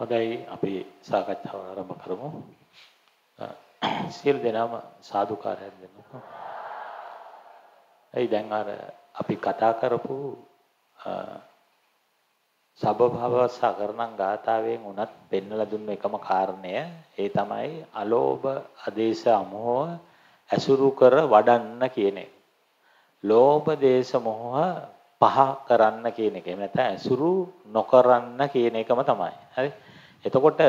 හොඳයි අපි සාකච්ඡාව ආරම්භ කරමු. සියලු දෙනාම සාදුකාරයෙන් දෙන්නකෝ. එයි දැන් අර අපි කතා කරපු සබභව සකරණං ගාතාවෙන් උනත් පෙන්වලා දුන්න එකම කාරණය ඒ තමයි අලෝභ අදේශ අමෝහ ඇසුරු කර වඩන්න කියන එක. ලෝභ දේශ මොහ පහ කරන්න කියන එක. එහෙම නැත්නම් ඇසුරු නොකරන්න කියන එකම තමයි. හරි? එතකොට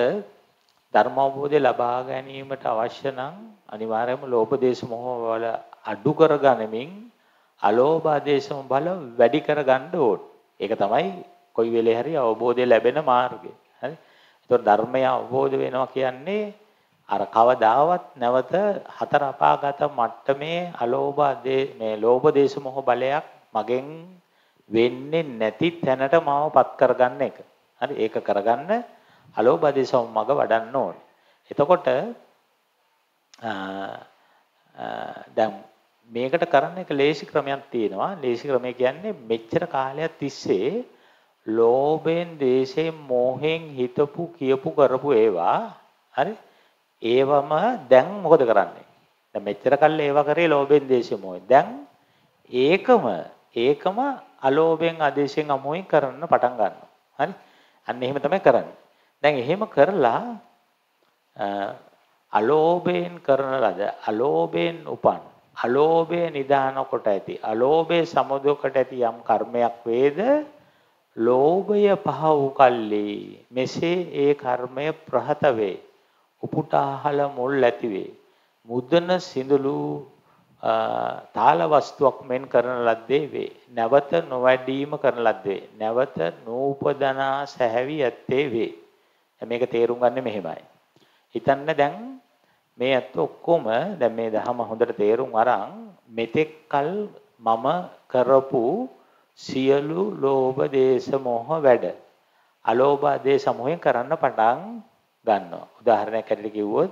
ධර්මාවබෝධය ලබා ගැනීමට අවශ්‍ය නම් අනිවාර්යයෙන්ම ලෝභ දේශ මොහ වල අඩු කර ගනිමින් අලෝභ ආදේශ බල වැඩි කර ගන්න ඕන. ඒක තමයි කොයි වෙලේ හරි අවබෝධය ලැබෙන මාර්ගය. හරි. ඒතකොට ධර්මය අවබෝධ වෙනවා කියන්නේ අර කවදාවත් නැවත හතර අපාගත මට්ටමේ අලෝභ ආදේ මේ ලෝභ දේශ මොහ බලයක් මගෙන් වෙන්නේ නැති තැනට මාවපත් කරගන්න එක. හරි. ඒක කරගන්න අලෝපදේශම මග වඩන්න ඕන. එතකොට දැන් මේකට කරන්න එක ලේසි ක්‍රමයක් තියෙනවා. ලේසි ක්‍රමය කියන්නේ මෙච්චර කාලයක් තිස්සේ ලෝභයෙන්, දේශයෙන්, මෝහයෙන් හිතපු, කියපු, කරපු ඒවා හරි? ඒවම දැන් මොකද කරන්නේ? දැන් මෙච්චර කල් ඒවා කරේ ලෝභයෙන්, දේශයෙන්, මෝහයෙන්. දැන් ඒකම ඒකම අලෝභයෙන්, අදේශයෙන්, අමෝහයෙන් කරන්න පටන් ගන්නවා. හරි? අන්න එහෙම තමයි කරන්නේ. දැන් එහෙම කරලා අලෝභයෙන් කරන ලද අලෝභයෙන් උපන් අලෝභය නිදාන කොට ඇති අලෝභයේ සමුදොකට ඇති යම් කර්මයක් වේද ලෝභය පහ වූ කල්ලි මෙසේ ඒ කර්මය ප්‍රහත වේ උපුටාහල මුල් ඇති වේ මුදන සිඳුලු තාල වස්තුවක් මෙන් කරන ලද්දේ වේ නැවත නොවැඩීම කරන ලද්දේ නැවත නූපදනා සැහැවි ඇත්තේ වේ මේක තේරුම් ගන්න මෙහෙමයි. හිතන්න දැන් මේ ඇත්ත ඔක්කොම දැන් මේ දහම හොඳට තේරුම් අරන් මෙතෙක් කල් මම කරපු සියලු ලෝභ දේශ මොහ වැඩ අලෝභ දේශ මොහෙන් කරන්න පටන් ගන්නවා. උදාහරණයක් ඇරෙට කිව්වොත්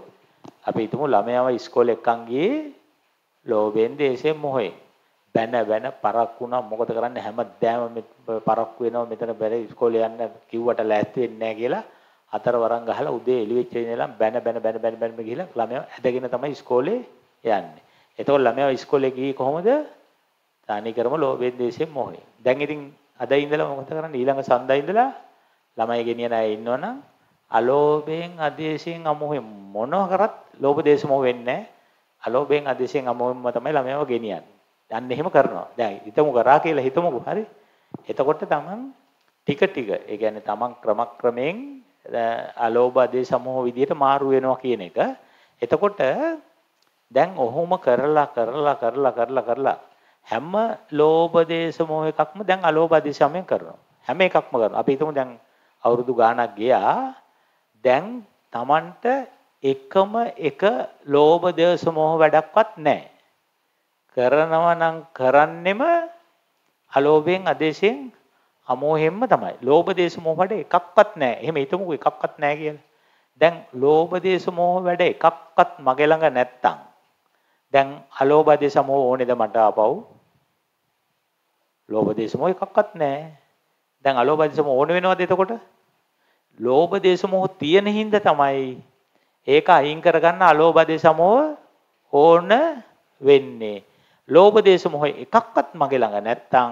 අපි හිතමු ළමයාව ඉස්කෝලේ එක්කන් ගියේ ලෝභයෙන් දේශයෙන් මොහෙන් බැන බැන පරක් වුණා මොකද කරන්නේ හැමදාම පරක්කු වෙනවා මෙතන බැරි ඉස්කෝලේ යන්න කිව්වට ලෑස්ති වෙන්නේ නැහැ කියලා හතර වරන් ගහලා උදේ එළි වෙච්ච ඉඳලා බැන බැන බැන බැන බැන ගිහලා ළමයා ඇදගෙන තමයි ඉස්කෝලේ යන්නේ. එතකොට ළමයා ඉස්කෝලේ ගියේ කොහොමද? තනි කරම ලෝභයෙන් දේශයෙන් මොහේ. දැන් ඉතින් අද ඉඳලා මොකද කරන්නේ? ඊළඟ සඳා ඉඳලා ළමයි ගෙනියන අය ඉන්නවනම් අලෝභයෙන් අදේශයෙන් අමෝහයෙන් මොනවා කරත් ලෝභ දේශ මොහ වෙන්නේ නැහැ. අලෝභයෙන් අදේශයෙන් අමෝහෙන්ම තමයි ළමයාව ගෙනියන්නේ. දැන් එහෙම කරනවා. දැන් හිතමු කරා කියලා හිතමුකෝ. හරි. එතකොට තමන් ටික ටික ඒ කියන්නේ තමන් ක්‍රමක්‍රමයෙන් අලෝභ අධේ සමෝහ විදියට මාරු වෙනවා කියන එක. එතකොට දැන් ඔහොම කරලා කරලා කරලා කරලා කරලා හැම ලෝභ දේශ මොහ එකක්ම දැන් අලෝභ අධිශමයෙන් කරනවා. හැම එකක්ම කරනවා. අපි හිතමු දැන් අවුරුදු ගාණක් ගියා. දැන් Tamanට එකම එක ලෝභ දේශ මොහ වැඩක්වත් නැහැ. කරනවා නම් කරන්නෙම අලෝභයෙන් අධේශයෙන් අමෝහෙම්ම තමයි. ලෝභ දේශ මොහ වැඩ එකක්වත් නැහැ. එහෙම හිතමුකෝ එකක්වත් නැහැ කියලා. දැන් ලෝභ දේශ මොහ වැඩ එකක්වත් මගේ ළඟ නැත්තම් දැන් අලෝභ දේශ මොහ ඕනේද මට ආපහු? ලෝභ දේශ මොහ එකක්වත් නැහැ. දැන් අලෝභ දේශ මොහ ඕන වෙනවද එතකොට? ලෝභ දේශ මොහ තියෙන හින්දා තමයි ඒක අයින් කරගන්න අලෝභ දේශ මොහ ඕන වෙන්නේ. ලෝභ දේශ මොහ එකක්වත් මගේ ළඟ නැත්තම්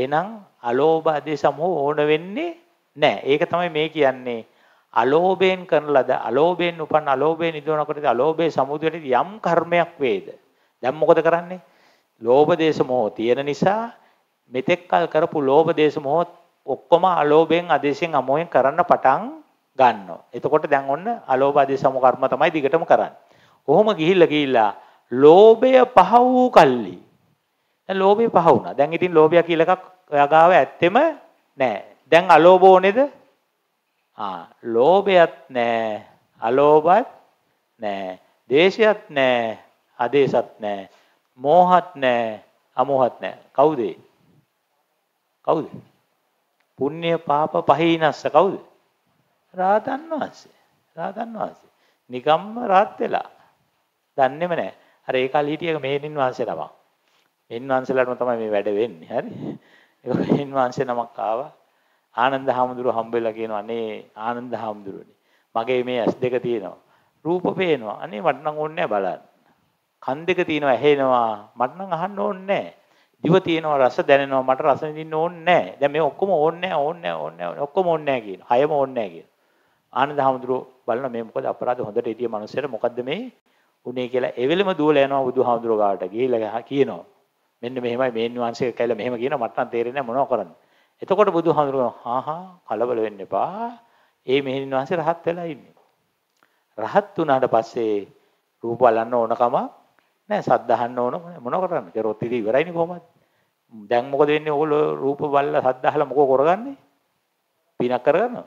එහෙනම් අලෝභ අධිසමෝ ඕන වෙන්නේ නැහැ. ඒක තමයි මේ කියන්නේ. අලෝභයෙන් කරන ලද අලෝභයෙන් උපන් අලෝභයෙන් නිදවනකොට අලෝභයේ සමුදයට යම් කර්මයක් වේද? දැන් මොකද කරන්නේ? ලෝභ දේශ මොහ තියෙන නිසා මෙතෙක්කල් කරපු ලෝභ දේශ මොහ ඔක්කොම අලෝභයෙන් අධිසෙන් අමෝයෙන් කරන්න පටන් ගන්නවා. එතකොට දැන් ඔන්න අලෝභ අධිසම කර්ම තමයි දිගටම කරන්නේ. කොහොම ගිහිල්ලා ගිහිල්ලා ලෝභය පහ වූ කල්ලි. දැන් ලෝභය පහ වුණා. දැන් ඉතින් ලෝභය කියලා එකක් ඔයා ගාව ඇත්තෙම නෑ. දැන් අලෝභ ඕනේද? ආ ලෝභයත් නෑ. අලෝභත් නෑ. දේශයත් නෑ. අදේශත් නෑ. මෝහත් නෑ. අමෝහත් නෑ. කවුද? කවුද? පුණ්‍ය පාප පහිනස්ස කවුද? රාතන් වහන්සේ. රාතන් වහන්සේ. නිකම්ම රාත් වෙලා. දන්නේම නැහැ. අර ඒ කල් හිටියක මේනින් වහන්සේ තමයි. මේනින් වහන්සේලාටම තමයි මේ වැඩ වෙන්නේ. හරි. ඒකෙන් වංශේ නමක් ආවා. ආනන්ද හාමුදුරුව හම්බෙලා කියනවා අනේ ආනන්ද හාමුදුරුවනේ මගේ මේ ඇස් දෙක තියෙනවා. රූප පේනවා. අනේ මට නම් ඕනේ නැහැ බලන්න. කන් දෙක තියෙනවා ඇහෙනවා. මට නම් අහන්න ඕනේ නැහැ. දිව තියෙනවා රස දැනෙනවා. මට රස විඳින්න ඕනේ නැහැ. දැන් මේ ඔක්කොම ඕනේ නැහැ, ඕනේ නැහැ, ඕනේ නැහැ. ඔක්කොම ඕනේ නැහැ කියනවා. හයම ඕනේ නැහැ කියනවා. ආනන්ද හාමුදුරුව බලන මේ මොකද අපරාධ හොඳට හිටිය මිනිස්සුන්ට මොකද්ද මේ උනේ කියලා එවෙලම දුවලා යනවා බුදුහාමුදුරුව ගාවට ගිහිල්ලා කියනවා. මෙන්න මෙහෙමයි මේන් වංශය කියලා මෙහෙම කියනවා මට නම් තේරෙන්නේ නැහැ මොනව කරන්නේ. එතකොට බුදුහාමුදුරුවෝ ආහා කලබල වෙන්න එපා. ඒ මෙහෙන් වංශය රහත් වෙලා ඉන්නේ. රහත් වුණාට පස්සේ රූප බලන්න ඕනකම නැහැ සද්ද අහන්න ඕන මොනව කරන්නේ? කරොත් ඉතින් ඉවරයිනේ කොහමද? දැන් මොකද වෙන්නේ? ඕගොල්ලෝ රූප බලලා සද්ද අහලා මොකෝ කරගන්නේ? පිනක් කරගන්නවා.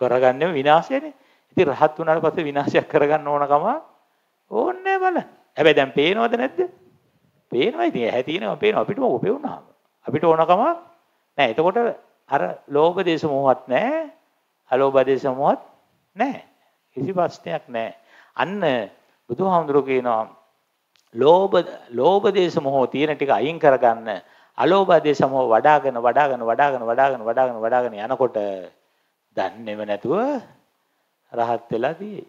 කරගන්නේ විනාශයනේ. ඉතින් රහත් වුණාට පස්සේ විනාශයක් කරගන්න ඕනකම ඕන්නේ බලන්න. හැබැයි දැන් පේනවද නැද්ද? පේනවා ඉතින් ඇහැ තියෙනවා පේනවා අපිට මොකෝ පෙවුනහම. අපිට ඕනකම නැහැ. එතකොට අර ලෝභ දේශ මොහොත් නැහැ. අලෝභ දේශ මොහොත් නැහැ. කිසි ප්‍රශ්නයක් නැහැ. අන්න බුදුහාමුදුරු කියනවා ලෝභ ලෝභ දේශ මොහො තියෙන ටික අයින් කරගන්න අලෝභ දේශ මොහ වඩාගෙන වඩාගෙන වඩාගෙන වඩාගෙන වඩාගෙන වඩාගෙන යනකොට දන්නේව නැතුව රහත් වෙලාදී.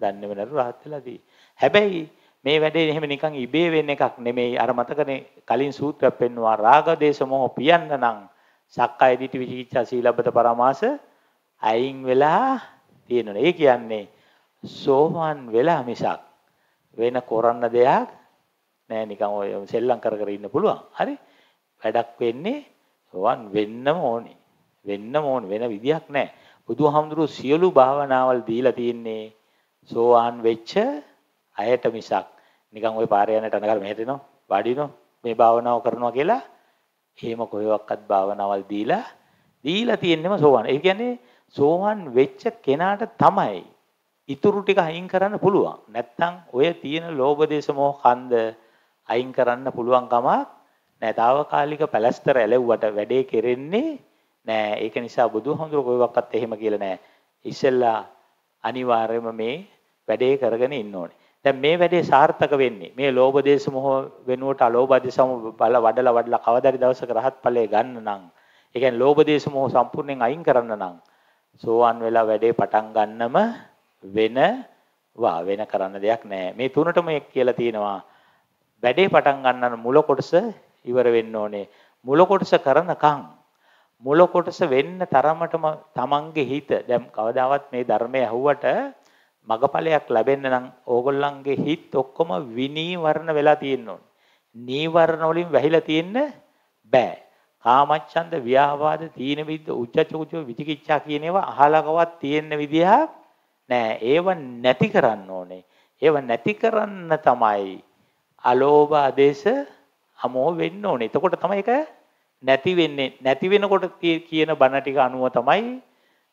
දන්නේව නැතුව රහත් වෙලාදී. හැබැයි මේ වැඩේ එහෙම නිකන් ඉබේ වෙන එකක් නෙමෙයි අර මතකනේ කලින් සූත්‍රයක් පෙන්වුවා රාග දේශ මොහ පියන්න නම් සක්කාය දිටි විචිකිච්ඡා සීලබ්බත පරමාස අයින් වෙලා තියෙනනේ. ඒ කියන්නේ සෝමන් වෙලා මිසක් වෙන කරන්න දෙයක් නෑ නිකන් ඔය සෙල්ලම් කර කර ඉන්න පුළුවන්. හරි? වැඩක් වෙන්නේ සෝවන් වෙන්නම ඕනේ. වෙන්නම ඕනේ වෙන විදියක් නෑ. බුදුහාමුදුරුවෝ සියලු භාවනාවල් දීලා තියෙන්නේ සෝවාන් වෙච්ච අයට මිසක් නිකන් ওই පාරේ යන තනකර මෙහෙතෙනවා වඩිනවා මේ භාවනාව කරනවා කියලා එහෙම කොහෙවත්වත් භාවනාවල් දීලා දීලා තියෙන්නම සෝවන්. ඒ කියන්නේ සෝවන් වෙච්ච කෙනාට තමයි ඉතුරු ටික අයින් කරන්න පුළුවන්. නැත්තම් ඔය තියෙන ලෝභ දේශ මොහ කන්ද අයින් කරන්න පුළුවන් කමක් නැහැ. తాවකාලික පැලස්තර ඇලෙව්වට වැඩේ කෙරෙන්නේ නෑ. ඒක නිසා බුදුහාමුදුරුවෝ කොහෙවත්වත් එහෙම කියලා නෑ. ඉස්සෙල්ලා අනිවාර්යයෙන්ම මේ වැඩේ කරගෙන ඉන්න ඕනේ. දැන් මේ වැඩේ සාර්ථක වෙන්නේ මේ ලෝභ දේශ මොහ වෙනුවට අලෝභ අධිසම බල වඩලා වඩලා කවදාරි දවසක රහත් ඵලයේ ගන්න නම් ඒ කියන්නේ ලෝභ දේශ මොහ සම්පූර්ණයෙන් අයින් කරන්න නම් සෝවන් වෙලා වැඩේ පටන් ගන්නම වෙනවා වෙන කරන්න දෙයක් නැහැ මේ තුනටම එක් කියලා තියෙනවා වැඩේ පටන් ගන්න මුල කොටස ඉවර වෙන්න ඕනේ මුල කොටස කරනකම් මුල කොටස වෙන්න තරමටම තමන්ගේ හිත දැන් කවදාවත් මේ ධර්මය ඇහුවට මගපලයක් ලැබෙන්න නම් ඕගොල්ලන්ගේ හිත් ඔක්කොම විනීවරණ වෙලා තියෙන්න ඕනේ. නීවරණ වලින් වැහිලා තියෙන්න බෑ. කාමච්ඡන්ද ව්‍යාපාද තීන විද්ද උච්චච කුච විචිකිච්ඡා කියන ඒවා අහලකවත් තියෙන විදිහක් නෑ. ඒව නැති කරන්න ඕනේ. ඒව නැති කරන්න තමයි අලෝභ ආදේශ අමෝහ වෙන්න ඕනේ. එතකොට තමයි ඒක නැති වෙන්නේ. නැති වෙනකොට කියන බණ ටික අනුව තමයි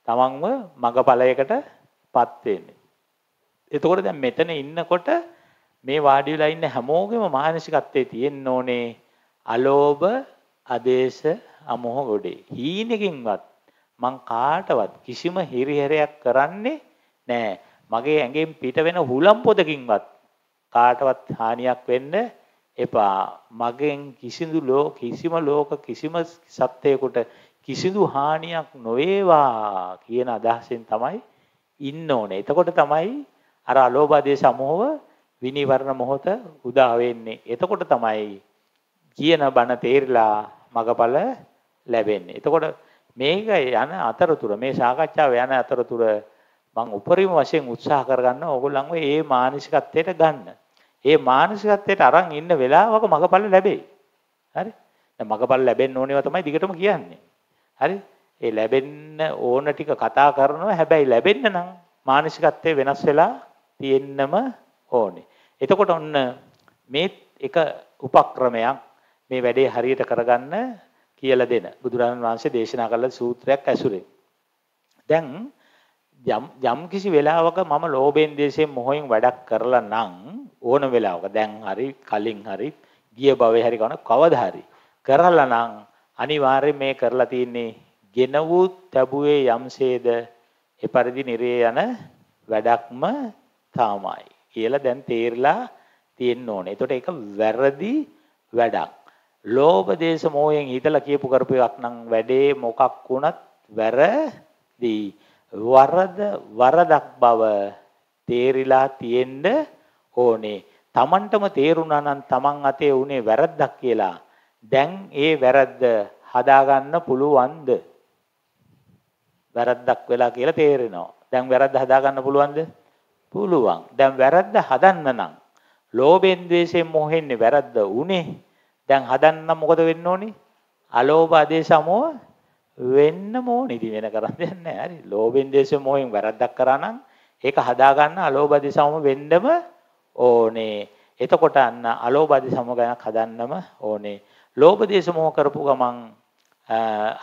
තමන්ව මගපලයකටපත් වෙන්නේ. එතකොට දැන් මෙතන ඉන්නකොට මේ වාඩි වෙලා ඉන්න හැමෝගෙම මානසිකත්වයේ තියෙන්න ඕනේ අලෝභ අදේශ අමෝහ ගොඩේ. හීනකින්වත් මං කාටවත් කිසිම හිරිහැරයක් කරන්නේ නෑ. මගේ ඇඟෙන් පිට වෙන හුලම් පොදකින්වත් කාටවත් හානියක් වෙන්න එපා. මගෙන් කිසිදු ලෝක කිසිම ලෝක කිසිම සත්‍යයකට කිසිදු හානියක් නොවේවා කියන අදහසෙන් තමයි ඉන්න ඕනේ. එතකොට තමයි අර අලෝභාදේශ අමෝහ විනිවරණ මොහොත උදා වෙන්නේ. එතකොට තමයි කියන බණ තේරිලා මගපල ලැබෙන්නේ. එතකොට මේක යන අතරතුර මේ සාකච්ඡාව යන අතරතුර මම උපරිම වශයෙන් උත්සාහ කරගන්න ඕගොල්ලන්ව ඒ මානසිකත්වයට ගන්න. ඒ මානසිකත්වයට අරන් ඉන්න වෙලාවක මගපල ලැබෙයි. හරි? දැන් මගපල ලැබෙන්න ඕනේවා තමයි දිගටම කියන්නේ. හරි? ඒ ලැබෙන්න ඕන ටික කතා කරනවා. හැබැයි ලැබෙන්න නම් මානසිකත්වය වෙනස් වෙලා තියෙන්නම ඕනේ. එතකොට ඔන්න මේ එක උපක්‍රමයක් මේ වැඩේ හරියට කරගන්න කියලා දෙන බුදුරජාණන් වහන්සේ දේශනා කළ සූත්‍රයක් ඇසුරේ. දැන් යම් යම් කිසි වෙලාවක මම ලෝභයෙන් දේශයෙන් මොහොයෙන් වැඩක් කරලා නම් ඕන වෙලාවක දැන් හරි කලින් හරි ගිය භවයේ හරි කරන කවදා හරි කරලා නම් අනිවාර්යෙන් මේ කරලා තියෙන්නේ ගෙන වූ තබුවේ යම්සේද එපරිදි නිරේ යන වැඩක්ම තමයි කියලා දැන් තේරලා තියෙන්න ඕනේ. එතකොට ඒක වැරදි වැඩක්. ලෝභ දේශ මොහෙන් හිතලා කියපු කරපු එකක් නම් වැඩේ මොකක් වුණත් වැරදි. වරද වරදක් බව තේරිලා තියෙන්න ඕනේ. Tamanටම තේරුණා නම් Taman අතේ උනේ වැරද්දක් කියලා. දැන් ඒ වැරද්ද හදාගන්න පුළුවන්ද? වැරද්දක් වෙලා කියලා තේරෙනවා. දැන් වැරද්ද හදාගන්න පුළුවන්ද? පුළුවන්. දැන් වැරද්ද හදන්න නම් ලෝභෙන් ద్వේෂෙන් මොහෙන්නේ වැරද්ද උනේ. දැන් හදන්න මොකද වෙන්න ඕනි? අලෝභ ආදේශමෝ වෙන්න ඕනි. ඉතින් වෙන කරන්න දෙයක් නැහැ. හරි. ලෝභෙන් ద్వේෂෙන් මොහෙන් වැරද්දක් කරා නම් ඒක හදාගන්න අලෝභ ආදේශම වෙන්නම ඕනේ. එතකොට අන්න අලෝභ ආදේශම ගැන හදන්නම ඕනේ. ලෝභ දේශ මොහ කරපු ගමන්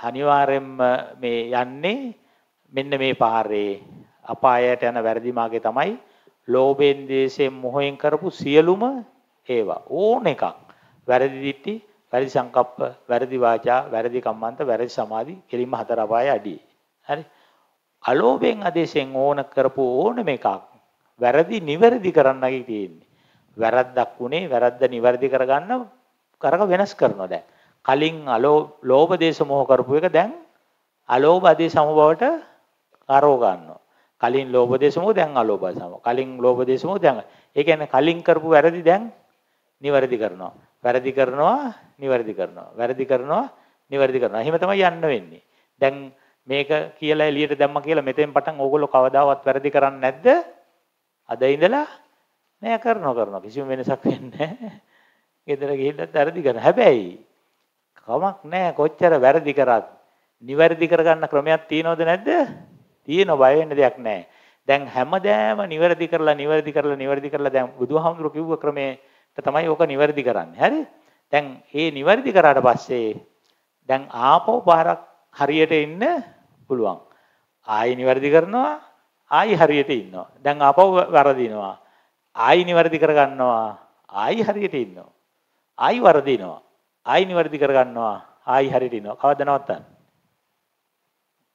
අනිවාර්යෙන්ම මේ යන්නේ මෙන්න මේ පාරේ අපායට යන වැරදි මාර්ගය තමයි ලෝභයෙන් දේශයෙන් මොහයෙන් කරපු සියලුම ඒවා ඕන එකක් වැරදි දිටි වැරදි සංකප්ප වැරදි වාචා වැරදි කම්මන්ත වැරදි සමාධි කෙලින්ම හතර අපාය අඩි හරි අලෝභයෙන් අදේශයෙන් ඕන කරපු ඕනම එකක් වැරදි නිවැරදි කරන්නයි තියෙන්නේ වැරද්දක් උනේ වැරද්ද නිවැරදි කරගන්න කරක වෙනස් කරනවා දැන් කලින් අලෝ ලෝභ දේශ මොහ කරපු එක දැන් අලෝභ අධි සමබවට කරෝ ගන්නවා කලින් ලෝභ දේශමෝ දැන් අලෝභ සමෝ. කලින් ලෝභ දේශමෝ දැන්. ඒ කියන්නේ කලින් කරපු වැරදි දැන් නිවැරදි කරනවා. වැරදි කරනවා නිවැරදි කරනවා. වැරදි කරනවා නිවැරදි කරනවා. එහෙම තමයි යන්න වෙන්නේ. දැන් මේක කියලා එළියට දැම්ම කියලා මෙතෙන් පටන් ඕගොල්ලෝ කවදාවත් වැරදි කරන්නේ නැද්ද? අද ඉඳලා නෑ කරනවා කරනවා. කිසිම වෙනසක් වෙන්නේ නැහැ. ගෙදර ගිහිල්ලා වැරදි කරනවා. හැබැයි කමක් නෑ කොච්චර වැරදි කරත් නිවැරදි කරගන්න ක්‍රමයක් තියනවද නැද්ද? තියෙන බය වෙන්න දෙයක් නැහැ. දැන් හැමදෑම නිවැරදි කරලා නිවැරදි කරලා නිවැරදි කරලා දැන් බුදුහාමුදුරුවෝ කිව්ව ක්‍රමයට තමයි ඕක නිවැරදි කරන්නේ. හරි? දැන් ඒ නිවැරදි කරාට පස්සේ දැන් ආපහු පාරක් හරියට ඉන්න පුළුවන්. ආයි නිවැරදි කරනවා ආයි හරියට ඉන්නවා. දැන් ආපහු වරදිනවා. ආයි නිවැරදි කරගන්නවා. ආයි හරියට ඉන්නවා. ආයි වරදිනවා. ආයි නිවැරදි කරගන්නවා. ආයි හරියට ඉන්නවා. කවද නවත්තන්නේ?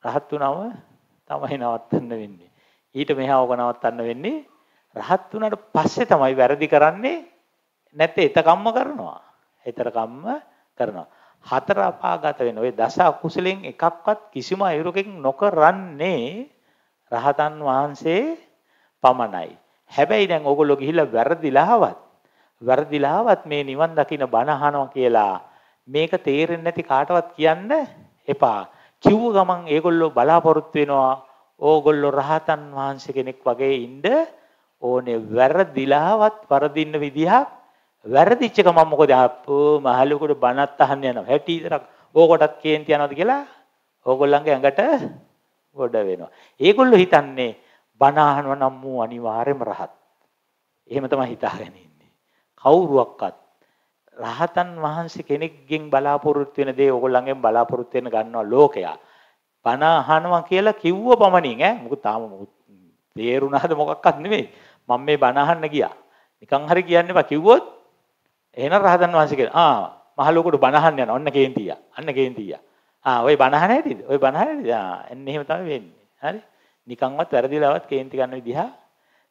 රහත් වුණාම තමයි නවත්තන්න වෙන්නේ. ඊට මෙහා ඕක නවත්තන්න වෙන්නේ රහත් වුණාට පස්සේ තමයි වැරදි කරන්නේ නැත්නම් එතකම්ම කරනවා. එතරකම්ම කරනවා. හතර අපාගත වෙන ওই දස අකුසලෙන් එකක්වත් කිසිම අයුරකින් නොකරන්නේ රහතන් වහන්සේ පමණයි. හැබැයි දැන් ඕගොල්ලෝ ගිහිල්ලා වැරදිලාවත් වැරදිලාවත් මේ නිවන් දකින්න බණ අහනවා කියලා මේක තේරෙන්නේ නැති කාටවත් කියන්න එපා. කිව්ව ගමන් ඒගොල්ලෝ බලාපොරොත්තු වෙනවා ඕගොල්ලෝ රහතන් වහන්සේ කෙනෙක් වගේ ඉන්න ඕනේ වැරදිලාවත් වරදින්න විදිහක් වැරදිච්ච එක මම මොකද අපෝ මහලෙකුට බණත් අහන්න යනවා හැටි විතරක් ඕකටත් කේන්ති යනවාද කියලා ඕගොල්ලන්ගේ ඇඟට ගොඩ වෙනවා ඒගොල්ලෝ හිතන්නේ බණ අහනවා නම් මූ අනිවාර්යයෙන්ම රහත් එහෙම තමයි හිතාගෙන ඉන්නේ කවුරුවක්වත් රහතන් වහන්සේ කෙනෙක්ගෙන් බලාපොරොත්තු වෙන දේ ඕගොල්ලන්ගෙන් බලාපොරොත්තු වෙන ගන්නවා ලෝකයා. බණ අහනවා කියලා කිව්ව පමණින් ඈ මොකද තාම තේරුණාද මොකක්වත් නෙමෙයි. මම මේ බණ අහන්න ගියා. නිකන් හරි කියන්න එපා කිව්වොත් එහෙනම් රහතන් වහන්සේ කියන ආ මහලෝකට බණ අහන්න යනවා. ඔන්න කේන්තියා. අන්න කේන්තියා. ආ ඔය බණ අහන ඇතිද? ඔය බණ අහන ඇතිද? ආ එන්න එහෙම තමයි වෙන්නේ. හරි. නිකන්වත් වැරදිලාවත් කේන්ති ගන්න විදිහ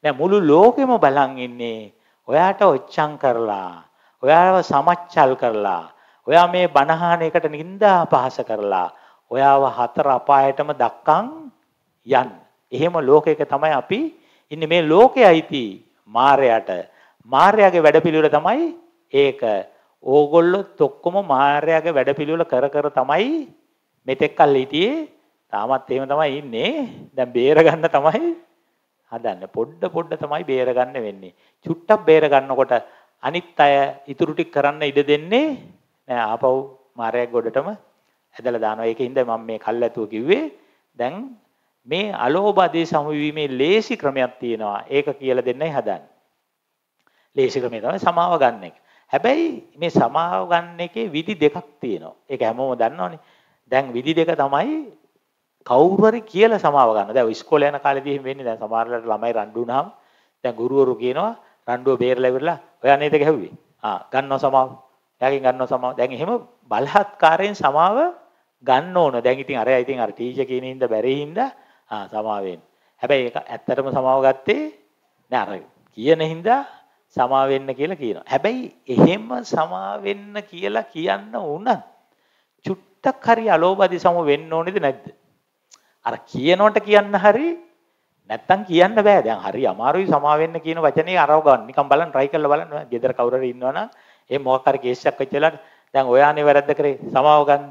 නෑ මුළු ලෝකෙම බලන් ඉන්නේ. ඔයාට ඔච්චම් කරලා ඔයාව සමච්චල් කරලා ඔයා මේ බනහන එකට නිඳා අපහාස කරලා ඔයාව හතර අපායටම දක්කම් යන්න. එහෙම ලෝකයක තමයි අපි ඉන්නේ මේ ලෝකයේ අයිති මායයට. මායයාගේ වැඩපිළිවෙල තමයි ඒක. ඕගොල්ලොත් ඔක්කොම මායයාගේ වැඩපිළිවෙල කර කර තමයි මෙතෙක් කල් හිටියේ. තාමත් එහෙම තමයි ඉන්නේ. දැන් බේරගන්න තමයි හදන්න. පොඩ පොඩ තමයි බේරගන්න වෙන්නේ. චුට්ටක් බේරගන්නකොට අනිත් අය ඉතුරු ටික කරන්න ඉඩ දෙන්නේ නෑ ආපහු මාරයක් ගොඩටම ඇදලා දානවා. ඒකින්ද මම මේ කල්ැතුව කිව්වේ දැන් මේ අලෝභදී සමුවීමේ ලේසි ක්‍රමයක් තියෙනවා. ඒක කියලා දෙන්නයි හදන්නේ. ලේසි ක්‍රමය තමයි සමාව ගන්න එක. හැබැයි මේ සමාව ගන්න එකේ විදි දෙකක් තියෙනවා. ඒක හැමෝම දන්නවනේ. දැන් විදි දෙක තමයි කවුරු හරි කියලා සමාව ගන්න. දැන් ඉස්කෝලේ යන කාලේදී එහෙම වෙන්නේ. දැන් සමහරවල්ලාට ළමයි රණ්ඩු වුණාම දැන් ගුරුවරු කියනවා රණ්ඩුව බේරලා ඉවරලා ඔයා නේද ගැහුවේ? ආ ගන්නවා සමාව. එයාගෙන් ගන්නවා සමාව. දැන් එහෙම බලහත්කාරයෙන් සමාව ගන්න ඕන. දැන් ඉතින් අරයා ඉතින් අර ටීචර් කියන හින්දා බැරි හින්දා ආ සමාවෙන්. හැබැයි ඒක ඇත්තටම සමාව ගත්තේ නෑ අර කියන හින්දා සමාවෙන්න කියලා කියනවා. හැබැයි එහෙම සමාවෙන්න කියලා කියන්න උනත් චුට්ටක් හරි අලෝභ අධිසම වෙන්න ඕනේද නැද්ද? අර කියනවට කියන්න හරි නැත්තම් කියන්න බෑ. දැන් හරි අමාරුයි සමා වෙන්න කියන වචනේ අරව ගන්න. නිකන් බලන්න try කරලා බලන්න. ගෙදර කවුරු හරි ඉන්නවනම් ඒ මොකක් හරි කේස් එකක් වෙච්ච වෙලාවට දැන් ඔයානේ වැරද්ද කරේ සමාව ගන්න.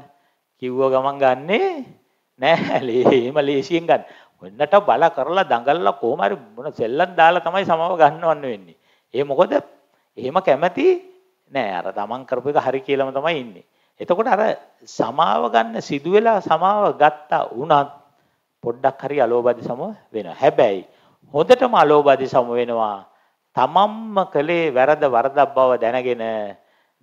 කිව්ව ගමන් ගන්නෙ නෑ. එහෙම ලේසියෙන් ගන්න. වෙන්නට බල කරලා දඟලලා කොහොම හරි මොන සෙල්ලම් දාලා තමයි සමාව ගන්නවන්න වෙන්නේ. ඒ මොකද එහෙම කැමැති නෑ අර තමන් කරපු එක හරි කියලාම තමයි ඉන්නේ. එතකොට අර සමාව ගන්න සිදුවෙලා සමාව ගත්තා වුණත් පොඩ්ඩක් හරි අලෝභාදී සම වෙනවා. හැබැයි හොඳටම අලෝභාදී සම වෙනවා. තමන්ම කලේ වැරද වරදක් බව දැනගෙන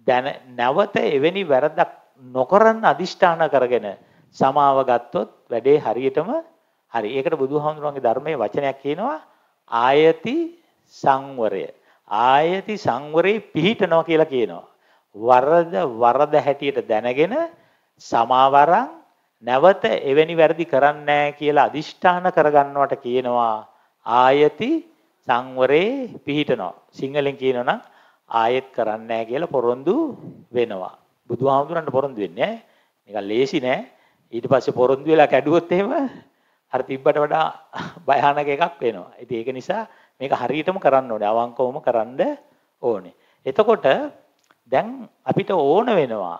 දැන නැවත එවැනි වැරදක් නොකරන අදිෂ්ඨාන කරගෙන සමාව ගත්තොත් වැඩේ හරියටම හරි. ඒකට බුදුහාමුදුරන්ගේ ධර්මයේ වචනයක් කියනවා ආයති සංවරය. ආයති සංවරේ පිහිටනවා කියලා කියනවා. වරද වරද හැටියට දැනගෙන සමාවරං නැවත එවැනි වැරදි කරන්නේ කියලා අදිෂ්ඨාන කරගන්නවට කියනවා ආයති සංවරේ පිහිටනවා. සිංහලෙන් කියනවනම් ආයෙත් කරන්නේ කියලා පොරොන්දු වෙනවා. බුදුහාමුදුරන්ට පොරොන්දු වෙන්නේ නිකන් ලේසි නෑ. ඊට පස්සේ පොරොන්දු වෙලා කැඩුවොත් එහෙම අර තිබ්බට වඩා භයානක එකක් වෙනවා. ඉතින් ඒක නිසා මේක හරියටම කරන්න ඕනේ. අවංකවම කරන්න ඕනේ. එතකොට දැන් අපිට ඕන වෙනවා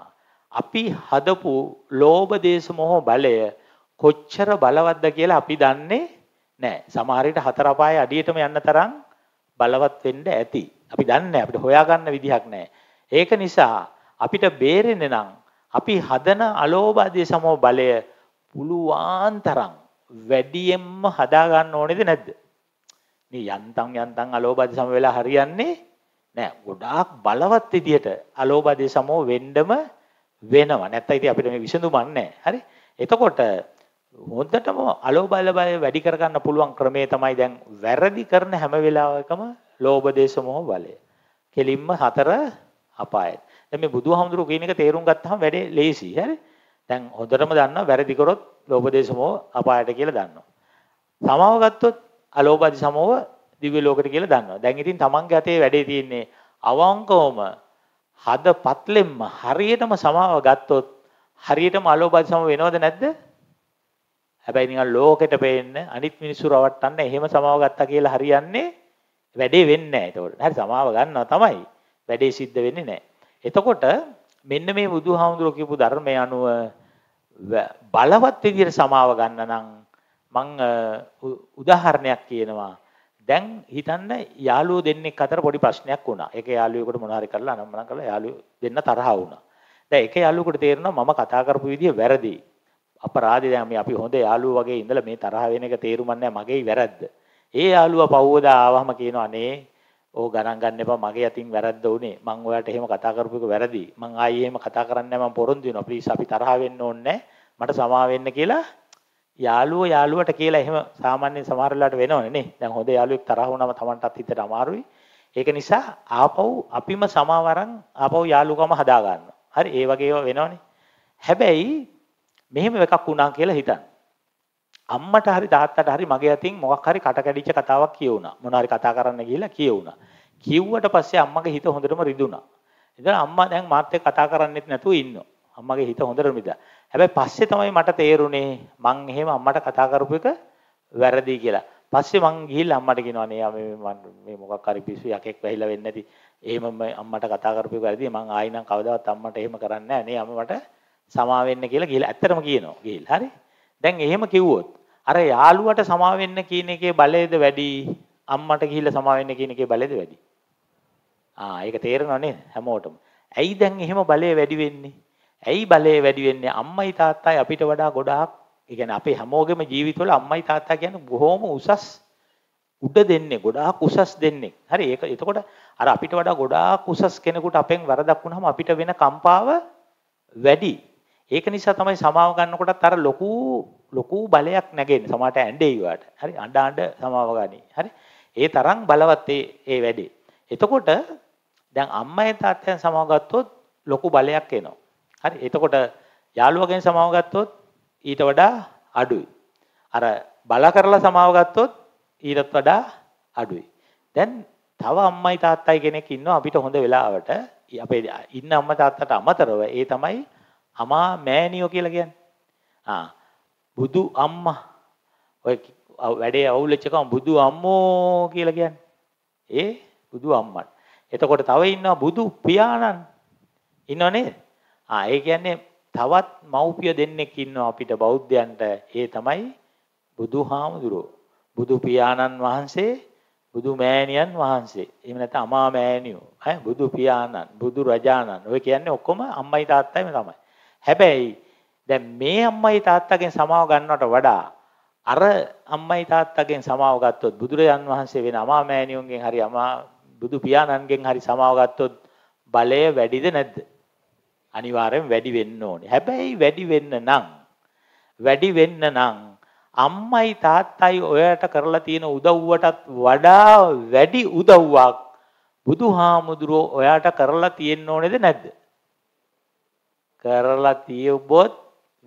අපි හදපු ලෝභ දේශ මොහ බලය කොච්චර බලවත්ද කියලා අපි දන්නේ නැහැ. සමහර විට හතර පායේ අඩියටම යන්න තරම් බලවත් වෙන්න ඇති. අපි දන්නේ අපිට හොයාගන්න විදිහක් නැහැ. ඒක නිසා අපිට බේරෙන්නේ නම් අපි හදන අලෝභ ආදී සමෝ බලය පුළුවන් තරම් වැඩියෙන්ම හදාගන්න ඕනේද නැද්ද? මේ යන්තම් යන්තම් අලෝභ ආදී සම වෙලා හරියන්නේ නැහැ. ගොඩාක් බලවත් විදියට අලෝභ ආදී සමෝ වෙන්නම වෙනවා. නැත්තම් ඉතින් අපිට මේ විසඳුමක් නැහැ. හරි? එතකොට හොඳටම අලෝභ බලය වැඩි කරගන්න පුළුවන් ක්‍රමේ තමයි දැන් වැරදි කරන හැම වෙලාවකම ලෝභ දේශ මොහ බලය. කෙලින්ම හතර අපායයි. දැන් මේ බුදුහාමුදුරුවෝ කියන එක තේරුම් ගත්තාම වැඩේ ලේසි. හරි? දැන් හොඳටම දන්නවා වැරදි කරොත් ලෝභ දේශ මොහ අපායට කියලා දන්නවා. සමාව ගත්තොත් අලෝභ අධි සමෝහ දිව්‍ය ලෝකෙට කියලා දන්නවා. දැන් ඉතින් තමන්ගේ අතේ වැඩේ තියෙන්නේ අවංකවම හද පත්ලෙම්ම හරියටම සමාව ගත්තොත් හරියටම අලෝභ සම වෙනවද නැද්ද? හැබැයි නිකන් ලෝකෙට පේන්න අනිත් මිනිස්සු රවට්ටන්න එහෙම සමාව ගත්තා කියලා හරියන්නේ වැඩේ වෙන්නේ නැහැ ඒතකොට. හරි සමාව ගන්නවා තමයි. වැඩේ සිද්ධ වෙන්නේ නැහැ. එතකොට මෙන්න මේ බුදුහාමුදුරුවෝ කියපු ධර්මය අනුව බලවත් විදිහට සමාව ගන්න නම් මං උදාහරණයක් කියනවා දැන් හිතන්න යාළුවෝ දෙන්නෙක් අතර පොඩි ප්‍රශ්නයක් වුණා. එක යාළුවෙකුට මොනවා හරි කරලා අනම්මනම් කරලා යාළුවෝ දෙන්න තරහා වුණා. දැන් එක යාළුවෙකුට තේරෙනවා මම කතා කරපු විදිය වැරදි. අපරාධය දැන් මේ අපි හොඳ යාළුවෝ වගේ ඉඳලා මේ තරහ වෙන එක තේරුම්න්නේ නැහැ මගේ වැරද්ද. ඒ යාළුවා පව්වදා ආවම කියනවා අනේ ඕ ගණන් ගන්න එපා මගේ අතින් වැරද්ද උනේ. මම ඔයාලට එහෙම කතා කරපු එක වැරදි. මම ආයේ එහෙම කතා කරන්නේ නැහැ මම පොරොන්දු වෙනවා. ප්ලීස් අපි තරහ වෙන්න ඕනේ නැහැ. මට සමා වෙන්න කියලා යාළුවෝ යාළුවට කියලා එහෙම සාමාන්‍යයෙන් සමහර වෙලාවට වෙනවනේ. දැන් හොඳ යාළුවෙක් තරහ වුණාම Tamanටත් හිතට අමාරුයි. ඒක නිසා ආපහු අපිම සමවරන් ආපහු යාළුකම හදා ගන්නවා. හරි ඒ වගේ ඒවා වෙනවනේ. හැබැයි මෙහෙම එකක් වුණා කියලා හිතන්න. අම්මට හරි තාත්තට හරි මගේ අතින් මොකක් හරි කටකැඩිච්ච කතාවක් කියවුණා. මොනවා හරි කතා කරන්න කියලා කියවුණා. කිව්වට පස්සේ අම්මගේ හිත හොඳටම රිදුණා. ඉතින් අම්මා දැන් මාත් එක්ක කතා කරන්නෙත් නැතුව ඉන්නවා. අම්මගේ හිත හොඳට මිදලා. හැබැයි පස්සේ තමයි මට තේරුනේ මං එහෙම අම්මට කතා කරපු එක වැරදි කියලා. පස්සේ මං ගිහිල්ලා අම්මට කියනවා නේ මේ මේ මොකක් හරි පිස්සු යකෙක් වැහිලා වෙන්නේ නැති. එහෙම අම්මට කතා කරපු එක වැරදි. මං ආයි නම් කවදාවත් අම්මට එහෙම කරන්නේ නැහැ නේ අම්මට සමා වෙන්න කියලා ගිහිල්ලා ඇත්තටම කියනවා ගිහිල්ලා. හරි. දැන් එහෙම කිව්වොත් අර යාළුවට සමා වෙන්න කියන එකේ බලයද වැඩි අම්මට ගිහිල්ලා සමා වෙන්න කියන එකේ බලයද වැඩි ආ ඒක තේරෙනව නේද හැමෝටම ඇයි දැන් එහෙම බලය වැඩි වෙන්නේ ඇයි බලේ වැඩි වෙන්නේ අම්මයි තාත්තයි අපිට වඩා ගොඩාක් ඒ කියන්නේ අපේ හැමෝගෙම ජීවිතවල අම්මයි තාත්තා කියන්නේ බොහොම උසස් උඩ දෙන්නේ ගොඩාක් උසස් දෙන්නේ. හරි ඒක එතකොට අර අපිට වඩා ගොඩාක් උසස් කෙනෙකුට අපෙන් වරදක් වුණාම අපිට වෙන කම්පාව වැඩි. ඒක නිසා තමයි සමාව ගන්නකොටත් අර ලොකු ලොකු බලයක් නැගෙන්නේ. සමාට ඇඬෙයි වාට. හරි අඬ අඬ සමාව ගනි. හරි. ඒ තරම් බලවත් ඒ ඒ වැඩේ. එතකොට දැන් අම්මයි තාත්තයන් සමාව ගත්තොත් ලොකු බලයක් එනවා. හරි එතකොට යාළුවගෙන් සමාව ගත්තොත් ඊට වඩා අඩුයි. අර බලා කරලා සමාව ගත්තොත් ඊටත් වඩා අඩුයි. දැන් තව අම්මයි තාත්තයි කෙනෙක් ඉන්නවා අපිට හොඳ වෙලාවට අපේ ඉන්න අම්මා තාත්තට අමතරව ඒ තමයි අමා මෑණියෝ කියලා කියන්නේ. ආ බුදු අම්මා ඔය වැඩේ අවුලච්ච කම බුදු අම්මෝ කියලා කියන්නේ. ඒ බුදු අම්මන්. එතකොට තව ඉන්නවා බුදු පියාණන්. ඉන්නව නේද? ආ ඒ කියන්නේ තවත් මව්පිය දෙන්නෙක් ඉන්නවා අපිට බෞද්ධයන්ට ඒ තමයි බුදුහාමුදුරෝ බුදු පියාණන් වහන්සේ බුදු මෑණියන් වහන්සේ එහෙම නැත්නම් අමා මෑණියෝ ඈ බුදු පියාණන් බුදු රජාණන් ඔය කියන්නේ ඔක්කොම අම්මයි තාත්තයිම තමයි හැබැයි දැන් මේ අම්මයි තාත්තගෙන් සමාව ගන්නවට වඩා අර අම්මයි තාත්තගෙන් සමාව ගත්තොත් බුදුරජාන් වහන්සේ වෙන අමා මෑණියුන්ගෙන් හරි අමා බුදු පියාණන්ගෙන් හරි සමාව ගත්තොත් බලය වැඩිද නැද්ද අනිවාර්යෙන් වැඩි වෙන්න ඕනේ. හැබැයි වැඩි වෙන්න නම් වැඩි වෙන්න නම් අම්මයි තාත්තයි ඔයාට කරලා තියෙන උදව්වටත් වඩා වැඩි උදව්වක් බුදුහාමුදුරෝ ඔයාට කරලා තියෙන්න ඕනේද නැද්ද? කරලා තියොබොත්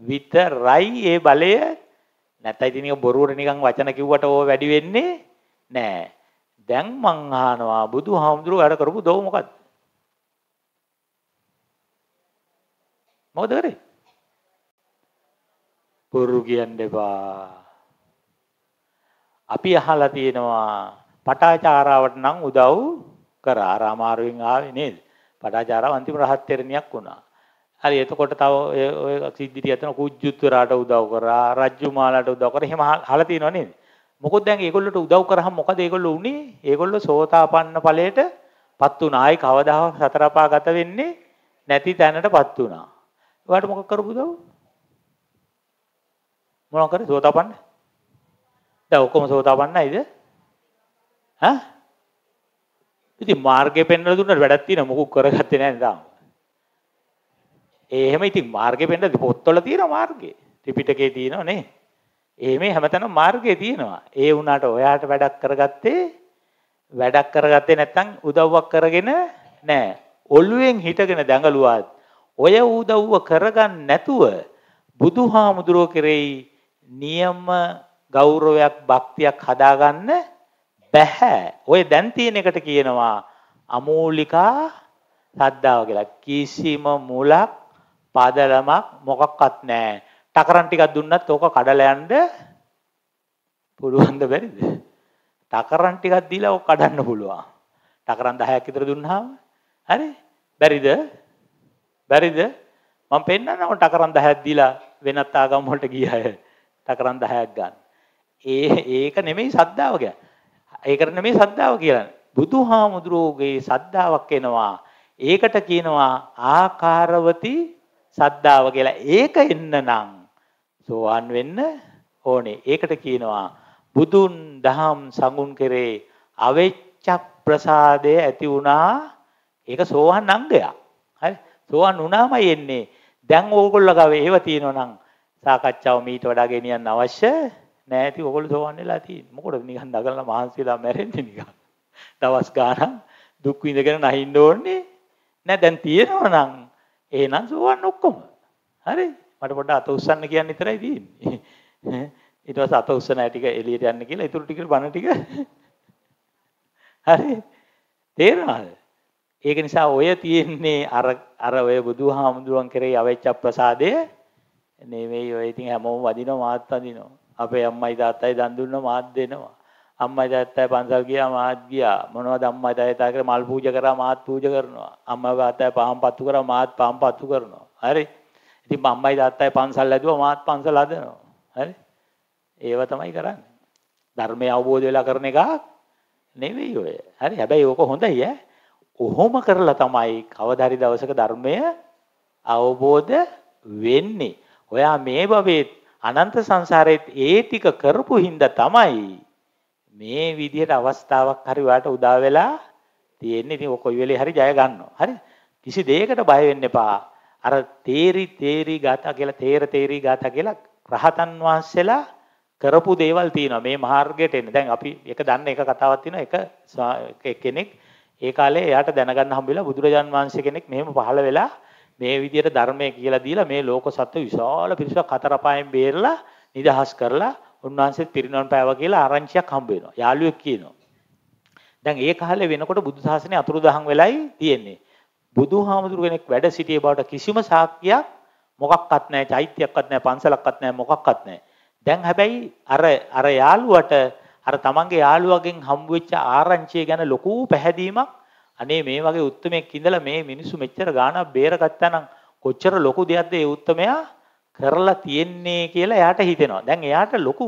විතරයි ඒ බලය නැත්නම් ඉතින් බොරුවට නිකන් වචන කිව්වට ඕව වැඩි වෙන්නේ නෑ. දැන් මං අහනවා බුදුහාමුදුරුවෝ වැඩ කරපු දෝ මොකද්ද? මොකද කරේ? බොරු කියන්න එපා. අපි අහලා තියෙනවා පටාචාරාවට නම් උදව් කරා. අර අමාරුවෙන් ආවේ නේද? පටාචාරාව අන්තිම රහත් ternary වුණා. හරි එතකොට තව ඔය සිද්ධි ටික අතන කුජ්ජුත්තරාට උදව් කරා, රජ්ජුමාලාට උදව් කරා. එහෙම අහලා තියෙනවා නේද? මොකද දැන් ඒගොල්ලොට උදව් කරාම මොකද ඒගොල්ලෝ උනේ? ඒගොල්ලෝ සෝතාපන්න ඵලයට පත් වුණා. ආයි කවදාවත් සතරපා ගත වෙන්නේ නැති තැනටපත් වුණා. ඔයාට මොකක් කරපුද උදව්? මොනවා කරේ සෝතාපන්න? දැන් ඔක්කොම සෝතාපන්නයිද? ඈ? ඉතින් මාර්ගේ පෙන්වලා දුන්නට වැඩක් තියෙන මොකක් කරගත්තේ නැහැ නේද? ඒ එහෙම ඉතින් මාර්ගේ පෙන්වලා පොත්වල තියෙන මාර්ගේ ත්‍රිපිටකේ තියෙනවා නේ. එහෙම හැමතැනම මාර්ගය තියෙනවා. ඒ වුණාට ඔයාට වැඩක් කරගත්තේ වැඩක් කරගත්තේ නැත්නම් උදව්වක් කරගෙන නෑ. ඔළුවෙන් හිටගෙන දඟලුවාත් ඔය ඌදව්ව කරගන්න නැතුව බුදුහාමුදුරුව කෙරෙහි නියම ගෞරවයක් භක්තියක් හදාගන්න බැහැ. ඔය දැන් තියෙන එකට කියනවා අමූලිකා සද්ධාව කියලා. කිසිම මුලක් පදලමක් මොකක්වත් නැහැ. ටකරන් ටිකක් දුන්නත් ඕක කඩලා යන්න පුළුවන්ද බැරිද? ටකරන් ටිකක් දීලා ඕක කඩන්න පුළුවන්. ටකරන් 10ක් විතර දුන්නාම හරි? බැරිද? බැරිද මම පෙන්නන්නම ටකරන් 10ක් දීලා වෙනත් ආගම් වලට ගිය අය ටකරන් 10ක් ගන්න. ඒ ඒක නෙමෙයි සද්ධාව කියන්නේ. ඒකට නෙමෙයි සද්ධාව කියන්නේ. බුදුහාමුදුරුවෝගේ සද්ධාාවක් එනවා. ඒකට කියනවා ආකාරවති සද්ධාව කියලා. ඒක එන්න නම් සෝවාන් වෙන්න ඕනේ. ඒකට කියනවා බුදුන් දහම් සඟුන් කෙරේ අවෙච්චක් ප්‍රසාදය ඇති වුණා. ඒක සෝවාන් අංගයක්. හරි. සෝවන් වුණාමයි එන්නේ. දැන් ඕගොල්ලෝ ගාව ඒව තියෙනවා නම් සාකච්ඡාව මීට වඩා ගෙනියන්න අවශ්‍ය නෑ. ඉතින් ඕගොල්ලෝ සෝවන් වෙලා තියෙන්නේ. මොකටද නිකන් දඟලලා මහන්සි වෙලා මැරෙන්නේ නිකන්. දවස් ගාණක් දුක් විඳගෙන නැහින්න ඕනේ. නෑ දැන් තියෙනවා නම් එහෙනම් සෝවන් ඔක්කොම. හරි. මට පොඩ්ඩක් අත උස්සන්න කියන්න විතරයි තියෙන්නේ. ඊට පස්සේ අත උස්සන ටික එළියට යන්න කියලා ඊටු ටික බණ ටික. හරි. තේරෙනවද? ඒක නිසා ඔය තියෙන්නේ අර අර ඔය බුදුහාමුදුරන් කරේ අවෙච්ච ප්‍රසාදය නෙමෙයි ඔය ඉතින් හැමෝම වදිනවා මාත් වදිනවා. අපේ අම්මයි තාත්තයි දන් දුන්නා මාත් දෙනවා. අම්මයි තාත්තයි පන්සල් ගියා මාත් ගියා. මොනවද අම්මයි තාත්තා කරේ මල් පූජා කරා මාත් පූජා කරනවා. අම්මා තාත්තා පහන් පත්තු කරා මාත් පහන් පත්තු කරනවා. හරි. ඉතින් අම්මයි තාත්තයි පන්සල් ඇදුවා මාත් පන්සල් හදනවා. හරි. ඒව තමයි කරන්නේ. ධර්මය අවබෝධ වෙලා කරන එක නෙවෙයි ඔය. හරි. හැබැයි ඕක හොඳයි ඈ. කොහොම කරලා තමයි කවදාරි දවසක ධර්මය අවබෝධ වෙන්නේ. ඔයා මේ භවෙත් අනන්ත සංසාරෙත් ඒ ටික කරපු හින්දා තමයි මේ විදිහට අවස්ථාවක් හරි වාට උදා වෙලා තියෙන්නේ. ඉතින් ඔක කොයි වෙලේ හරි ජය ගන්නවා. හරි. කිසි දෙයකට බය වෙන්න එපා. අර තේරි තේරි ගාථා කියලා තේර තේරි ගාථා කියලා රහතන් වහන්සේලා කරපු දේවල් තියෙනවා. මේ මාර්ගයට එන්න. දැන් අපි එක දන්න එක කතාවක් තියෙනවා. එක කෙනෙක් ඒ කාලේ එයාට දැනගන්න හම්බෙලා බුදුරජාන් වහන්සේ කෙනෙක් මෙහෙම පහළ වෙලා මේ විදිහට ධර්මය කියලා දීලා මේ ලෝක සත්ත්ව විශාල පිරිසක් හතර පායෙන් බේරලා නිදහස් කරලා උන්වහන්සේත් පිරිනවන් පෑවා කියලා ආරංචියක් හම්බ වෙනවා. යාළුවෙක් කියනවා. දැන් ඒ කාලේ වෙනකොට බුදු සාසනේ අතුරුදහන් වෙලයි තියෙන්නේ. බුදුහාමුදුරු කෙනෙක් වැඩ සිටියේ බවට කිසිම සාක්කියක් මොකක්වත් නැහැ, චෛත්‍යයක්වත් නැහැ, පන්සලක්වත් නැහැ, මොකක්වත් නැහැ. දැන් හැබැයි අර අර යාළුවට අර තමන්ගේ යාළුවගෙන් හම්බුවෙච්ච ආරංචිය ගැන ලොකු පැහැදීමක් අනේ මේ වගේ උත්මයෙක් ඉඳලා මේ මිනිස්සු මෙච්චර ගාණක් බේරගත්තා නම් කොච්චර ලොකු දෙයක්ද ඒ උත්මයා කරලා තියෙන්නේ කියලා එයාට හිතෙනවා. දැන් එයාට ලොකු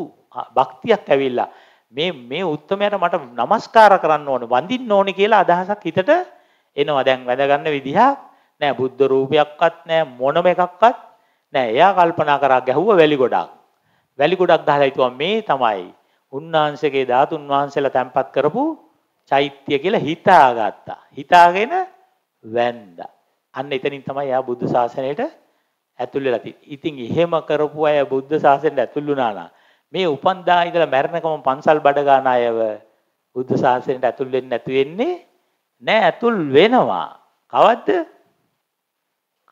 භක්තියක් ඇවිල්ලා මේ මේ උත්මයාට මට নমස්කාර කරන්න ඕන වඳින්න ඕනේ කියලා අදහසක් හිතට එනවා. දැන් වැඳ ගන්න විදිහක් නෑ බුද්ධ රූපයක්වත් නෑ මොනම එකක්වත් නෑ. එයා කල්පනා කරා ගැහුව වැලි ගොඩක්. වැලි ගොඩක් ගහලා හිතුවා මේ තමයි උන්වහන්සේගේ ධාතුන් වහන්සේලා තැන්පත් කරපු චෛත්‍ය කියලා හිතාගත්තා. හිතාගෙන වැන්දා. අන්න එතනින් තමයි එයා බුද්ධ ශාසනයට ඇතුල් වෙලා තියෙන්නේ. ඉතින් එහෙම කරපු අය බුද්ධ ශාසනයට ඇතුල් වුණා නම් මේ උපන්දා ඉඳලා මැරෙනකම පන්සල් බඩ ගන්න අයව බුද්ධ ශාසනයට ඇතුල් වෙන්නේ නැතු වෙන්නේ නෑ ඇතුල් වෙනවා. කවද්ද?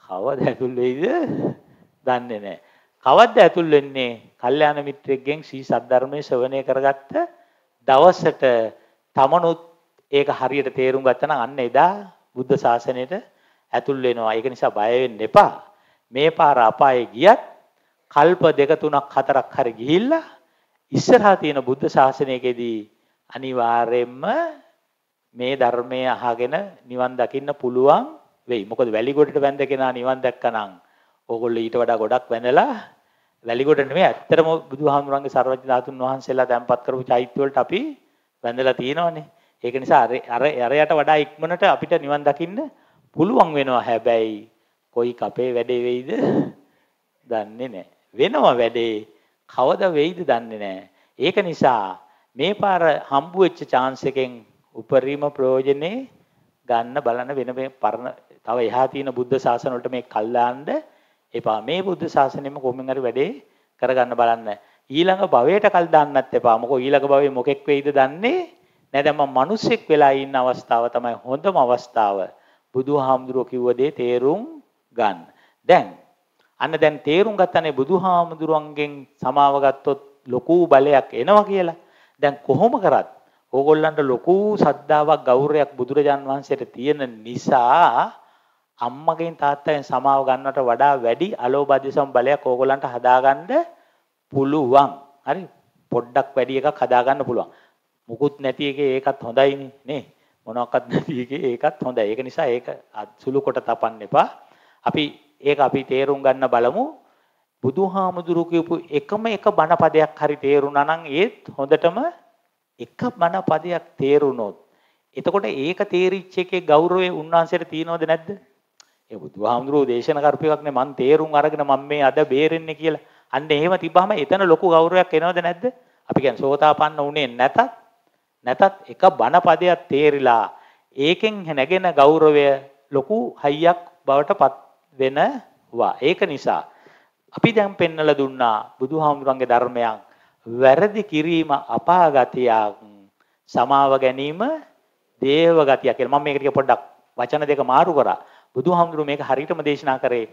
කවද ඇතුල් වෙයිද? දන්නේ නෑ. කවද්ද ඇතුල් වෙන්නේ? කල්යාණ මිත්‍රයෙක්ගෙන් සී සද්ධර්මයේ ශ්‍රවණය කරගත්ත දවසට තමනුත් ඒක හරියට තේරුම් ගත්තා නම් අන්න එදා බුද්ධ ශාසනයට ඇතුල් වෙනවා. ඒක නිසා බය වෙන්න එපා. මේ පාර අපායේ ගියත් කල්ප දෙක තුනක් හතරක් හරි ගිහිල්ලා ඉස්සරහා තියෙන බුද්ධ ශාසනයකදී අනිවාර්යයෙන්ම මේ ධර්මය අහගෙන නිවන් දකින්න පුළුවන් වෙයි. මොකද වැලි ගොඩට වැඳ කෙනා නිවන් දැක්කනම් ඕගොල්ලෝ ඊට වඩා ගොඩක් වැඳලා වැලිගොඩ නෙමෙයි ඇත්තටම බුදුහාමුදුරන්ගේ සර්වඥ ධාතුන් වහන්සේලා තැන්පත් කරපු චෛත්‍ය වලට අපි වැඳලා තියෙනවනේ. ඒක නිසා අර අර යට වඩා ඉක්මනට අපිට නිවන් දකින්න පුළුවන් වෙනවා. හැබැයි කොයි කපේ වැඩේ වෙයිද? දන්නේ නැහැ. වෙනවා වැඩේ කවද වෙයිද දන්නේ නැහැ. ඒක නිසා මේ පාර හම්බු වෙච්ච chance එකෙන් උපරිම ප්‍රයෝජනේ ගන්න බලන වෙන මේ පරණ තව එහා තියෙන බුද්ධ ශාසන වලට මේ කල්ලාන්න එපා. මේ බුද්ධ ශාසනයෙම කොහොමෙන් හරි වැඩේ කරගන්න බලන්න. ඊළඟ භවයට කල් දාන්නත් එපා. මොකෝ ඊළඟ භවයේ මොකෙක් වෙයිද දන්නේ නෑ. දැන් මම මිනිස්සෙක් වෙලා ඉන්න අවස්ථාව තමයි හොඳම අවස්ථාව. බුදුහාමුදුරුවෝ කිව්ව දේ තේරුම් ගන්න. දැන් අන්න දැන් තේරුම් ගත්තනේ බුදුහාමුදුරුවන්ගෙන් සමාව ගත්තොත් ලොකු බලයක් එනවා කියලා. දැන් කොහොම කරත් ඕගොල්ලන්ට ලොකු සද්ධාාවක් ගෞරවයක් බුදුරජාන් වහන්සේට තියෙන නිසා අම්මගෙන් තාත්තගෙන් සමාව ගන්නට වඩා වැඩි අලෝභාදිසම් බලයක් ඕගොල්ලන්ට හදාගන්න පුළුවන්. හරි පොඩ්ඩක් වැඩි එකක් හදාගන්න පුළුවන්. මුකුත් නැති එකේ ඒකත් හොඳයිනේ නේ. මොනවාක්වත් නැති එකේ ඒකත් හොඳයි. ඒක නිසා ඒක සුළු කොට තපන්න එපා. අපි ඒක අපි තේරුම් ගන්න බලමු. බුදුහාමුදුරු කියපු එකම එක බණ පදයක් හරි තේරුණා නම් ඒත් හොඳටම එක බණ පදයක් තේරුණොත් එතකොට ඒක තේරිච්ච එකේ ගෞරවය උන්වහන්සේට තියනවද නැද්ද? ඒ බුදුහාමුදුරෝ දේශන කරපු එකක් නේ මං තේරුම් අරගෙන මම මේ අද බේරෙන්නේ කියලා. අන්න එහෙම තිබ්බහම එතන ලොකු ගෞරවයක් එනවද නැද්ද? අපි කියන්නේ සෝතාපන්න උනේ නැතත් නැතත් එක බණ පදයක් තේරිලා ඒකෙන් නැගෙන ගෞරවය ලොකු හයියක් බවට පත් වෙනවා. ඒක නිසා අපි දැන් පෙන්නලා දුන්නා බුදුහාමුදුරන්ගේ ධර්මයන් වැරදි කිරීම අපාගතියක් සමාව ගැනීම දේව ගතියක් කියලා. මම මේක ටික පොඩ්ඩක් වචන දෙක මාරු කරා. බුදුහාමුදුරුවෝ මේක හරියටම දේශනා කරේ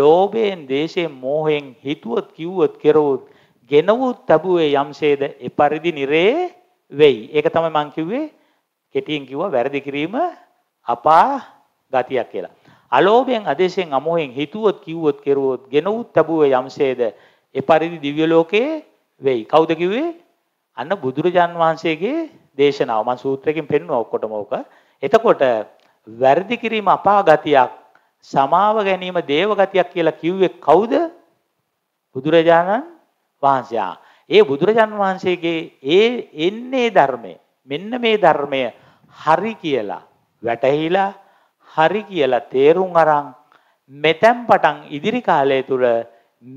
ලෝභයෙන් දේශයෙන් මෝහයෙන් හිතුවත් කිව්වත් කෙරුවොත් ගෙනවුත් තබුවේ යම්සේද එපරිදි නිරේ වෙයි ඒක තමයි මං කිව්වේ කෙටියෙන් කිව්වා වැරදි කිරීම අපා ගතියක් කියලා අලෝභයෙන් අදේශයෙන් අමෝහයෙන් හිතුවත් කිව්වොත් කෙරුවොත් ගෙනවුත් තබුවේ යම්සේද එපරිදි දිව්‍ය ලෝකේ වෙයි කවුද කිව්වේ අන්න බුදුරජාන් වහන්සේගේ දේශනාව මම සූත්‍රයෙන් පෙන්නුවා ඔක්කොටම ඕක එතකොට වැරදි කිරීම අපාගතියක් සමාව ගැනීම දේවගතියක් කියලා කිව්වේ කවුද? බුදුරජාණන් වහන්සේ. ඒ බුදුරජාණන් වහන්සේගේ ඒ එන්නේ ධර්මය මෙන්න මේ ධර්මය හරි කියලා වැටහිලා හරි කියලා තේරුම් අරන් මෙතෙන් පටන් ඉදිරි කාලය තුල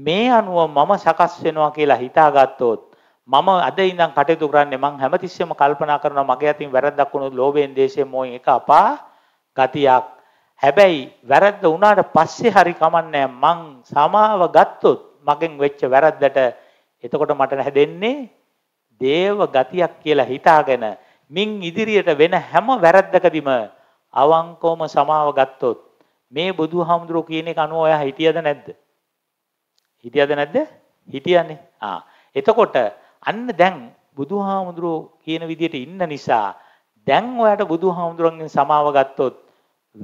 මේ අනුව මම සකස් වෙනවා කියලා හිතාගත්තොත් මම අද ඉඳන් කටයුතු කරන්නේ මං හැමතිස්සෙම කල්පනා කරනවා මගේ අතින් වැරද්දක් වුණොත් ලෝභයෙන් දේශයෙන් මොහෙන් එක අපා ගතියක් හැබැයි වැරද්ද වුණාට පස්සේ හරි කමන්නේ මං සමාව ගත්තොත් මගෙන් වෙච්ච වැරද්දට එතකොට මට හැදෙන්නේ දේව ගතියක් කියලා හිතාගෙන මින් ඉදිරියට වෙන හැම වැරද්දකදීම අවංකවම සමාව ගත්තොත් මේ බුදුහාමුදුරුව කියන එක අනුව ඔයා හිටියද නැද්ද? හිටියද නැද්ද? හිටියනේ. ආ. එතකොට අන්න දැන් බුදුහාමුදුරුව කියන විදිහට ඉන්න නිසා දැන් ඔයාට බුදුහාමුදුරන්ගෙන් සමාව ගත්තොත්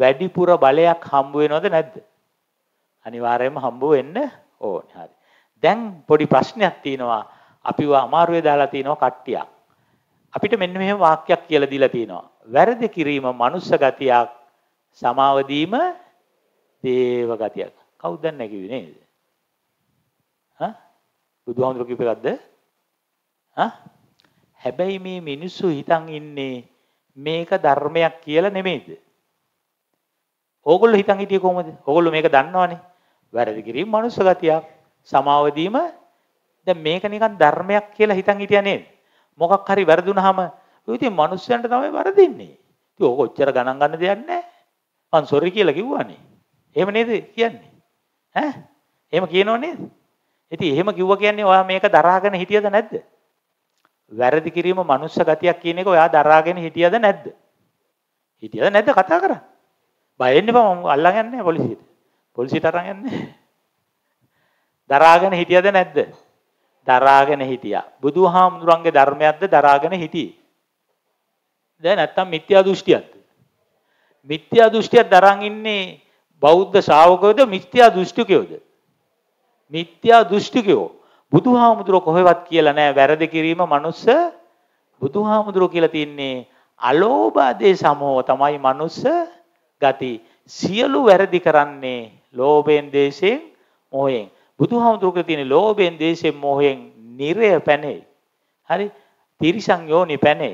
වැඩිපුර බලයක් හම්බ වෙනවද නැද්ද? අනිවාර්යයෙන්ම හම්බ වෙන්න ඕනේ. හරි. දැන් පොඩි ප්‍රශ්නයක් තියෙනවා. අපිව අමාරුවේ දාලා තියෙනවා කට්ටියක්. අපිට මෙන්න මෙහෙම වාක්‍යයක් කියලා දීලා තියෙනවා. වැරදි කිරීම මනුස්ස ගතියක්, සමාව දීම දේව ගතියක්. කවුද දැන් නැගිවේ නේද? හා? බුදුහාමුදුරුවෝ කියපු එකක්ද? හා? හැබැයි මේ මිනිස්සු හිතන් ඉන්නේ මේක ධර්මයක් කියලා නෙමෙයිද? ඕගොල්ලෝ හිතන් හිටියේ කොහොමද? ඕගොල්ලෝ මේක දන්නවනේ. වැරදි කිරීම මනුස්ස ගතියක්. සමාව දීම දැන් මේක නිකන් ධර්මයක් කියලා හිතන් හිටියා නේද? මොකක් හරි වැරදුනහම ඉතින් මනුස්සයන්ට තමයි වැරදින්නේ. ඉතින් ඕක ඔච්චර ගණන් ගන්න දෙයක් නැහැ. මං සෝරි කියලා කිව්වානේ. එහෙම නේද කියන්නේ? ඈ? එහෙම කියනෝ නේද? ඉතින් එහෙම කිව්වා කියන්නේ ඔයා මේක දරාගෙන හිටියද නැද්ද? වැරදි කිරීම මනුස්ස ගතියක් කියන එක ඔයා දරාගෙන හිටියද නැද්ද? හිටියද නැද්ද කතා කරන්නේ? බය වෙන්න එපා මම අල්ලගෙන නැහැ පොලිසියට. පොලිසියට අරන් යන්නේ. දරාගෙන හිටියද නැද්ද? දරාගෙන හිටියා. බුදුහාමුදුරන්ගේ ධර්මයක්ද දරාගෙන හිටියේ? දැන් නැත්තම් මිත්‍යා දෘෂ්ටියක්ද? මිත්‍යා දෘෂ්ටියක් දරන් ඉන්නේ බෞද්ධ ශ්‍රාවකයෝද මිත්‍යා දෘෂ්ටිකයෝද? මිත්‍යා දෘෂ්ටිකයෝ. බුදුහාමුදුර කොහෙවත් කියලා නැහැ වැරදි කිරීම මනුස්ස බුදුහාමුදුර කියලා තින්නේ අලෝභ ආදේ සමෝ තමයි මනුස්ස ගති සියලු වැරදි කරන්නේ ලෝභයෙන් දේශයෙන් මෝහයෙන් බුදුහාමුදුරුවෝ තියෙන ලෝභයෙන් දේශයෙන් මෝහයෙන් නිරය පැනේ හරි තිරිසන් යෝනි පැනේ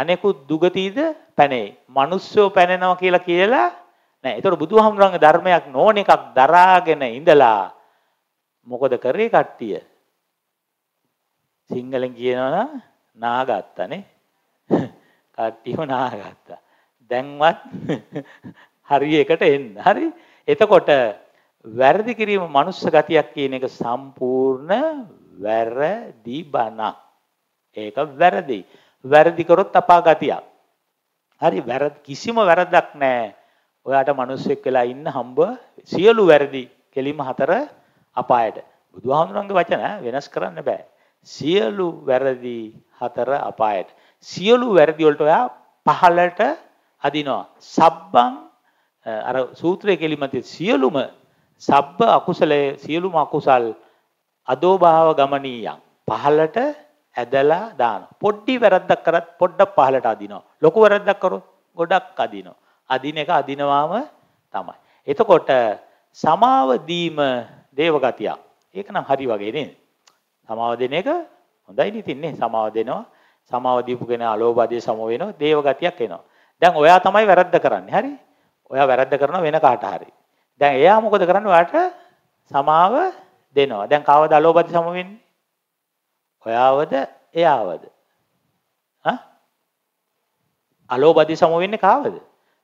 අනෙකුත් දුගතිද පැනේ මිනිස්සෝ පැනෙනවා කියලා කියලා නෑ ඒතකොට බුදුහාමුදුරන්ගේ ධර්මයක් නොවන එකක් දරාගෙන ඉඳලා මොකද කරේ කට්ටිය සිංහලෙන් කියනවා නාගත්තනේ කට්ටියම නාගත්තා දැන්වත් හරියකට එන්න. හරි? එතකොට වැරදි කිරීම මනුස්ස ගතියක් කියන එක සම්පූර්ණ වැරදි බණක්. ඒක වැරදි. වැරදි කරොත් අපා ගතියක්. හරි වැරද කිසිම වැරද්දක් නැහැ. ඔයාට මිනිස්සෙක් වෙලා ඉන්න හම්බ සියලු වැරදි කෙලිම හතර අපායට. බුදුහාමුදුරන්ගේ වචන වෙනස් කරන්න බෑ. සියලු වැරදි හතර අපායට. සියලු වැරදි වලට ඔයා පහළට අදිනවා. සබ්බං අර සූත්‍රය කෙලිමත සියලුම සබ්බ අකුසලයේ සියලුම අකුසල් අදෝභාව ගමනීයන් පහලට ඇදලා දාන පොඩ්ඩි වැරද්දක් කරත් පොඩ්ඩක් පහලට අදිනවා ලොකු වැරද්දක් කරොත් ගොඩක් අදිනවා අදින එක අදිනවාම තමයි එතකොට සමාව දීම දේවගතියක් ඒක නම් හරි වගේ නේද සමාව දෙන එක හොඳයි නිතින්නේ සමාව දෙනවා සමාව දීපු කෙනා අලෝභ ආදී සම වෙනවා දේවගතියක් එනවා දැන් ඔයා තමයි වැරද්ද කරන්නේ හරි ඔයා වැරද්ද කරනවා වෙන කාට හරි. දැන් එයා මොකද කරන්නේ? ඔයාට සමාව දෙනවා. දැන් කවද අලෝපති සම වෙන්නේ? ඔයාවද එයාවද? ආ? අලෝපති සම වෙන්නේ කාවද?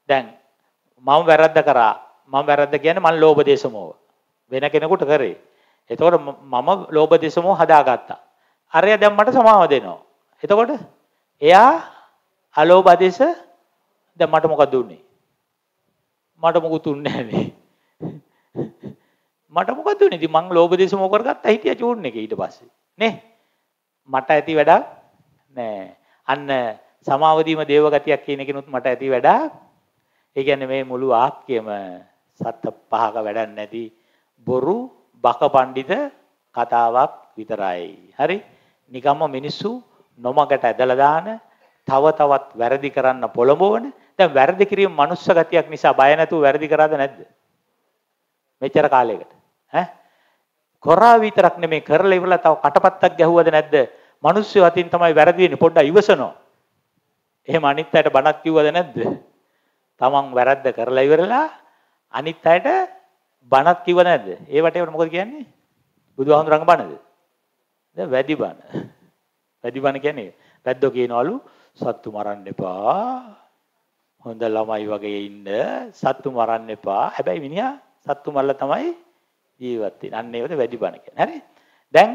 දැන් මම වැරද්ද කරා. මම වැරද්ද කියන්නේ මම ලෝභ දේශමෝව. වෙන කෙනෙකුට කරේ. එතකොට මම ලෝභ දේශමෝ හදාගත්තා. අරයා දැන් මට සමාව දෙනවා. එතකොට එයා අලෝභ දේශ දැන් මට මොකද දුන්නේ? මට මොකුත් උන්නේ නැහැ මට මොකද උනේ? ඉතින් මං ලෝභ දේශ මොහ කරගත්තා හිටියා චූර්ණ එක ඊට පස්සේ. නේ? මට ඇති වැඩක් නෑ. අන්න සමාවදීම දේව ගතියක් කියන කෙනුත් මට ඇති වැඩක්. ඒ කියන්නේ මේ මුළු ආක්කයම සත්ත පහක වැඩක් නැති බොරු බක පඬිත කතාවක් විතරයි. හරි? නිකම්ම මිනිස්සු නොමකට ඇදලා දාන තව තවත් වැරදි කරන්න පොළඹවන දැන් වැරදි කිරීම මනුස්ස ගතියක් නිසා බය නැතුව වැරදි කරාද නැද්ද? මෙච්චර කාලයකට ඈ කොරා විතරක් නෙමෙයි කරලා ඉවරලා තව කටපත්තක් ගැහුවද නැද්ද? මිනිස්සු අතින් තමයි වැරදි වෙන්නේ පොඩ්ඩක් ඉවසනවා. එහෙම අනිත් අයට බණක් කිව්වද නැද්ද? තමන් වැරද්ද කරලා ඉවරලා අනිත් අයට බණක් කිව්වද නැද්ද? ඒ වටේට මොකද කියන්නේ? බුදුහාමුදුරන්ගේ බණද? දැන් වැඩි බණ. වැඩි බණ කියන්නේ වැද්දෝ කියනවලු සත්තු මරන්න එපා හොඳ ළමයි වගේ ඉන්න සත්තු මරන්න එපා. හැබැයි මිනිහා සත්තු මරලා තමයි ජීවත් වෙන්නේ. අන්න ඒවද වැඩි බණ කියන්නේ. හරි? දැන්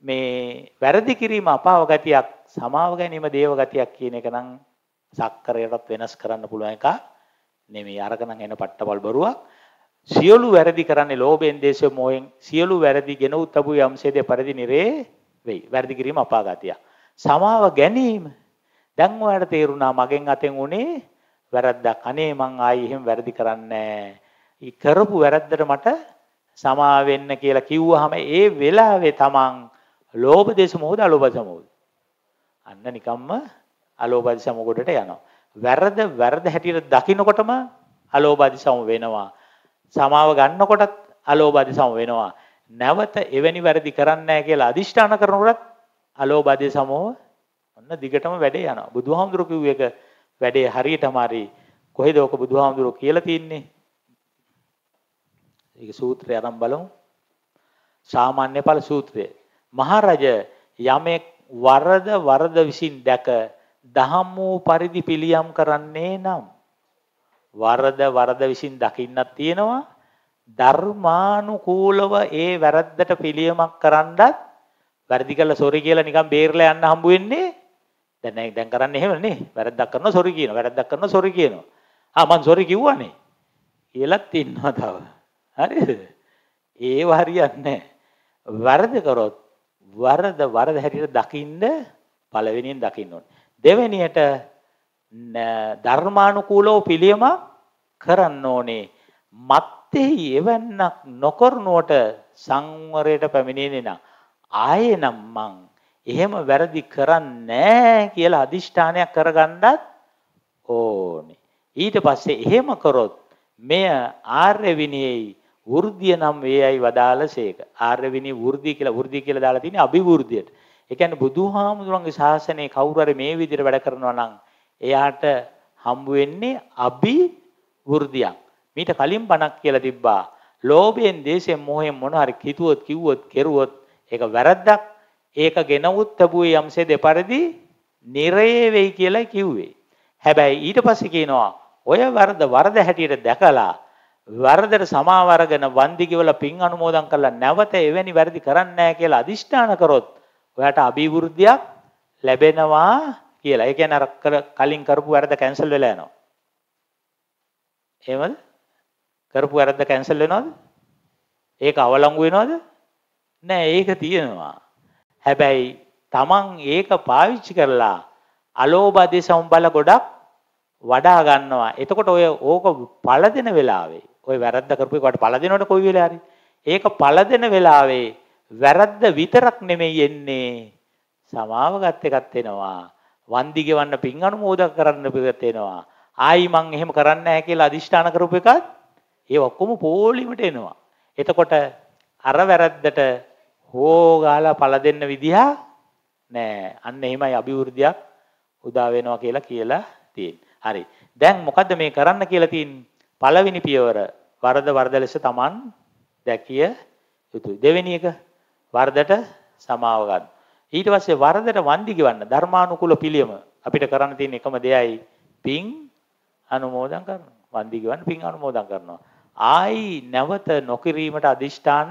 මේ වැරදි කිරීම අපාව ගතියක්, සමාව ගැනීම දේව ගතියක් කියන එක නම් සක්කරයටත් වෙනස් කරන්න පුළුවන් එක නෙමෙයි. අරක නම් එන පට්ටපල් බරුවක්. සියලු වැරදි කරන්නේ ලෝභයෙන්, දේශයෙන්, මොහෙන් සියලු වැරදි ගෙන උත්බු යම්සේදේ පරිදි නිරේ වෙයි. වැරදි කිරීම අපාගතිය. සමාව ගැනීම දැන් ඔයාලට තේරුණා මගෙන් අතෙන් උනේ වැරද්දක් අනේ මං ආයි එහෙම වැරදි කරන්නේ කරපු වැරද්දට මට සමා වෙන්න කියලා කිව්වහම ඒ වෙලාවේ තමන් ලෝභ දේශ මොහොත අලෝභ සමෝද අන්න නිකම්ම අලෝභ දේශ මොකොටට යනවා වැරද වැරද හැටියට දකින්නකොටම අලෝභ සම වෙනවා සමාව ගන්නකොටත් අලෝභ සම වෙනවා නැවත එවැනි වැරදි කරන්නේ නැහැ කියලා අදිෂ්ඨාන කරනකොටත් අලෝභ සමෝ ඔන්න දිගටම වැඩේ යනවා බුදුහාමුදුරු කිව්ව එක වැඩේ හරියටම හරි කොහෙද ඔක බුදුහාමුදුරුවෝ කියලා තින්නේ? ඒක සූත්‍රය අරන් බලමු. සාමාන්‍ය ඵල සූත්‍රය. මහරජ යමෙක් වරද වරද විසින් දැක දහම් වූ පරිදි පිළියම් කරන්නේ නම් වරද වරද විසින් දකින්නක් තියෙනවා ධර්මානුකූලව ඒ වැරද්දට පිළියමක් කරන්නත් වැරදි කළ සොරි කියලා නිකන් බේරලා යන්න හම්බු වෙන්නේ දැන් නෑ දැන් කරන්නේ එහෙමනේ වැරද්දක් කරනවා සොරි කියනවා වැරද්දක් කරනවා සොරි කියනවා ආ මං සොරි කිව්වානේ කියලාත් ඉන්නවා තව හරිද ඒව හරියන්නේ වැරද කරොත් වරද වරද හැටියට දකින්න පළවෙනියෙන් දකින්න ඕනේ දෙවෙනියට ධර්මානුකූලව පිළියම කරන්න ඕනේ මත්තෙහි එවන්නක් නොකරනුවට සංවරයට පැමිණෙන්නේ නම් ආයෙනම් මං එහෙම වැරදි කරන්නේ කියලා අදිෂ්ඨානයක් කරගන්නත් ඕනේ. ඊට පස්සේ එහෙම කරොත් මෙය ආර්ය විනයෙහි වෘද්ධිය නම් වේයයි වදාළසේක. ආර්ය විනී වෘද්ධිය කියලා වෘද්ධිය කියලා දාලා තියෙන්නේ අභිවෘද්ධියට. ඒ කියන්නේ බුදුහාමුදුරන්ගේ ශාසනයේ කවුරු හරි මේ විදිහට වැඩ කරනවා නම් එයාට හම්බ වෙන්නේ අභිවෘද්ධියක්. මීට කලින් බණක් කියලා තිබ්බා. ලෝභයෙන්, දේශයෙන්, මෝහයෙන් මොන හරි හිතුවොත්, කිව්වොත්, කෙරුවොත් ඒක වැරද්දක් ඒක ගෙනවුත් තබුවේ යම්සේ දෙපරදි නිරයේ වෙයි කියලා කිව්වේ. හැබැයි ඊට පස්සේ කියනවා ඔය වරද වරද හැටියට දැකලා වරදට සමාව අරගෙන වන්දි ගෙවලා පින් අනුමෝදන් කරලා නැවත එවැනි වැරදි කරන්නේ නැහැ කියලා අදිෂ්ඨාන කරොත් ඔයාට අභිවෘද්ධියක් ලැබෙනවා කියලා. ඒ කියන්නේ අර කලින් කරපු වැරද කැන්සල් වෙලා යනවා. එහෙමද? කරපු වැරද්ද කැන්සල් වෙනවද? ඒක අවලංගු වෙනවද? නෑ ඒක තියෙනවා. හැබැයි තමන් ඒක පාවිච්චි කරලා අලෝභදී සම්බල ගොඩක් වඩා ගන්නවා. එතකොට ඔය ඕක පළදෙන වෙලාවේ ඔය වැරද්ද කරපු එකට පළදෙනවනේ කොයි වෙලාවේ හරි. ඒක පළදෙන වෙලාවේ වැරද්ද විතරක් නෙමෙයි එන්නේ. සමාව ගත් එකත් එනවා. වන්දි ගෙවන්න පින් අනුමෝදක කරන්න පිළිගත් එනවා. ආයි මං එහෙම කරන්න නැහැ කියලා අදිෂ්ඨාන කරපු එකත් ඒ ඔක්කොම පොලිමිට එනවා. එතකොට අර වැරද්දට හෝ ගාලා පළ දෙන්න විදිහ නෑ. අන්න එහෙමයි අභිවෘද්ධියක් උදා වෙනවා කියලා කියලා තියෙන්නේ. හරි. දැන් මොකද්ද මේ කරන්න කියලා තියෙන්නේ? පළවෙනි පියවර වරද වරද ලෙස Taman දැකිය යුතුයි. දෙවෙනි එක වරදට සමාව ගන්න. ඊට පස්සේ වරදට වන්දි ගෙවන්න ධර්මානුකූල පිළියම අපිට කරන්න තියෙන එකම දෙයයි පින් අනුමෝදන් කරනවා. වන්දි ගෙවන්න පින් අනුමෝදන් කරනවා. ආයි නැවත නොකිරීමට අදිෂ්ඨාන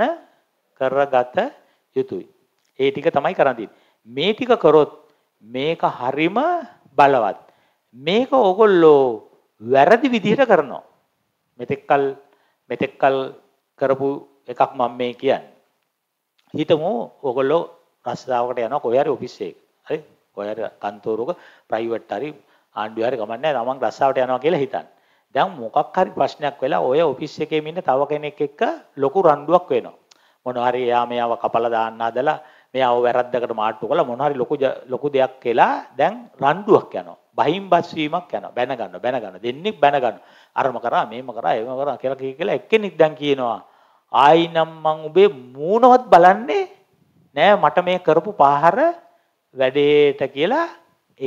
කරගත යුතුයි. ඒ ටික තමයි කරන්න මේ ටික කරොත් මේක හරිම බලවත්. මේක ඕගොල්ලෝ වැරදි විදිහට කරනවා. මෙතෙක්කල් මෙතෙක්කල් කරපු එකක් මම මේ කියන්නේ. හිතමු ඕගොල්ලෝ රස්සාවකට යනවා කොහේ හරි ඔෆිස් එකේ. හරි? කොහේ හරි කන්තෝරුවක ප්‍රයිවට් හරි ආණ්ඩුවේ හරි ගමන් නැහැ. තමන් රස්සාවට යනවා කියලා හිතන්න. දැන් මොකක් හරි ප්‍රශ්නයක් වෙලා ඔය ඔෆිස් එකේ ඉන්න තව කෙනෙක් එක්ක ලොකු රණ්ඩුවක් වෙනවා. මොනවා හරි එයා මෙයාව කපලා දාන්න හදලා මෙයාව වැරද්දකට මාට්ටු කළා මොනවා හරි ලොකු ලොකු දෙයක් කියලා දැන් රණ්ඩුවක් යනවා. බහින් බස් වීමක් යනවා. බැන ගන්න බැන ගන්න දෙන්නේ බැන ගන්න. අරම කරා මේම කරා එම කරා කියලා කී කියලා එක්කෙනෙක් දැන් කියනවා ආයි නම් මං ඔබේ මූණවත් බලන්නේ නෑ මට මේ කරපු පහර වැඩේට කියලා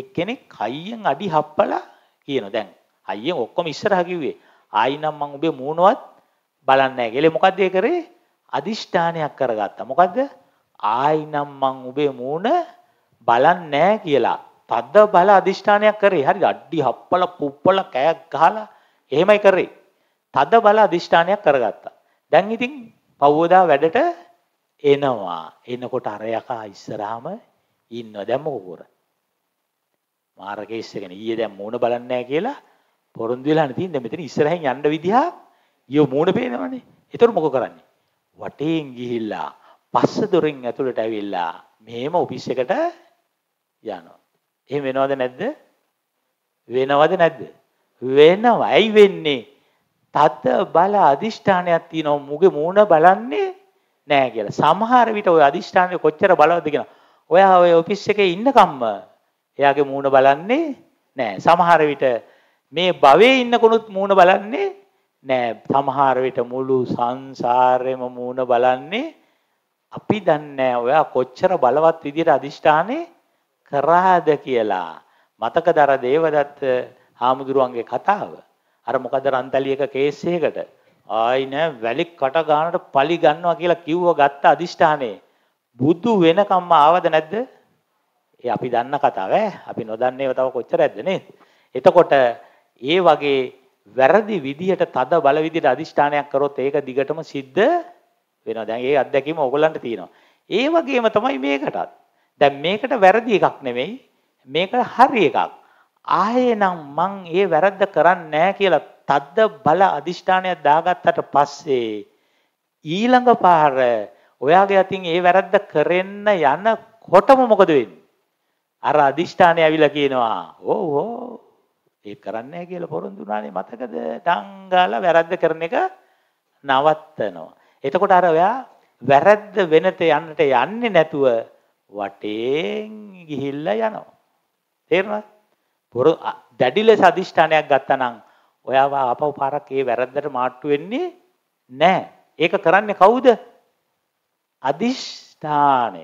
එක්කෙනෙක් හයියෙන් අඩි හප්පලා කියනවා. දැන් හයියෙන් ඔක්කොම ඉස්සරහ කිව්වේ ආයි නම් මං ඔබේ මූණවත් බලන්නේ නෑ කියලා මොකද්ද ඒ කරේ? අදිෂ්ඨානයක් කරගත්තා. මොකද්ද? ආයිනම් මං ඔබේ මූණ බලන්නේ නැහැ කියලා. තද්ද බල අදිෂ්ඨානයක් කරේ. හරිද? අඩි හප්පල පුප්පල කෑක් ගහලා එහෙමයි කරේ. තද්ද බල අදිෂ්ඨානයක් කරගත්තා. දැන් ඉතින් පවෝදා වැඩට එනවා. එනකොට අරයකා ඉස්සරහම ඉන්නවා. දැන් මොකෝ කරන්නේ? මාර්ගේස් එකනේ ඊයේ දැන් මූණ බලන්නේ කියලා පොරොන්දු වෙලා නැතිනම් මෙතන ඉස්සරහින් යන්න විදිහක් ඊය මූණ පේනවනේ. ඒතර මොකෝ කරන්නේ? වටේන් ගිහිල්ලා පස්ස දොරින් ඇතුළට ඇවිල්ලා මෙහෙම ඔෆිස් එකට යනවා. එහෙම වෙනවද නැද්ද? වෙනවද නැද්ද? වෙනවා. ඇයි වෙන්නේ? තද බල අදිෂ්ඨානයක් තියෙනවා මුගේ මූණ බලන්නේ නෑ කියලා. සමහර විට ওই අදිෂ්ඨානය කොච්චර බලවද කියලා. ඔයා ওই ඔෆිස් එකේ ඉන්නකම්ම එයාගේ මූණ බලන්නේ නෑ. සමහර විට මේ භවයේ ඉන්නකොනුත් මූණ බලන්නේ නෑ සමහර විට මුළු සංසාරෙම මූණ බලන්නේ අපි දන්නේ ඔයා කොච්චර බලවත් විදිහට අදිෂ්ඨානේ කරාද කියලා මතකදර දේවදත්ත හාමුදුරුවන්ගේ කතාව අර මොකද රන්තලියක කේස් එකකට ආයි නෑ වැලි කට ගන්නට පලි ගන්නවා කියලා කිව්ව ගත්ත අදිෂ්ඨානේ බුදු වෙනකම්ම ආවද නැද්ද ඒ අපි දන්න කතාව අපි නොදන්නේ ඒව තව කොච්චර ඇද්ද නේද එතකොට ඒ වගේ වැරදි විදිහට තද බල විදිහට අදිෂ්ඨානයක් කරොත් ඒක දිගටම සිද්ධ වෙනවා. දැන් ඒ අත්දැකීම ඕගොල්ලන්ට තියෙනවා. ඒ වගේම තමයි මේකටත්. දැන් මේකට වැරදි එකක් නෙමෙයි. මේක හරි එකක්. ආයෙනම් මං ඒ වැරද්ද කරන්නේ නැහැ කියලා තද්ද බල අදිෂ්ඨානයක් දාගත්තට පස්සේ ඊළඟ පාර ඔයාගේ අතින් ඒ වැරද්ද කරෙන්න යනකොටම මොකද වෙන්නේ? අර අදිෂ්ඨානය ඇවිල්ලා කියනවා ඕ ඕ ටේප් කරන්නේ නැහැ කියලා පොරොන්දු වුණානේ මතකද? ඩංගාලා වැරද්ද කරන එක නවත්තනවා. එතකොට අර ඔයා වැරද්ද වෙනට යන්නට යන්නේ නැතුව වටේන් ගිහිල්ලා යනවා. තේරෙනවද? පොර දැඩි ලෙස අදිෂ්ඨානයක් ගත්තනම් ඔයාව ආපහු පාරක් ඒ වැරද්දට මාට්ටු වෙන්නේ නැහැ. ඒක කරන්නේ කවුද? අදිෂ්ඨානය.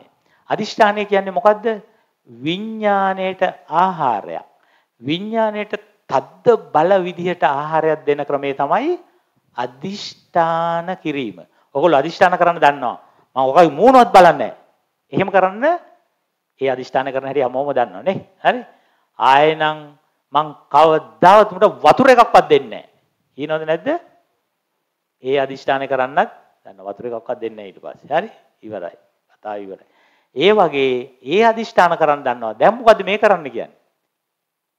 අදිෂ්ඨානය කියන්නේ මොකද්ද? විඥාණයට ආහාරයක්. විඥාණයට තද්ද බල විදිහට ආහාරයක් දෙන ක්‍රමේ තමයි අදිෂ්ඨාන කිරීම. ඔගොල්ලෝ අදිෂ්ඨාන කරන්න දන්නවා. මම ඔකයි මූණවත් බලන්නේ එහෙම කරන්න ඒ අදිෂ්ඨාන කරන හැටි හැමෝම දන්නවා නේ. හරි? ආයෙනම් මං කවදාවත් උඹට වතුර එකක්වත් දෙන්නේ නැහැ. කියනවද නැද්ද? ඒ අදිෂ්ඨාන කරන්නත් දන්න වතුර එකක්වත් දෙන්නේ නැහැ ඊට පස්සේ. හරි? ඉවරයි. කතාව ඉවරයි. ඒ වගේ ඒ අදිෂ්ඨාන කරන් දන්නවා. දැන් මොකද්ද මේ කරන්න කියන්නේ?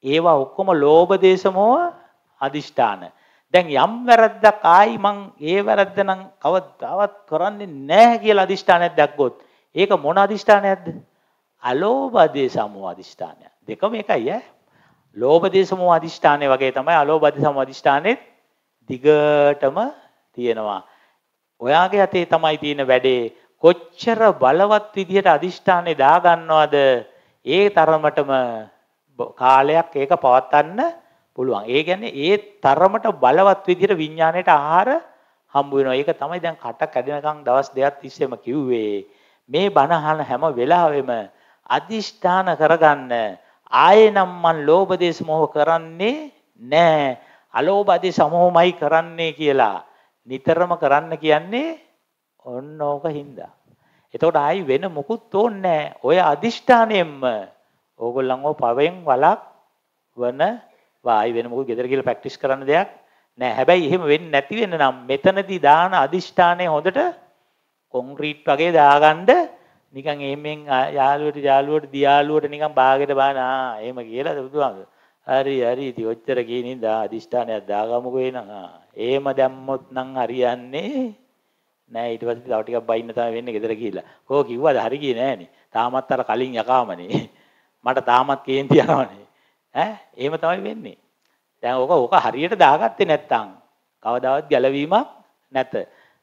ඒවා ඔක්කොම ලෝභ දේශ මොහ අදිෂ්ඨාන. දැන් යම් වැරද්දක් ආයි මං ඒ වැරද්ද නම් කවදාවත් කරන්නේ නැහැ කියලා අදිෂ්ඨානයක් දැක්කොත් ඒක මොන අදිෂ්ඨානයක්ද? අලෝභ දේශ මොහ අදිෂ්ඨානය. දෙකම එකයි ඈ. ලෝභ දේශ මොහ අදිෂ්ඨානය වගේ තමයි අලෝභ දේශ මොහ අදිෂ්ඨානෙත් දිගටම තියෙනවා. ඔයාගේ අතේ තමයි තියෙන වැඩේ කොච්චර බලවත් විදිහට අදිෂ්ඨානේ දාගන්නවද ඒ තරමටම කාලයක් ඒක පවත්වන්න පුළුවන්. ඒ කියන්නේ ඒ තරමට බලවත් විදිහට විඥාණයට ආහාර හම්බ වෙනවා. ඒක තමයි දැන් කට කැඩෙනකන් දවස් දෙකක් තිස්සේම කිව්වේ. මේ බණහන හැම වෙලාවෙම අදිෂ්ඨාන කරගන්න. ආයේ නම් මන් ලෝභ දේශ මොහ කරන්නේ නෑ. අලෝභ අධි සමෝහමයි කරන්නේ කියලා නිතරම කරන්න කියන්නේ ඔන්න ඕක හින්දා. එතකොට ආයි වෙන මොකුත් ඕනේ නැහැ. ඔය අදිෂ්ඨානයෙන්ම ඕගොල්ලන්ව පවෙන් වලක් වන වායි වෙන මොකද ගෙදර කියලා ප්‍රැක්ටිස් කරන්න දෙයක් නෑ හැබැයි එහෙම වෙන්නේ නැති වෙන්න නම් මෙතනදී දාන අදිෂ්ඨානය හොඳට කොන්ක්‍රීට් වගේ දාගන්න නිකන් එහෙමෙන් යාළුවට යාළුවට දියාළුවට නිකන් බාගෙට බානා එහෙම කියලා බුදුහාමුදුරුවෝ හරි හරි ඉතින් ඔච්චර කියනින් දා අදිෂ්ඨානයක් දාගමුකෝ එනං එහෙම දැම්මොත් නම් හරියන්නේ නෑ ඊට පස්සේ තව ටිකක් බයින්න තමයි වෙන්නේ ගෙදර ගිහිල්ලා. කෝ කිව්වද හරි ගියේ නෑනේ. තාමත් අර කලින් යකාමනේ. මට තාමත් කේන්ති යනවනේ. ඈ එහෙම තමයි වෙන්නේ. දැන් ඕක ඕක හරියට දාගත්තේ නැත්තම් කවදාවත් ගැලවීමක් නැත.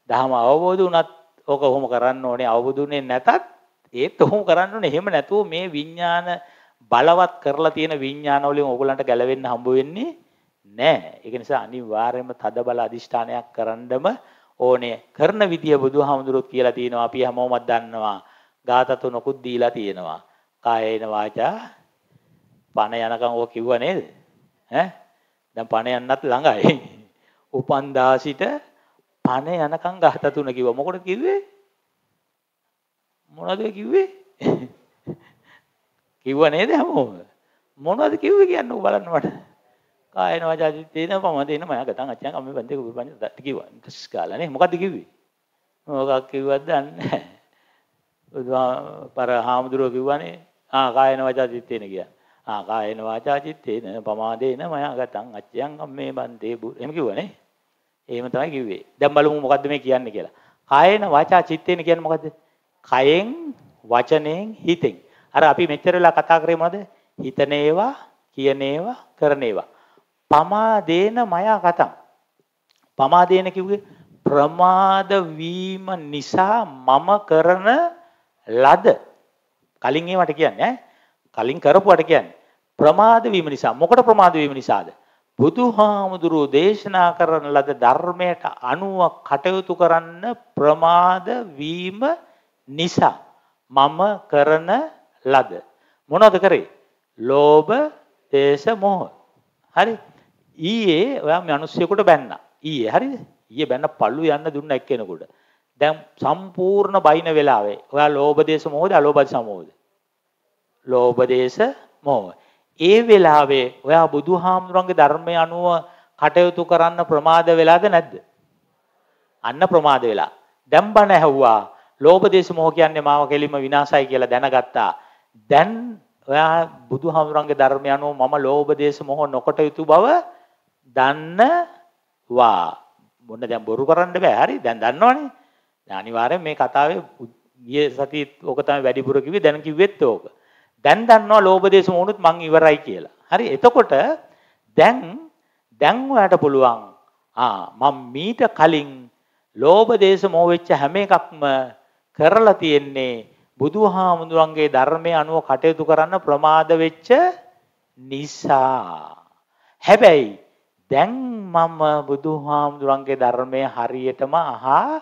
දහම අවබෝධ වුණත් ඕක ඔහොම කරන්න ඕනේ අවබෝධුනේ නැතත් ඒත් ඔහොම කරන්න ඕනේ. එහෙම නැතුව මේ විඥාන බලවත් කරලා තියෙන විඥාන වලින් ඕගලන්ට ගැලවෙන්න හම්බ වෙන්නේ නැහැ. ඒක නිසා අනිවාර්යයෙන්ම තද බල අදිෂ්ඨානයක් කරන්නම ඕනේ. කරන විදිය බුදුහාමුදුරුවෝ කියලා තියෙනවා. අපි හැමෝමත් දන්නවා. ගාතතු නොකුත් දීලා තියෙනවා. කායේන වාචා පණ යනකම් ඕක කිව්ව නේද? ඈ දැන් පණ යන්නත් ළඟයි. උපන්දා සිට පණ යනකම් ගහත තුන කිව්වා. මොකටද කිව්වේ? මොනවද කිව්වේ? කිව්ව නේද හැමෝම? මොනවද කිව්වේ කියන්න ඕක බලන්න මට. කායන වාචා දිත්තේන පමදේන මම ගතන් අච්චන් අම්මේ බන්දේ කුපිපන් දත් කිව්වා. ටස් කාලා නේ. මොකද්ද කිව්වේ? මොකක් කිව්වද දන්නේ නැහැ. බුදුහා පර හාමුදුරුවෝ කිව්වනේ ආ කායන වාචා චිත්තේන කියන්නේ. ආ කායන වාචා චිත්තේන පමාදේන මයාගතං අච්චයන් මේ බන්තේ බුර. එහෙම කිව්වනේ. එහෙම තමයි කිව්වේ. දැන් බලමු මොකද්ද මේ කියන්නේ කියලා. කායන වාචා චිත්තේන කියන්නේ මොකද්ද? කයෙන් වචනෙන් හිතෙන්. අර අපි මෙච්චර වෙලා කතා කරේ මොනවද? හිතන ඒවා, කියන ඒවා, කරන ඒවා. පමාදේන මයාගතං. පමාදේන කිව්වේ ප්‍රමාද වීම නිසා මම කරන ලද කලින් ඒවට කියන්නේ කලින් කරපුවට කියන්නේ ප්‍රමාද වීම නිසා. මොකට ප්‍රමාද වීම නිසාද? බුදුහාමුදුරුව දේශනා කරන ලද ධර්මයට අනුව කටයුතු කරන්න ප්‍රමාද වීම නිසා මම කරන ලද මොනවද කරේ? ලෝභ, දේශ, මොහ. හරි. ඊයේ ඔයා මිනිස්සුයෙකුට බැන්නා. ඊයේ හරිද? ඊයේ බැන්න පල්ලු යන්න දුන්න එක්කෙනෙකුට. දැන් සම්පූර්ණ බයින වෙලාවේ ඔයා ලෝභ දේශ මොහොද අලෝභ සමෝද ලෝභ දේශ මොහ ඒ වෙලාවේ ඔයා බුදුහාමුදුරන්ගේ ධර්මය අනුව කටයුතු කරන්න ප්‍රමාද වෙලාද නැද්ද? අන්න ප්‍රමාද වෙලා. දැන් බණ ඇහුවා. ලෝභ දේශ මොහ කියන්නේ මාව කෙලින්ම විනාශයි කියලා දැනගත්තා. දැන් ඔයා බුදුහාමුදුරන්ගේ ධර්මය අනුව මම ලෝභ දේශ මොහ නොකටයුතු බව දන්නවා. මොන දැන් බොරු කරන්න බෑ. හරි. දැන් දන්නවනේ. අනිවාර්යෙන් මේ කතාවේ ගිය සතියේ ඕක තමයි වැඩිපුර කිව්වේ දැන් කිව්වෙත් ඕක. දැන් දන්නවා ලෝභ දේශ මොහොනුත් මං ඉවරයි කියලා. හරි එතකොට දැන් දැන් ඔයාට පුළුවන් ආ මම මීට කලින් ලෝභ දේශ මොහ වෙච්ච හැම එකක්ම කරලා තියෙන්නේ බුදුහාමුදුරන්ගේ ධර්මයේ අනුව කටයුතු කරන්න ප්‍රමාද වෙච්ච නිසා. හැබැයි දැන් මම බුදුහාමුදුරන්ගේ ධර්මය හරියටම අහා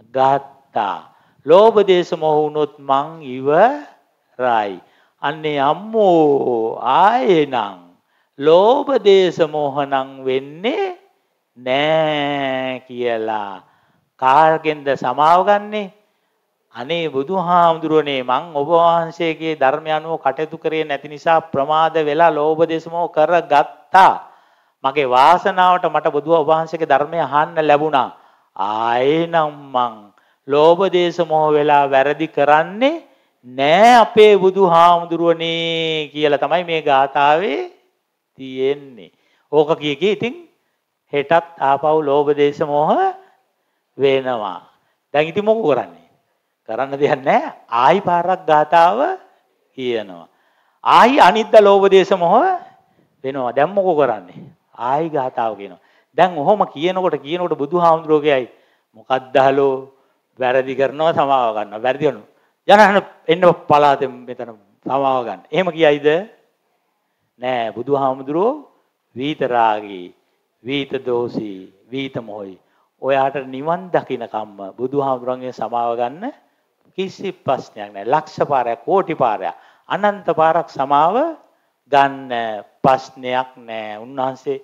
ගත්තා. ලෝභ දේශ මොහ වුණොත් මං ඉවරයි. අන්නේ අම්මෝ ආයෙනම් ලෝභ දේශ මොහනම් වෙන්නේ නෑ කියලා කාගෙන්ද සමාව ගන්නෙ? අනේ බුදුහාමුදුරනේ මං ඔබ වහන්සේගේ ධර්මය අනුව කටයුතු කරේ නැති නිසා ප්‍රමාද වෙලා ලෝභ දේශ මොහ කරගත්තා. මගේ වාසනාවට මට බුදුහාමුදුරගේ ධර්මය අහන්න ලැබුණා. ආයෙනම් මං ලෝභ දේශ මොහ වෙලා වැරදි කරන්නේ නෑ අපේ බුදුහාමුදුරුවනේ කියලා තමයි මේ ගාථාවේ තියෙන්නේ. ඕක කියකේ ඉතින් හෙටත් ආපහු ලෝභ දේශ මොහ වෙනවා. දැන් ඉතින් මොකෝ කරන්නේ? කරන්න දෙයක් නෑ. ආයි පාරක් ගාථාව කියනවා. ආයි අනිද්දා ලෝභ දේශ මොහ වෙනවා. දැන් මොකෝ කරන්නේ? ආයි ගාථාව කියනවා. දැන් ඔහොම කියනකොට කියනකොට බුදුහාමුදුරුවෝගේයි මොකක්ද හලෝ වැරදි කරනවා සමාව ගන්නවා වැරදි කරනවා යනහන එන්න පලාතෙන් මෙතන සමාව ගන්න. එහෙම කියයිද? නෑ බුදුහාමුදුරුවෝ වීතරාගී, වීත දෝෂී, වීත මොහි. ඔයාට නිවන් දකින කම්ම බුදුහාමුදුරන්ගේ සමාව ගන්න කිසි ප්‍රශ්නයක් නෑ. ලක්ෂ පාරයක්, කෝටි පාරයක්, අනන්ත පාරක් සමාව ගන්න ප්‍රශ්නයක් නෑ. උන්වහන්සේ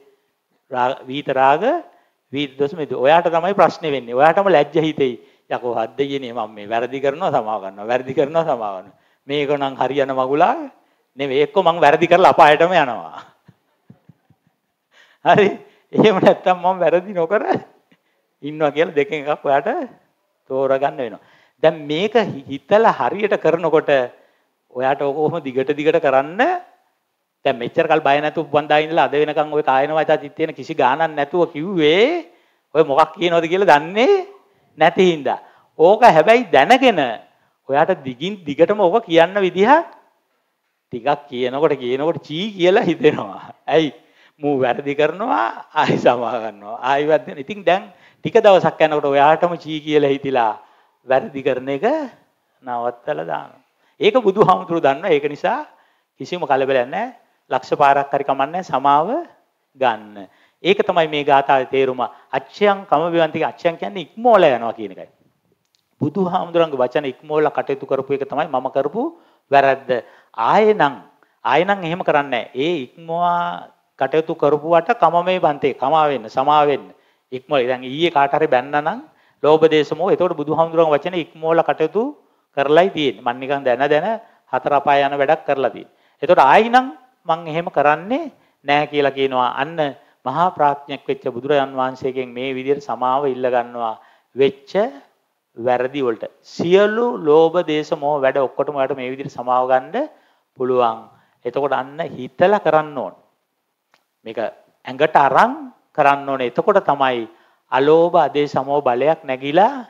වීත රාග වීත දොස් මෙද ඔයාට තමයි ප්‍රශ්නේ වෙන්නේ. ඔයාටම ලැජ්ජ හිතෙයි. යකෝ හද්ද කියන්නේ මම මේ වැරදි කරනවා සමාව ගන්නවා. වැරදි කරනවා සමාව ගන්නවා. මේක නම් හරියන මගුලා නෙවෙයි. එක්ක මම වැරදි කරලා අපායටම යනවා. හරි. එහෙම නැත්තම් මම වැරදි නොකර ඉන්නවා කියලා දෙකෙන් එකක් ඔයාට තෝරගන්න වෙනවා. දැන් මේක හිතලා හරියට කරනකොට ඔයාට ඕක කොහොම දිගට දිගට කරන්න දැන් මෙච්චර කල් බය නැතුව උපන්දා ඉඳලා අද වෙනකන් ඔය කායන වාචාචිත් තියෙන කිසි ගාණක් නැතුව කිව්වේ ඔය මොකක් කියනවද කියලා දන්නේ නැති හින්දා. ඕක හැබැයි දැනගෙන ඔයාට දිගින් දිගටම ඕක කියන්න විදිහක් ටිකක් කියනකොට කියනකොට චී කියලා හිතෙනවා. ඇයි? මූ වැරදි කරනවා ආයි සමා ගන්නවා. ආයි වැරදි. ඉතින් දැන් ටික දවසක් යනකොට ඔයාටම චී කියලා හිතිලා වැරදි කරන එක නවත්තලා දානවා. ඒක බුදුහාමුදුරුවෝ දන්නවා. ඒක නිසා කිසිම කලබලයක් නැහැ. ලක්ෂ පාරක් හරි කමන්නේ සමාව ගන්න. ඒක තමයි මේ ගාථාවේ තේරුම. අච්ඡයන් කමවිවන්තික අච්ඡයන් කියන්නේ ඉක්මෝල යනවා කියන එකයි. බුදුහාමුදුරන්ගේ වචන ඉක්මෝල කටයුතු කරපු එක තමයි මම කරපු වැරද්ද. ආයෙනම් ආයෙනම් එහෙම කරන්නේ ඒ ඉක්මවා කටයුතු කරපුවට කම මේ බන්තේ කමා වෙන්න සමා වෙන්න. ඉක්මෝල දැන් ඊයේ කාට හරි බැන්නා නම් ලෝභ දේශමෝ එතකොට බුදුහාමුදුරන්ගේ වචන ඉක්මෝල කටයුතු කරලයි තියෙන්නේ. මම නිකන් දැන දැන හතර අපාය යන වැඩක් කරලා තියෙන්නේ. එතකොට ආයෙනම් මං එහෙම කරන්නේ නැහැ කියලා කියනවා. අන්න මහා ප්‍රඥෙක් වෙච්ච බුදුරජාන් වහන්සේගෙන් මේ විදිහට සමාව ඉල්ල ගන්නවා. වෙච්ච වැරදි වලට සියලු ලෝභ දේශ මොහ වැඩ ඔක්කොටම ඔයාලට මේ විදිහට සමාව ගන්න පුළුවන්. එතකොට අන්න හිතලා කරන්න ඕන. මේක ඇඟට අරන් කරන්න ඕනේ. එතකොට තමයි අලෝභ අධේශ සමෝ බලයක් නැగిලා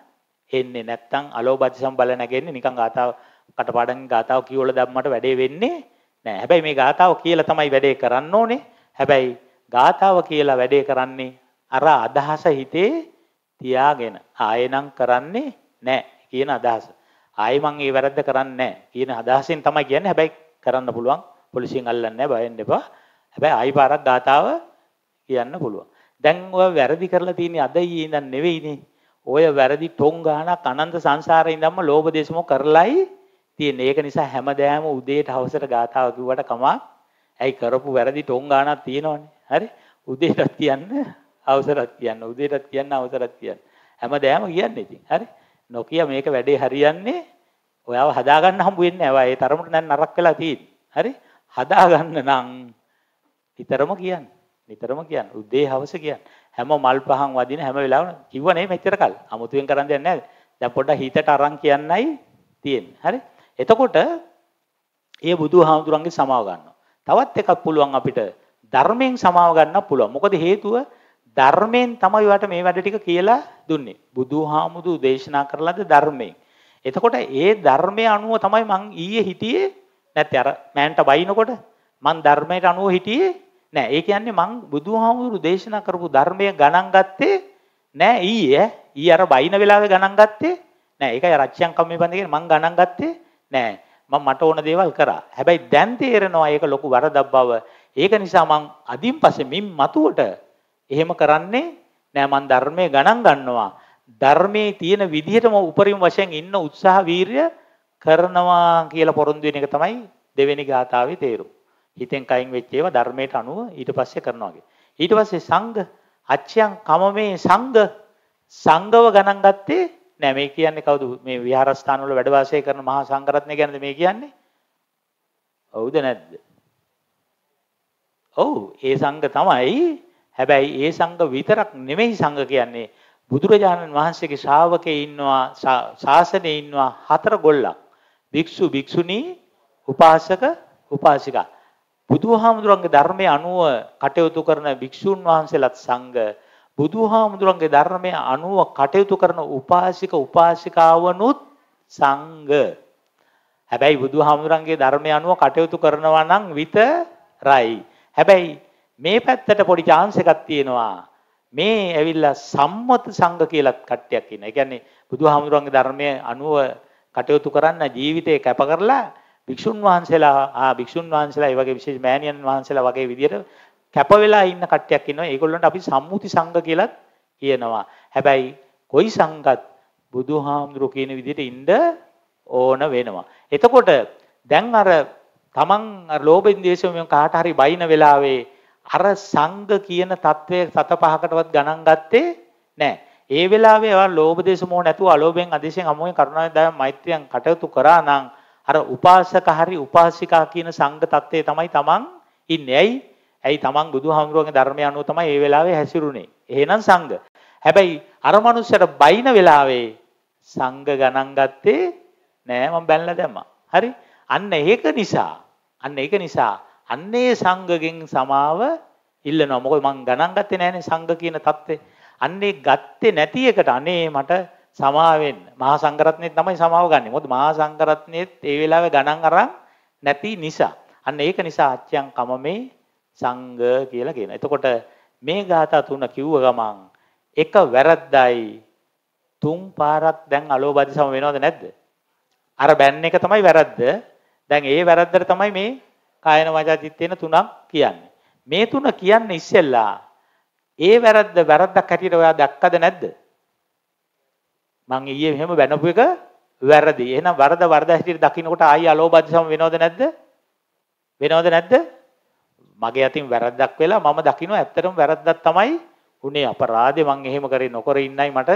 එන්නේ. නැත්තම් අලෝභ අධේශ සම බල නැගෙන්නේ නිකන් ගාතාව කටපාඩම් ගාතාව කියවල දැම්මට වැඩේ වෙන්නේ නෑ. හැබැයි මේ ගාතාව කියලා තමයි වැඩේ කරන්න ඕනේ. හැබැයි ගාතාව කියලා වැඩේ කරන්නේ අර අදහස හිතේ තියාගෙන ආයෙනම් කරන්නේ නෑ කියන අදහස. ආයෙ මං ඒ වැරද්ද කරන්නේ නෑ කියන අදහසෙන් තමයි කියන්නේ. හැබැයි කරන්න පුළුවන්. පොලිසියෙන් අල්ලන්නේ නෑ බයෙන් එපා. හැබැයි ආයි පාරක් ගාතාව කියන්න පුළුවන්. දැන් ඔය වැරදි කරලා තියෙන්නේ අද ඊයේ ඉඳන් නෙවෙයිනේ. ඔය වැරදි ටොං ගානක් අනන්ත සංසාරේ ඉඳන්ම ලෝභ දේශමෝ කරලයි තියෙන. ඒක නිසා හැමදාම උදේට හවසට ගාථාව කිව්වට කමක්. ඇයි කරපු වැරදි ටොන් ගානක් තියෙනවනේ. හරි? උදේටත් කියන්න, හවසටත් කියන්න, උදේටත් කියන්න, හවසටත් කියන්න. හැමදාම කියන්නේ ඉතින්. හරි? නොකිය මේක වැඩේ හරියන්නේ ඔයාව හදාගන්න හම්බ වෙන්නේ නැහැ. ඒ තරමට දැන් නරක වෙලා තියෙන්නේ. හරි? හදාගන්න නම් නිතරම කියන්න. නිතරම කියන්න. උදේ හවස කියන්න. හැම මල් පහන් වදින හැම වෙලාවෙම කිව්වනේ මෙච්චර කල්. අමුතුවෙන් කරන් දෙයක් නැහැ. දැන් පොඩ්ඩක් හිතට අරන් කියන්නයි තියෙන්නේ. හරි? එතකොට ඒ බුදු හාමුදුරන්ගේ සමාව ගන්නවා. තවත් එකක් පුළුවන් අපිට ධර්මයෙන් සමාව ගන්න පුළුවන්. මොකද හේතුව ධර්මයෙන් තමයි වට මේ වැඩ ටික කියලා දුන්නේ. බුදුහාමුදුරු දේශනා කරලාද ධර්මයෙන්. එතකොට ඒ ධර්මයේ අනුව තමයි මං ඊයේ හිටියේ නැත්නම් අර මෑන්ට බයිනකොට මං ධර්මයට අනුව හිටියේ නෑ. ඒ කියන්නේ මං බුදුහාමුදුරු දේශනා කරපු ධර්මය ගණන් ගත්තේ නෑ ඊයේ. ඊ අර බයින වෙලාවේ ගණන් ගත්තේ නෑ. ඒකයි රච්චියන් කම්මේ බඳගෙන මං ගණන් ගත්තේ නෑ මම මට ඕන දේවල් කරා. හැබැයි දැන් තේරෙනවා ඒක ලොකු වරදක් බව. ඒක නිසා මං අදින් පස්සේ මින් මතුවට එහෙම කරන්නේ නෑ මං ධර්මයේ ගණන් ගන්නවා. ධර්මයේ තියෙන විදිහටම උපරිම වශයෙන් ඉන්න උත්සාහ වීරිය කරනවා කියලා පොරොන්දු වෙන එක තමයි දෙවෙනි ගාථාවේ තේරුම. හිතෙන් කයින් වෙච්ච ඒවා ධර්මයට අනුව ඊට පස්සේ කරනවා ඊට පස්සේ සංඝ අච්චයන් කමමේ සංඝ සංඝව ගණන් ගත්තේ නෑ මේ කියන්නේ කවුද මේ විහාරස්ථාන වල වැඩ වාසය කරන මහා සංඝරත්නය ගැනද මේ කියන්නේ? ඔව්ද නැද්ද? ඔව් ඒ සංඝ තමයි. හැබැයි ඒ සංඝ විතරක් නෙමෙයි සංඝ කියන්නේ. බුදුරජාණන් වහන්සේගේ ශ්‍රාවකේ ඉන්නවා ශාසනයේ ඉන්නවා හතර ගොල්ලක්. භික්ෂු භික්ෂුණී උපාසක උපාසිකා. බුදුහාමුදුරන්ගේ ධර්මයේ අනුව කටයුතු කරන භික්ෂුන් වහන්සේලාත් සංඝ බුදුහාමුදුරන්ගේ ධර්මය අනුව කටයුතු කරන උපාසික උපාසිකාවනුත් සංඝ. හැබැයි බුදුහාමුදුරන්ගේ ධර්මය අනුව කටයුතු කරනවා නම් විතරයි. හැබැයි මේ පැත්තට පොඩි chance එකක් තියෙනවා. මේ ඇවිල්ලා සම්මත සංඝ කියලත් කට්ටියක් ඉන්නවා. ඒ කියන්නේ බුදුහාමුදුරන්ගේ ධර්මය අනුව කටයුතු කරන්න ජීවිතේ කැප කරලා භික්ෂුන් වහන්සේලා ආ භික්ෂුන් වහන්සේලා ඒ වගේ විශේෂ මෑණියන් වහන්සේලා වගේ විදියට කැප වෙලා ඉන්න කට්ටියක් ඉන්නවා. ඒගොල්ලන්ට අපි සම්මුති සංඝ කියලා කියනවා. හැබැයි කොයි සංඝත් බුදුහාමුදුරු කියන විදිහට ඉන්න ඕන වෙනවා. එතකොට දැන් අර තමන් ලෝභින් දේශයෙන් කාට හරි බයින වෙලාවේ අර සංඝ කියන தત્ත්වයේ සත පහකටවත් ගණන් ගත්තේ නැහැ. ඒ වෙලාවේ ඒවා ලෝභ දේශ මොහ නැතුව අලෝභයෙන් අධිශයෙන් අමෝයෙන් කරුණාවෙන් දයන් මෛත්‍රියෙන් කටයුතු කරා නම් අර උපාසක හරි උපාසිකා කියන සංඝ தත්ත්වයේ තමයි තමන් ඉන්නේ. ඇයි ඇයි තමන් බුදුහාමුදුරුවන්ගේ ධර්මය අනුව තමයි ඒ වෙලාවේ හැසිරුනේ. එහෙනම් සංඝ. හැබැයි අර මනුස්සයට බයින වෙලාවේ සංඝ ගණන් ගත්තේ නෑ මම බැලලා දැම්මා. හරි? අන්න ඒක නිසා අන්න ඒක නිසා අන්නේ සංඝගෙන් සමාව ඉල්ලනවා. මොකද මං ගණන් ගත්තේ නෑනේ සංඝ කියන தත්ත්වේ. අන්නේ ගත්තේ නැති එකට අනේ මට සමාවෙන්න මහා සංඝරත්නයේ තමයි සමාව ගන්නෙ. මොකද මහා සංඝරත්නයේත් ඒ වෙලාවේ ගණන් අරන් නැති නිසා. අන්න ඒක නිසා අච්චයන් කම මේ සංඝ කියලා කියන. එතකොට මේ ગાථා තුන කිව්ව ගමන් එක වැරද්දයි තුන් පාරක් දැන් අලෝබදි සම වෙනවද නැද්ද? අර බෑන් එක තමයි වැරද්ද. දැන් ඒ වැරද්දට තමයි මේ කායන වාචා චිත්තේන තුනක් කියන්නේ. මේ තුන කියන්නේ ඉස්සෙල්ලා ඒ වැරද්ද වැරද්දක් හැටියට ඔයා දැක්කද නැද්ද? මං ඊයේ මෙහෙම බැනපු එක වැරදි. එහෙනම් වරද වරද හැටියට දකින්නකොට ආයි අලෝබදි සම වෙනවද නැද්ද? වෙනවද නැද්ද? මගේ අතින් වැරද්දක් වෙලා මම දකිනවා ඇත්තටම වැරද්දක් තමයි උනේ අපරාධේ මං එහෙම කරේ නොකර ඉන්නයි මට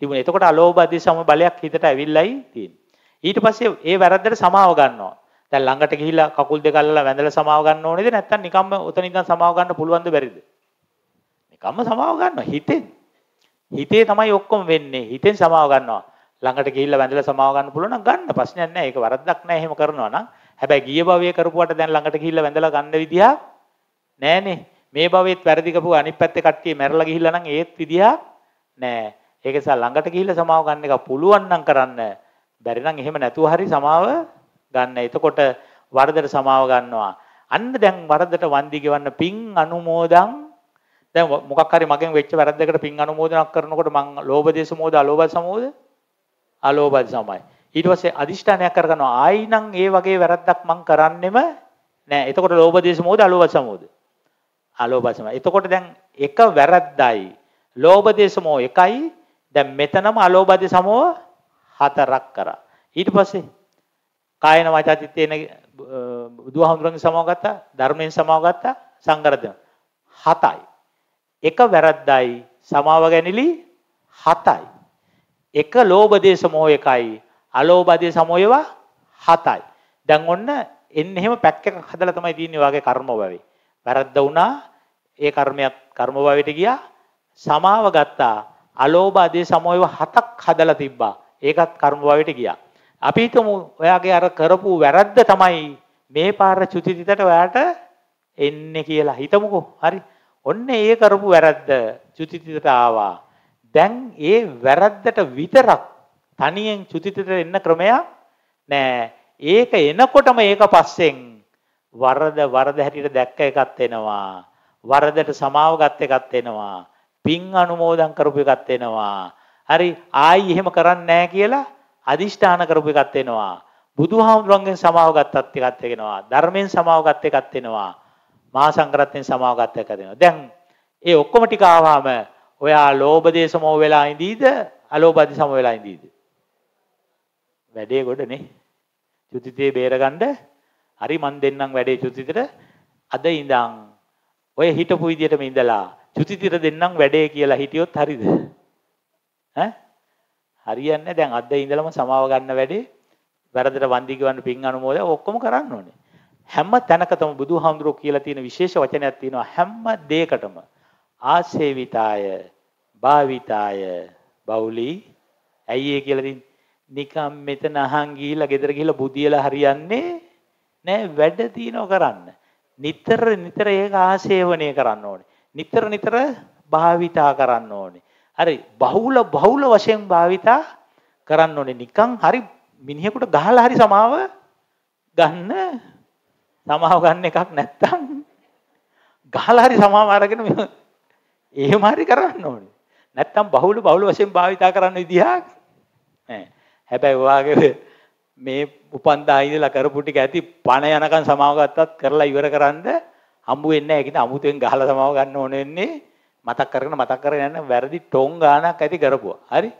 තිබුණේ. එතකොට අලෝභ අධි සම බලයක් හිතට ඇවිල්ලයි තියෙන්නේ. ඊට පස්සේ ඒ වැරද්දට සමාව ගන්නවා. දැන් ළඟට ගිහිලා කකුල් දෙක අල්ලලා වැඳලා සමාව ගන්න ඕනේද නැත්නම් නිකම්ම උතන ඉඳන් සමාව ගන්න පුළුවන්ද බැරිද? නිකම්ම සමාව ගන්නවා හිතෙන්. හිතේ තමයි ඔක්කොම වෙන්නේ. හිතෙන් සමාව ගන්නවා. ළඟට ගිහිල්ලා වැඳලා සමාව ගන්න පුළුවන් නම් ගන්න ප්‍රශ්නයක් නැහැ. ඒක වරද්දක් නැහැ එහෙම කරනවා නම්. හැබැයි ගිය භවයේ කරපුවාට දැන් ළඟට ගිහිල්ලා වැඳලා ගන්න විදියක් නෑනේ මේ භවෙත් වැරදි කරපු අනිත් පැත්තේ කට්ටිය මැරලා ගිහිල්ලා නම් ඒත් විදියක් නෑ ඒක නිසා ළඟට ගිහිල්ලා සමාව ගන්න එක පුළුවන් නම් කරන්න බැරි නම් එහෙම නැතුව හරි සමාව ගන්න එතකොට වරදට සමාව ගන්නවා අන්න දැන් වරදට වන්දි ගෙවන්න පින් අනුමෝදන් දැන් මොකක් හරි මගෙන් වෙච්ච වැරද්දකට පින් අනුමෝදනක් කරනකොට මං ලෝභ දේශ මොහොත අලෝභ සමෝද අලෝභ සමයි ඊට පස්සේ අදිෂ්ඨානයක් කරගනවා ආයි නම් ඒ වගේ වැරද්දක් මං කරන්නෙම නෑ එතකොට ලෝභ දේශ මොහොත අලෝභ සමෝද අලෝභසම. එතකොට දැන් එක වැරද්දයි. ලෝභ දේශමෝ එකයි. දැන් මෙතනම අලෝභ දේශමෝ හතරක් කරා. ඊට පස්සේ කායන වාචා චිත්තේන බුදුහාමුදුරන්ගේ සමාව ගත්තා, ධර්මයෙන් සමාව ගත්තා, සංගරදන. හතයි. එක වැරද්දයි සමාව ගැනීමලි හතයි. එක ලෝභ දේශ මොහ එකයි අලෝභ දේශ මොහේවා හතයි. දැන් ඔන්න එන්න එහෙම පැක් එකක් හදලා තමයි තියෙන්නේ වාගේ කර්ම භවයේ. වැරද්ද වුණා ඒ කර්මයක් කර්ම භවයට ගියා සමාව ගත්තා අලෝභ අධි සමෝයව හතක් හදලා තිබ්බා ඒකත් කර්ම භවයට ගියා අපි හිතමු ඔයාගේ අර කරපු වැරද්ද තමයි මේ පාර චුතිතිතට ඔයාට එන්නේ කියලා හිතමුකෝ හරි ඔන්න ඒ කරපු වැරද්ද චුතිතිතට ආවා දැන් ඒ වැරද්දට විතරක් තනියෙන් චුතිතිතට එන්න ක්‍රමයක් නෑ ඒක එනකොටම ඒක පස්සෙන් වරද වරද හැටියට දැක්ක එකක් වෙනවා. වරදට සමාව ගත් එකක් වෙනවා. පින් අනුමෝදන් කරපු එකක් වෙනවා. හරි ආයි එහෙම කරන්නේ නැහැ කියලා අදිෂ්ඨාන කරපු එකක් වෙනවා. බුදුහාමුදුරන්ගෙන් සමාව ගත්තත් එකක් වෙනවා. ධර්මයෙන් සමාව ගත් එකක් වෙනවා. මහා සංඝරත්නයෙන් සමාව ගත් එකක් වෙනවා. දැන් ඒ ඔක්කොම ටික ආවම ඔයා ලෝභ දේශ මොහ වෙලා ඉඳීද? අලෝභ අධි සම වෙලා ඉඳීද? වැඩේ ගොඩනේ. චුතිතේ බේරගන්න හරි මන් දෙන්නම් වැඩේ චුතිතට අද ඉඳන් ඔය හිටපු විදියටම ඉඳලා චුතිතට දෙන්නම් වැඩේ කියලා හිටියොත් හරිද? ඈ හරියන්නේ දැන් අද ඉඳලම සමාව ගන්න වැඩේ වැරදට වන්දි ගවන්න පින් අනුමෝදව ඔක්කොම කරන්න ඕනේ. හැම තැනකටම බුදුහාමුදුරුවෝ කියලා තියෙන විශේෂ වචනයක් තියෙනවා හැම දෙයකටම ආසේවිතාය භාවිතාය බෞලි ඇයි ඒ කියලා තින් නිකම් මෙතන අහන් ගිහිල්ලා ගෙදර ගිහිල්ලා බුදියලා හරියන්නේ නෑ වැඩ තියෙනව කරන්න. නිතර නිතර ඒක ආශේවනය කරන්න ඕනේ. නිතර නිතර භාවිතා කරන්න ඕනේ. හරි බහුල බහුල වශයෙන් භාවිතා කරන්න ඕනේ. නිකන් හරි මිනිහෙකුට ගහලා හරි සමාව ගන්න සමාව ගන්න එකක් නැත්තම් ගහලා හරි සමාව අරගෙන එහෙම හරි කරන්න ඕනේ. නැත්තම් බහුල බහුල වශයෙන් භාවිතා කරන්න විදිහක් නෑ. හැබැයි ඔයාගේ මේ උපන්දා ඉඳලා කරපු ටික ඇති පණ යනකම් සමාව ගත්තත් කරලා ඉවර කරන්ද හම්බු වෙන්නේ නැහැ. ඒකින් අමුතුවෙන් ගහලා සමාව ගන්න ඕන වෙන්නේ. මතක් කරගෙන මතක් කරගෙන යන වැරදි ටොං ගානක් ඇති කරපුවා. හරි?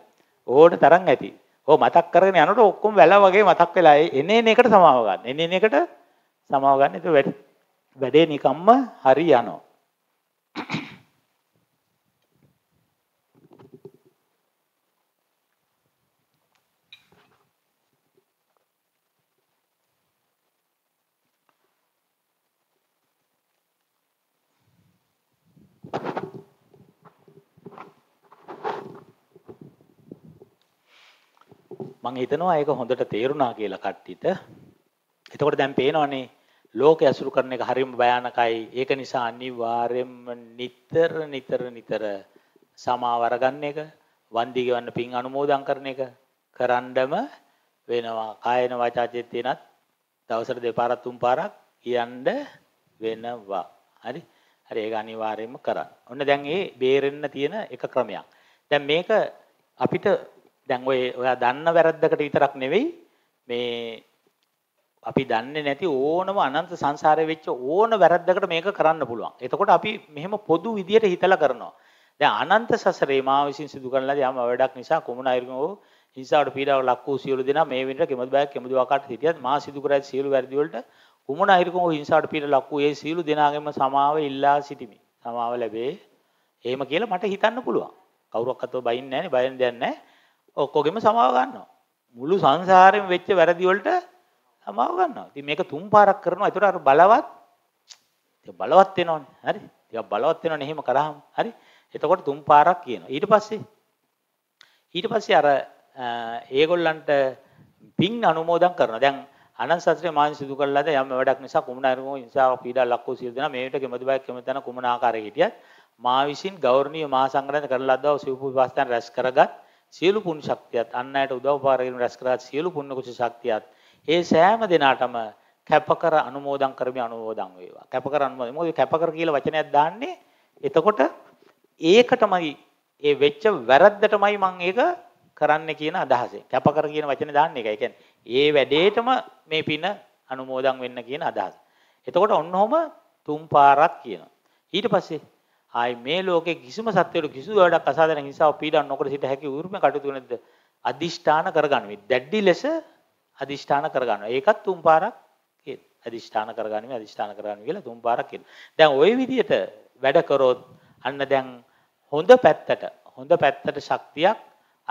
ඕන තරම් ඇති. ඕ මතක් කරගෙන යනකොට ඔක්කොම වැල වගේ මතක් වෙලා එන එන එකට සමාව ගන්න. එන එන එකට සමාව ගන්න. ඒක වැඩේ නිකම්ම හරි යනවා. මම හිතනවා ඒක හොඳට තේරුණා කියලා කට්ටිට. එතකොට දැන් පේනවනේ ලෝක ඇසුරු කරන එක හරිම භයානකයි. ඒක නිසා අනිවාර්යයෙන්ම නිතර නිතර නිතර සමාව අරගන්න එක, වන්දි ගෙවන්න පින් අනුමෝදන් කරන එක කරන්නම වෙනවා. කායන වාචා චේතනත් දවසට දෙපාරක් තුන් පාරක් කියන්න වෙනවා. හරි? හරි ඒක අනිවාර්යයෙන්ම කරන්න. ඔන්න දැන් මේ බේරෙන්න තියෙන එක ක්‍රමයක්. දැන් මේක අපිට දැන් ඔය ඔයා දන්න වැරද්දකට විතරක් නෙවෙයි මේ අපි දන්නේ නැති ඕනම අනන්ත සංසාරේ වෙච්ච ඕන වැරද්දකට මේක කරන්න පුළුවන්. එතකොට අපි මෙහෙම පොදු විදියට හිතලා කරනවා. දැන් අනන්ත සසරේ මා විසින් සිදු කරන ලද යම් වැඩක් නිසා කොමුණ අයරමෝ හිංසාවට පීඩාවට ලක් වූ සියලු දෙනා මේ වෙනට කෙමද බයක් කෙමද වකට හිටියත් මා සිදු කරයි සියලු වැරදි වලට කොමුණ අයරකෝ හිංසාවට පීඩාවට ලක් වූ ඒ සියලු දෙනාගෙම සමාව ඉල්ලා සිටිමි. සමාව ලැබේ. එහෙම කියලා මට හිතන්න පුළුවන්. කවුරක්වත්ව බයින්නේ නැහැ නේ බයෙන් දෙයක් නැහැ. ඔක්කොගෙම සමාව ගන්නවා. මුළු සංසාරෙම වෙච්ච වැරදි වලට සමාව ගන්නවා. ඉතින් මේක තුන් පාරක් කරනවා. ඒතර අර බලවත් බලවත් වෙනවනේ. හරි? ටිකක් බලවත් වෙනවනේ එහෙම කරාම. හරි? එතකොට තුන් පාරක් කියනවා. ඊට පස්සේ ඊට පස්සේ අර ඒගොල්ලන්ට පින් අනුමෝදන් කරනවා. දැන් අනන්ත සත්‍රේ මාන් සිදු කළාද යම් වැඩක් නිසා කුමනාරමෝ ඉන්සාව පීඩා ලක්කෝ සිල් දෙනා මේකට කෙමති බයක් කෙමති යන කුමන ආකාරයක හිටියත් මා විසින් ගෞරවනීය මහා සංග්‍රහණ කරලද්දව සිව්පු විවාස්තන් රැස් කරගත් සියලු පුණ්‍ය ශක්තියත් අන් අයට උදව්පාර ගැනීම රැස් කරා සියලු පුණ්‍ය කුසල ශක්තියත් ඒ සෑම දිනාටම කැපකර අනුමෝදන් කරමි අනුමෝදන් වේවා කැපකර අනුමෝදන් මොකද කැපකර කියලා වචනයක් දාන්නේ එතකොට ඒකටමයි ඒ වෙච්ච වැරද්දටමයි මම ඒක කරන්න කියන අදහසෙන් කැපකර කියන වචනේ දාන්නේ ඒක. ඒ කියන්නේ ඒ වැඩේටම මේ පින අනුමෝදන් වෙන්න කියන අදහස. එතකොට ඔන්නෝම තුන් පාරක් කියනවා. ඊට පස්සේ ආයි මේ ලෝකේ කිසිම සත්වයකට කිසිදු වැඩක් අසාධන නිසා පීඩන නොකර සිට හැකි උරුම කටයුතු නැද්ද? අදිෂ්ඨාන කරගන්නවා. දැඩි ලෙස අදිෂ්ඨාන කරගන්නවා. ඒකත් තුන් පාරක් කියන. අදිෂ්ඨාන කරගන්නේ අදිෂ්ඨාන කරගන්නේ කියලා තුන් පාරක් කියන. දැන් ওই විදිහට වැඩ කරොත් අන්න දැන් හොඳ පැත්තට හොඳ පැත්තට ශක්තියක්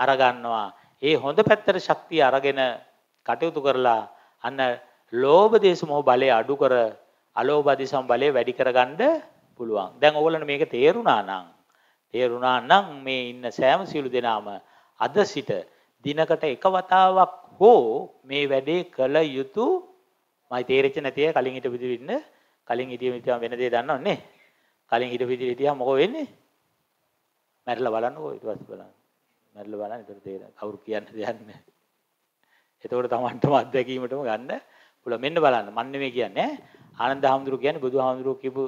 අරගන්නවා. ඒ හොඳ පැත්තට ශක්තිය අරගෙන කටයුතු කරලා අන්න ලෝභ දේශ මොහ බලය අඩු කර අලෝභ දේශම් බලය වැඩි කරගන්න පුළුවන්. දැන් ඔයගොල්ලන්ට මේක තේරුණා නම් තේරුණා නම් මේ ඉන්න සෑම සියලු දෙනාම අද සිට දිනකට එක වතාවක් හෝ මේ වැඩේ කළ යුතු මයි තේරෙච්ච නැති අය කලින් හිටපු විදිහට ඉන්න කලින් හිටිය මිතියම වෙන දේ දන්නවන්නේ. කලින් හිටපු විදිහට හිටියා මොකෝ වෙන්නේ? මැරිලා බලන්නකෝ ඊට පස්සේ බලන්න. මැරිලා බලන්න ඊට තේරෙන කවුරු කියන්න දෙයක් නැහැ. එතකොට තමන්ටම අත්දැකීමටම ගන්න පුළුවන්. මෙන්න බලන්න මන්නේ මේ කියන්නේ ආනන්ද හාමුදුරුවෝ කියන්නේ බුදුහාමුදුරුවෝ කියපු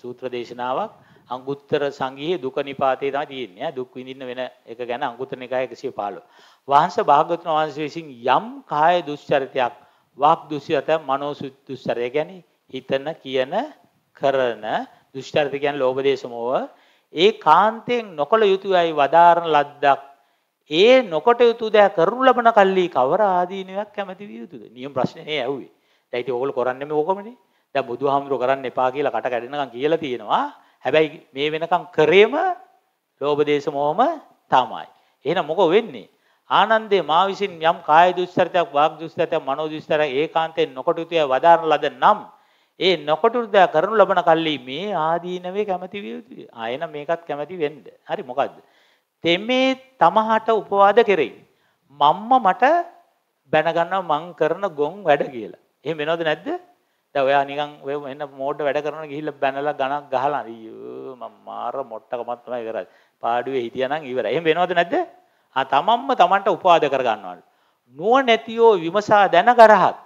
සූත්‍ර දේශනාවක් අංගුත්තර සංගීයේ දුක නිපාතේ තමයි තියෙන්නේ. දුක් විඳින්න වෙන එක ගැන අංගුත්තර නිකාය 115. වහන්ස භාගතුන් වහන්සේ විසින් යම් කාය දුස්චරිතයක් වාක් දුස්චරිත මනෝ දුස්චරිත කියන්නේ හිතන කියන කරන දුස්චරිත කියන්නේ ලෝභ දේශ මොහ ඒ කාන්තෙන් නොකල යුතුයයි වදාරන ලද්දක් ඒ නොකොට යුතු දෑ කරුණු ලබන කල්ලි කවර ආදීනාවක් කැමති විය යුතුද? නියම ප්‍රශ්නේ ඇහුවේ. දැන් ඉතින් ඕගොල්ලෝ කරන්නේ මේ ඕකමනේ. දැන් බුදුහාමුදුරුවෝ කරන්න එපා කියලා කට කැඩෙනකම් කියලා තියෙනවා. හැබැයි මේ වෙනකම් කරේම ලෝභ දේශ මොහම තමයි. එහෙනම් මොකෝ වෙන්නේ? ආනන්දේ මා විසින් යම් කාය දුස්තරයක් වාග් දුස්තරයක් මනෝ දුස්තරයක් ඒකාන්තයෙන් නොකටුතිය වදාරන ලද නම් ඒ නොකටුරුද කරනු ලබන කල්ලි මේ ආදීනවේ කැමැති විය යුතුයි. ආයෙන මේකත් කැමැති වෙන්න. හරි මොකද්ද? තෙමේ තමහට උපවාද කෙරෙයි. මම්ම මට බැනගන්න මං කරන ගොන් වැඩ කියලා. එහෙම වෙනවද නැද්ද? දැන් ඔයා නිකන් ඔය එන්න මෝඩ වැඩ කරනවා ගිහිල්ලා බැනලා ගණක් ගහලා අයියෝ මම මාර මොට්ටකමක් තමයි කරන්නේ. පාඩුවේ හිටියානම් ඉවරයි. එහෙම වෙනවද නැද්ද? ආ තමන්ම තමන්ට උපාද කර ගන්නවලු. නුවණැතියෝ විමසා දැන ගරහත්.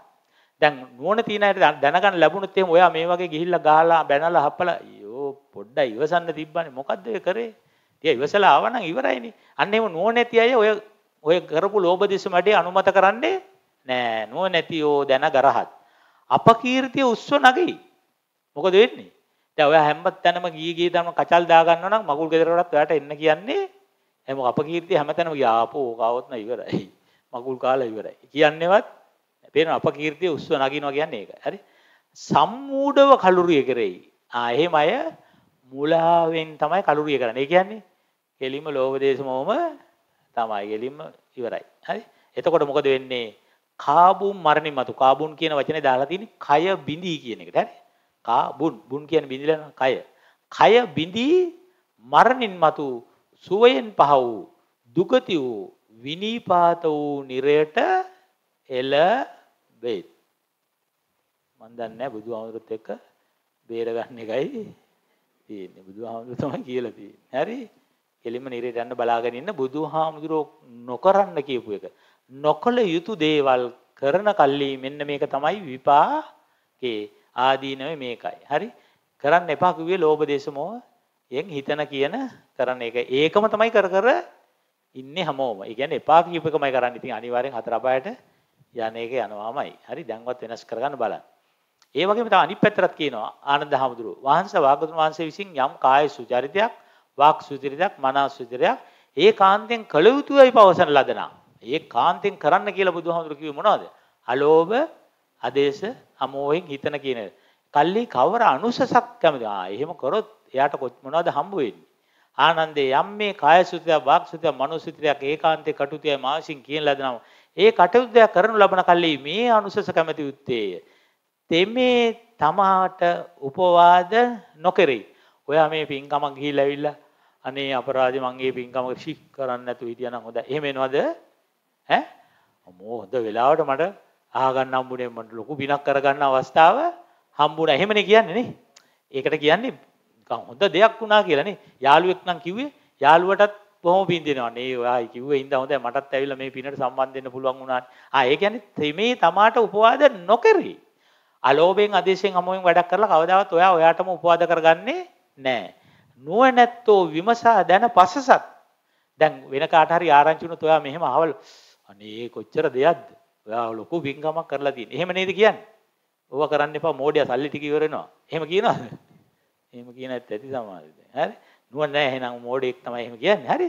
දැන් නුවණ තියෙන අයට දැනගන්න ලැබුණොත් එහෙම ඔයා මේ වගේ ගිහිල්ලා ගහලා බැනලා හපලා අයියෝ පොඩ්ඩක් ඉවසන්න තිබ්බනේ මොකද්ද ඔය කරේ? ටික ඉවසලා ආවනම් ඉවරයිනේ. අන්න එහෙම නුවණ ඇති අය ඔය ඔය කරපු ලෝභ දිසු මැඩේ අනුමත කරන්නේ නෑ නුවණැතියෝ දැන ගරහත්. අපකීර්තිය උස්ව නගයි. මොකද වෙන්නේ? දැන් ඔයා හැම තැනම ගියේ ගියේ තම කචල් දා ගන්නවා නම් මගුල් ගෙදරටත් ඔයාට එන්න කියන්නේ එහම අපකීර්තිය හැමතැනම යාපෝ කවොත් නෑ ඉවරයි. මගුල් කාලා ඉවරයි. කියන්නේවත් පේන අපකීර්තිය උස්ව නගිනවා කියන්නේ ඒක. හරි? සම්මූඩව කලුරිය කරෙයි. ආ එහෙම අය මුලාවෙන් තමයි කලුරිය කරන්නේ. ඒ කියන්නේ කෙලිම ලෝභ දේශ මොහම තමයි. කෙලිම ඉවරයි. හරි? එතකොට මොකද වෙන්නේ? කාබුන් මරණින් මතු කාබුන් කියන වචනේ දාලා තියෙන්නේ කය බිඳී කියන එකට හරි කාබුන් බුන් කියන්නේ බිඳිලා කය කය බිඳී මරණින් මතු සුවයෙන් පහ වූ දුගති වූ විනීපාත වූ නිරයට එළ වෙයි මන් දන්නේ බුදුහාමුදුරුත් එක්ක බේරගන්න එකයි තියෙන්නේ බුදුහාමුදුරු තමයි කියලා තියෙන්නේ හරි කෙලින්ම නිරයට යන්න බලාගෙන ඉන්න බුදුහාමුදුරෝ නොකරන්න කියපු එක නොකළ යුතු දේවල් කරන කල්ලි මෙන්න මේක තමයි විපාකේ ආදීනව මේකයි. හරි? කරන්න එපා කිව්වේ ලෝභ දේශ මොහෙන් හිතන කියන කරන එක. ඒකම තමයි කර කර ඉන්නේ හැමෝම. ඒ කියන්නේ එපා කියප එකමයි කරන්නේ. ඉතින් අනිවාර්යෙන් හතර අපායට යන එක යනවාමයි. හරි? දැන්වත් වෙනස් කරගන්න බලන්න. ඒ වගේම තව අනිත් පැත්තට කියනවා ආනන්ද හැමදුරුව. වහන්සේ වාගතුන් වහන්සේ විසින් යම් කාය සුචරිතයක්, වාක් සුචරිතයක්, මනස් සුචරිතයක් ඒකාන්තයෙන් කළ යුතුයි පවසන ලදනා. ඒ කාන්තෙන් කරන්න කියලා බුදුහාමුදුරුවෝ කිව්වේ මොනවද? අලෝභ, අදේශ, අමෝහෙන් හිතන කියන කල්ලි කවර අනුසසක් කැමද? ආ එහෙම කරොත් එයාට මොනවද හම්බ වෙන්නේ? ආනන්දේ යම් මේ කායසුතිය, වාක්සුතිය, මනෝසුතියක් ඒකාන්තේ කටුතියයි මාසින් කියන ලද නම් ඒ කටයුත්ත කරනු ලබන කල්ලි මේ අනුසස කැමති උත්තේය. තෙමේ තමාට උපවාද නොකරේ. ඔයා මේ පින්කම ගිහිල්ලා අනේ අපරාධ මං ඒ පින්කම ශික් කරන්න නැතුව හිටියනම් හොඳයි. එහෙම වෙනවද? ඈ අමෝ හොඳ වෙලාවට මට අහගන්න හම්බුනේ මට ලොකු විනක් කරගන්න අවස්ථාව හම්බුණා එහෙමනේ කියන්නේ නේ ඒකට කියන්නේ හොඳ දෙයක් වුණා කියලානේ යාළුවෙක් නම් කිව්වේ යාළුවටත් බොහොම පින් දෙනවා නේ ඔයා කිව්වේ ඉඳ හොඳයි මටත් ඇවිල්ලා මේ පිනට සම්බන්ධ වෙන්න පුළුවන් වුණා ආ ඒ කියන්නේ මේ තමාට උපවාද නොකරී අලෝභයෙන් අදේශයෙන් අමෝයෙන් වැඩක් කරලා කවදාවත් ඔයා ඔයාටම උපවාද කරගන්නේ නැහැ. නුවණැත්තෝ විමසා දැන පසසත්. දැන් වෙන කාට හරි ආරංචි වුණොත් ඔයා මෙහෙම අහවල අනේ කොච්චර දෙයක්ද? ඔයා ලොකු වින්ගමක් කරලා තියෙන. එහෙම නේද කියන්නේ? ඕවා කරන්න එපා මෝඩයා සල්ලි ටික ඉවරනවා. එහෙම කියනවද? එහෙම කියන ඇත්ත ඇති සමාජෙද. හරි? නුවන් නැහැ එහෙනම් මෝඩෙක් තමයි එහෙම කියන්නේ. හරි?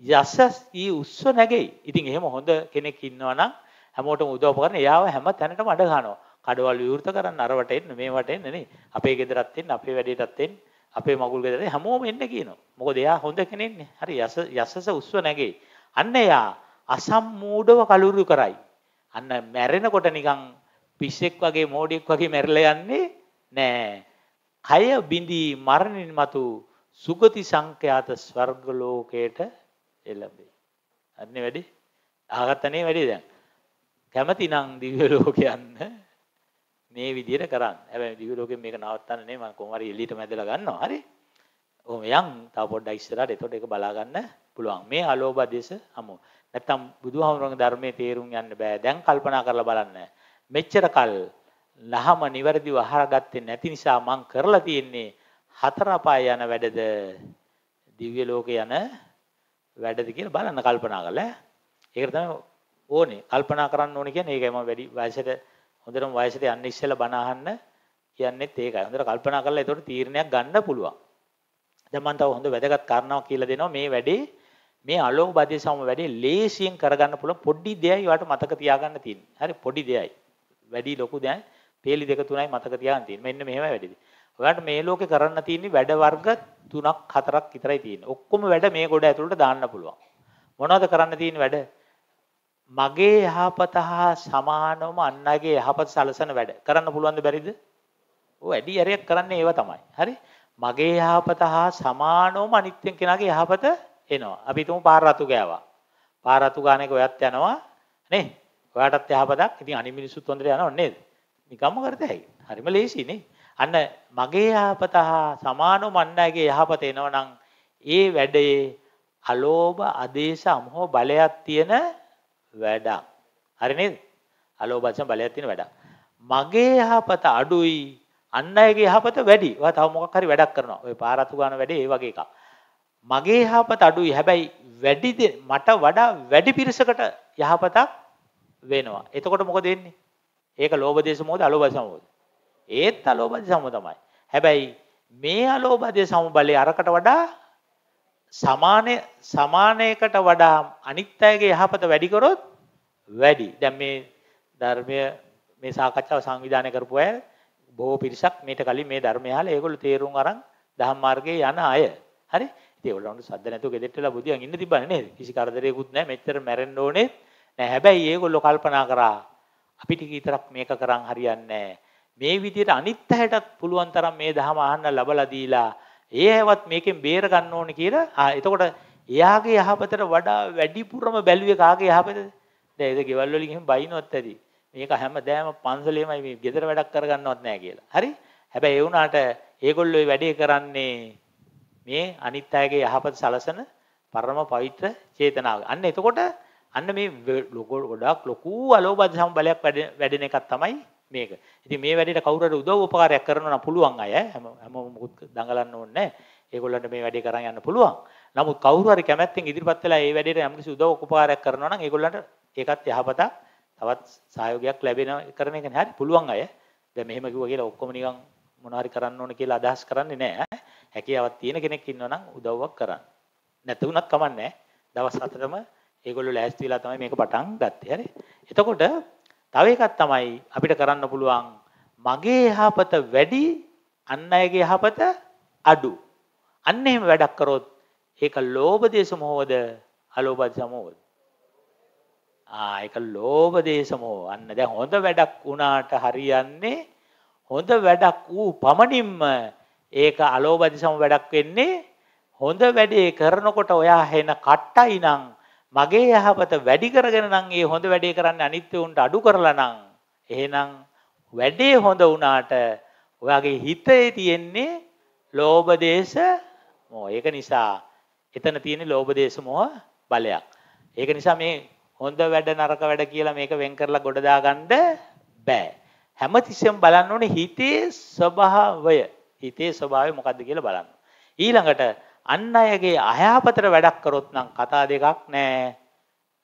යසස් ඊ උස්ස නැගෙයි. ඉතින් එහෙම හොඳ කෙනෙක් ඉන්නවා නම් හැමෝටම උදව් කරන එයාව හැම තැනටම අඩ ගන්නවා. කඩවල විවෘත කරන්න අරවට එන්න මේවට එන්න නේ. අපේ ගෙදරත් එන්න, අපේ වැඩේටත් එන්න, අපේ මගුල් ගෙදරට හැමෝම එන්න කියනවා. මොකද එයා හොඳ කෙනෙක්නේ. හරි යස යසස උස්ව නැගෙයි. අන්න එයා අසම්මූඩව කලුරු කරයි. අන්න මැරෙනකොට නිකන් පිස්සෙක් වගේ මෝඩියෙක් වගේ මැරිලා යන්නේ නෑ. කය බිඳී මරණින් මතු සුගති සංඛ්‍යාත ස්වර්ග ලෝකයට එළඹේ. අන්නේ වැඩි. අහගත්තනේ වැඩි දැන්. කැමතිනම් දිව්‍ය ලෝක යන්න මේ විදිහට කරන්න. හැබැයි දිව්‍ය ලෝකෙන් මේක නවත්තන්න නේ මම කොහොම හරි එළියට මැදලා ගන්නවා. හරි. ඔහොම යන් තව පොඩ්ඩක් ඉස්සරහට එතකොට ඒක බලා ගන්න පුළුවන්. මේ අලෝභ දේශ අමෝ. නැත්තම් බුදුහාමුදුරන්ගේ ධර්මයේ තේරුම් යන්න බෑ. දැන් කල්පනා කරලා බලන්න. මෙච්චර කල් ලහම නිවැරදිව අහරගත්තේ නැති නිසා මං කරලා තියෙන්නේ හතර අපාය යන වැඩද දිව්‍ය ලෝකේ යන වැඩද කියලා බලන්න කල්පනා කරලා. ඒකට තමයි ඕනේ. කල්පනා කරන්න ඕනේ කියන්නේ ඒකයි මම වැඩි වයසට හොඳටම වයසට යන්න ඉස්සෙල්ලා බණ අහන්න කියන්නේත් ඒකයි. හොඳට කල්පනා කරලා ඒකට තීරණයක් ගන්න පුළුවන්. දැන් මම තව හොඳ වැදගත් කාරණාවක් කියලා දෙනවා මේ වැඩේ මේ අලෝම බදී සම වැඩේ ලේසියෙන් කරගන්න පුළුවන් පොඩි දෙයයි ඔයාලට මතක තියාගන්න තියෙන්නේ. හරි පොඩි දෙයයි. වැඩි ලොකු දෙයක් පේලි දෙක තුනයි මතක තියාගන්න තියෙන්නේ. මෙන්න මෙහෙමයි වැඩේ. ඔයාලට මේ ලෝකේ කරන්න තියෙන්නේ වැඩ වර්ග තුනක් හතරක් විතරයි තියෙන්නේ. ඔක්කොම වැඩ මේ ගොඩ ඇතුළට දාන්න පුළුවන්. මොනවද කරන්න තියෙන වැඩ? මගේ යහපත හා සමානවම අන්නගේ යහපත සලසන වැඩ කරන්න පුළුවන්ද බැරිද? ඔව් වැඩි හරියක් කරන්නේ ඒව තමයි. හරි? මගේ යහපත හා සමානවම අනිත්යෙන් කෙනාගේ යහපත එනවා. අපි තුමු පාර රතු ගෑවා. පාර රතු ගාන එක ඔයත් යනවා නේ. ඔයාටත් යහපතක්. ඉතින් අනිත් මිනිස්සුත් හොඳට යනව නේද? නිකම්ම කරත හැකි. හරිම ලේසි නේ. අන්න මගේ යහපත හා සමානව මන්නගේ යහපත එනවා නම් ඒ වැඩේ අලෝභ ආදේශ අමෝහ බලයක් තියෙන වැඩක්. හරි නේද? අලෝභ ආදේශ බලයක් තියෙන වැඩක්. මගේ යහපත අඩුයි අන්න අයගේ යහපත වැඩි. ඔයා තව මොකක් හරි වැඩක් කරනවා. ඔය පාරතු ගන්න වැඩේ ඒ වගේ එකක්. මගේ යහපත අඩුයි හැබැයි වැඩි මට වඩා වැඩි පිරිසකට යහපතක් වෙනවා. එතකොට මොකද වෙන්නේ? ඒක ලෝභ දේශ මොහොත අලෝභ සමෝද. ඒත් අලෝභ සම තමයි. හැබැයි මේ අලෝභ දේශ සමබලයේ අරකට වඩා සමාන සමානයකට වඩා අනිත් අයගේ යහපත වැඩි කරොත් වැඩි. දැන් මේ ධර්මය මේ සාකච්ඡාව සංවිධානය කරපු අය බොහෝ පිරිසක් මීට කලින් මේ ධර්මය අහලා ඒගොල්ලෝ තේරුම් අරන් ධම්ම මාර්ගයේ යන අය. හරි? ඉතින් ඒගොල්ලන්ට සද්ද නැතුව ගෙදෙට්ටලා බුදියන් ඉන්න තිබ්බනේ නේද? කිසි කරදරයකුත් නැහැ. මෙච්චර මැරෙන්න ඕනේ නැහැ. හැබැයි ඒගොල්ලෝ කල්පනා කරා අපි ටික විතරක් මේක කරන් හරියන්නේ මේ විදිහට අනිත් ඇයටත් පුළුවන් තරම් මේ දහම අහන්න ලබලා දීලා ඒ ඇයවත් මේකෙන් බේර ගන්න ඕනේ කියලා. ආ එතකොට එයාගේ යහපතට වඩා වැඩිපුරම බැලුවේ කාගේ යහපතද? දැන් ඒක ගෙවල් වලින් එහෙම බයින්වත් ඇති. මේක හැමදාම පන්සලේමයි මේ ගෙදර වැඩක් කරගන්නවත් නැහැ කියලා. හරි? හැබැයි ඒ වුණාට ඒගොල්ලෝ වැඩේ කරන්නේ මේ අනිත් අයගේ යහපත සලසන පරම පවිත්‍ර චේතනාව. අන්න එතකොට අන්න මේ ගොඩක් ලොකු අලෝභ සම්බලයක් වැඩෙන එකක් තමයි මේක. ඉතින් මේ වැඩේට කවුරුහරි උදව් උපකාරයක් කරනවා නම් පුළුවන් අය හැම හැමෝම මුකුත් දඟලන්න ඕනේ නැහැ. ඒගොල්ලන්ට මේ වැඩේ කරන් යන්න පුළුවන්. නමුත් කවුරු හරි කැමැත්තෙන් ඉදිරිපත් වෙලා මේ වැඩේට යම්කිසි උදව් උපකාරයක් කරනවා නම් ඒගොල්ලන්ට ඒකත් යහපතක් තවත් සහයෝගයක් ලැබෙන කරන එකනේ හරි පුළුවන් අය. දැන් මෙහෙම කිව්වා කියලා ඔක්කොම නිකන් මොනවා හරි කරන්න ඕන කියලා අදහස් කරන්නේ නැහැ. හැකියාවක් තියෙන කෙනෙක් ඉන්නවනම් උදව්වක් කරන්න. නැතුණත් කමන්නේ. දවස් හතරම ඒගොල්ලෝ ලෑස්ති වෙලා තමයි මේක පටන් ගත්තේ. හරි. එතකොට තව එකක් තමයි අපිට කරන්න පුළුවන් මගේ යහපත වැඩි අන් අයගේ යහපත අඩු. අන්න එහෙම වැඩක් කරොත් ඒක ලෝභ දේශ මොහොද අලෝභ සමෝද. ආ ඒක ලෝභ දේශ මොහ. අන්න දැන් හොඳ වැඩක් වුණාට හරියන්නේ හොඳ වැඩක් වූ පමණින්ම ඒක අලෝබදිසම වැඩක් වෙන්නේ හොඳ වැඩේ කරනකොට ඔයා හෙන කට්ටයි නම් මගේ යහපත වැඩි කරගෙන නම් ඒ හොඳ වැඩේ කරන්න අනිත්‍ය උන්ට අඩු කරලා නම් එහෙනම් වැඩේ හොඳ වුණාට ඔයාගේ හිතේ තියෙන්නේ ලෝභ දේශ මොහ ඒක නිසා එතන තියෙන ලෝභ දේශ මොහ බලයක්. ඒක නිසා මේ හොඳ වැඩ නරක වැඩ කියලා මේක වෙන් කරලා ගොඩ දාගන්න බෑ. හැමතිස්සෙම බලන්න ඕනේ හිතේ ස්වභාවය. හිතේ ස්වභාවය මොකද්ද කියලා බලන්න. ඊළඟට අන් අයගේ අයහපතට වැඩක් කරොත් නම් කතා දෙකක් නෑ.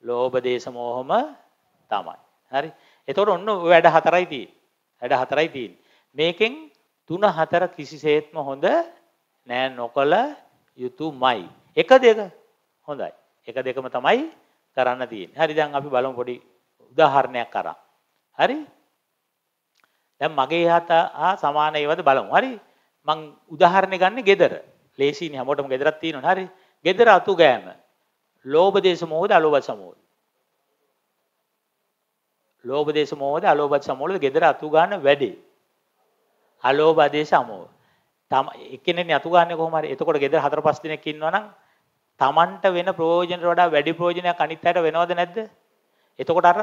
ලෝභ දේශ මොහම තමයි. හරි. එතකොට ඔන්න වැඩ හතරයි තියෙන්නේ. වැඩ හතරයි තියෙන්නේ. මේකෙන් තුන හතර කිසිසේත්ම හොඳ නෑ නොකල යුතුයමයි. එක දෙක හොඳයි. එක දෙකම තමයි කරන්න තියෙන්නේ. හරි දැන් අපි බලමු පොඩි උදාහරණයක් අරන්. හරි? දැන් මගේ හත හා සමාන ඒවාද බලමු. හරි? මං උදාහරණ ගන්න ගෙදර ලේසින හැමෝටම ගෙදරත් තියෙනවා හරි ගෙදර අතු ගෑම ලෝභ දේශ මොහොත අලෝභ සමෝහ ලෝභ දේශ මොහොත අලෝභ සමෝහ ගෙදර අතු ගන්න වැඩි අලෝභ දේශ අමෝහ තම එක්කෙනෙක් අතු ගන්න කොහොම හරි එතකොට ගෙදර හතර පහ දිනක් ඉන්නවනම් Tamanට වෙන ප්‍රයෝජනට වඩා වැඩි ප්‍රයෝජනයක් අනිත් අයට වෙනවද නැද්ද එතකොට අර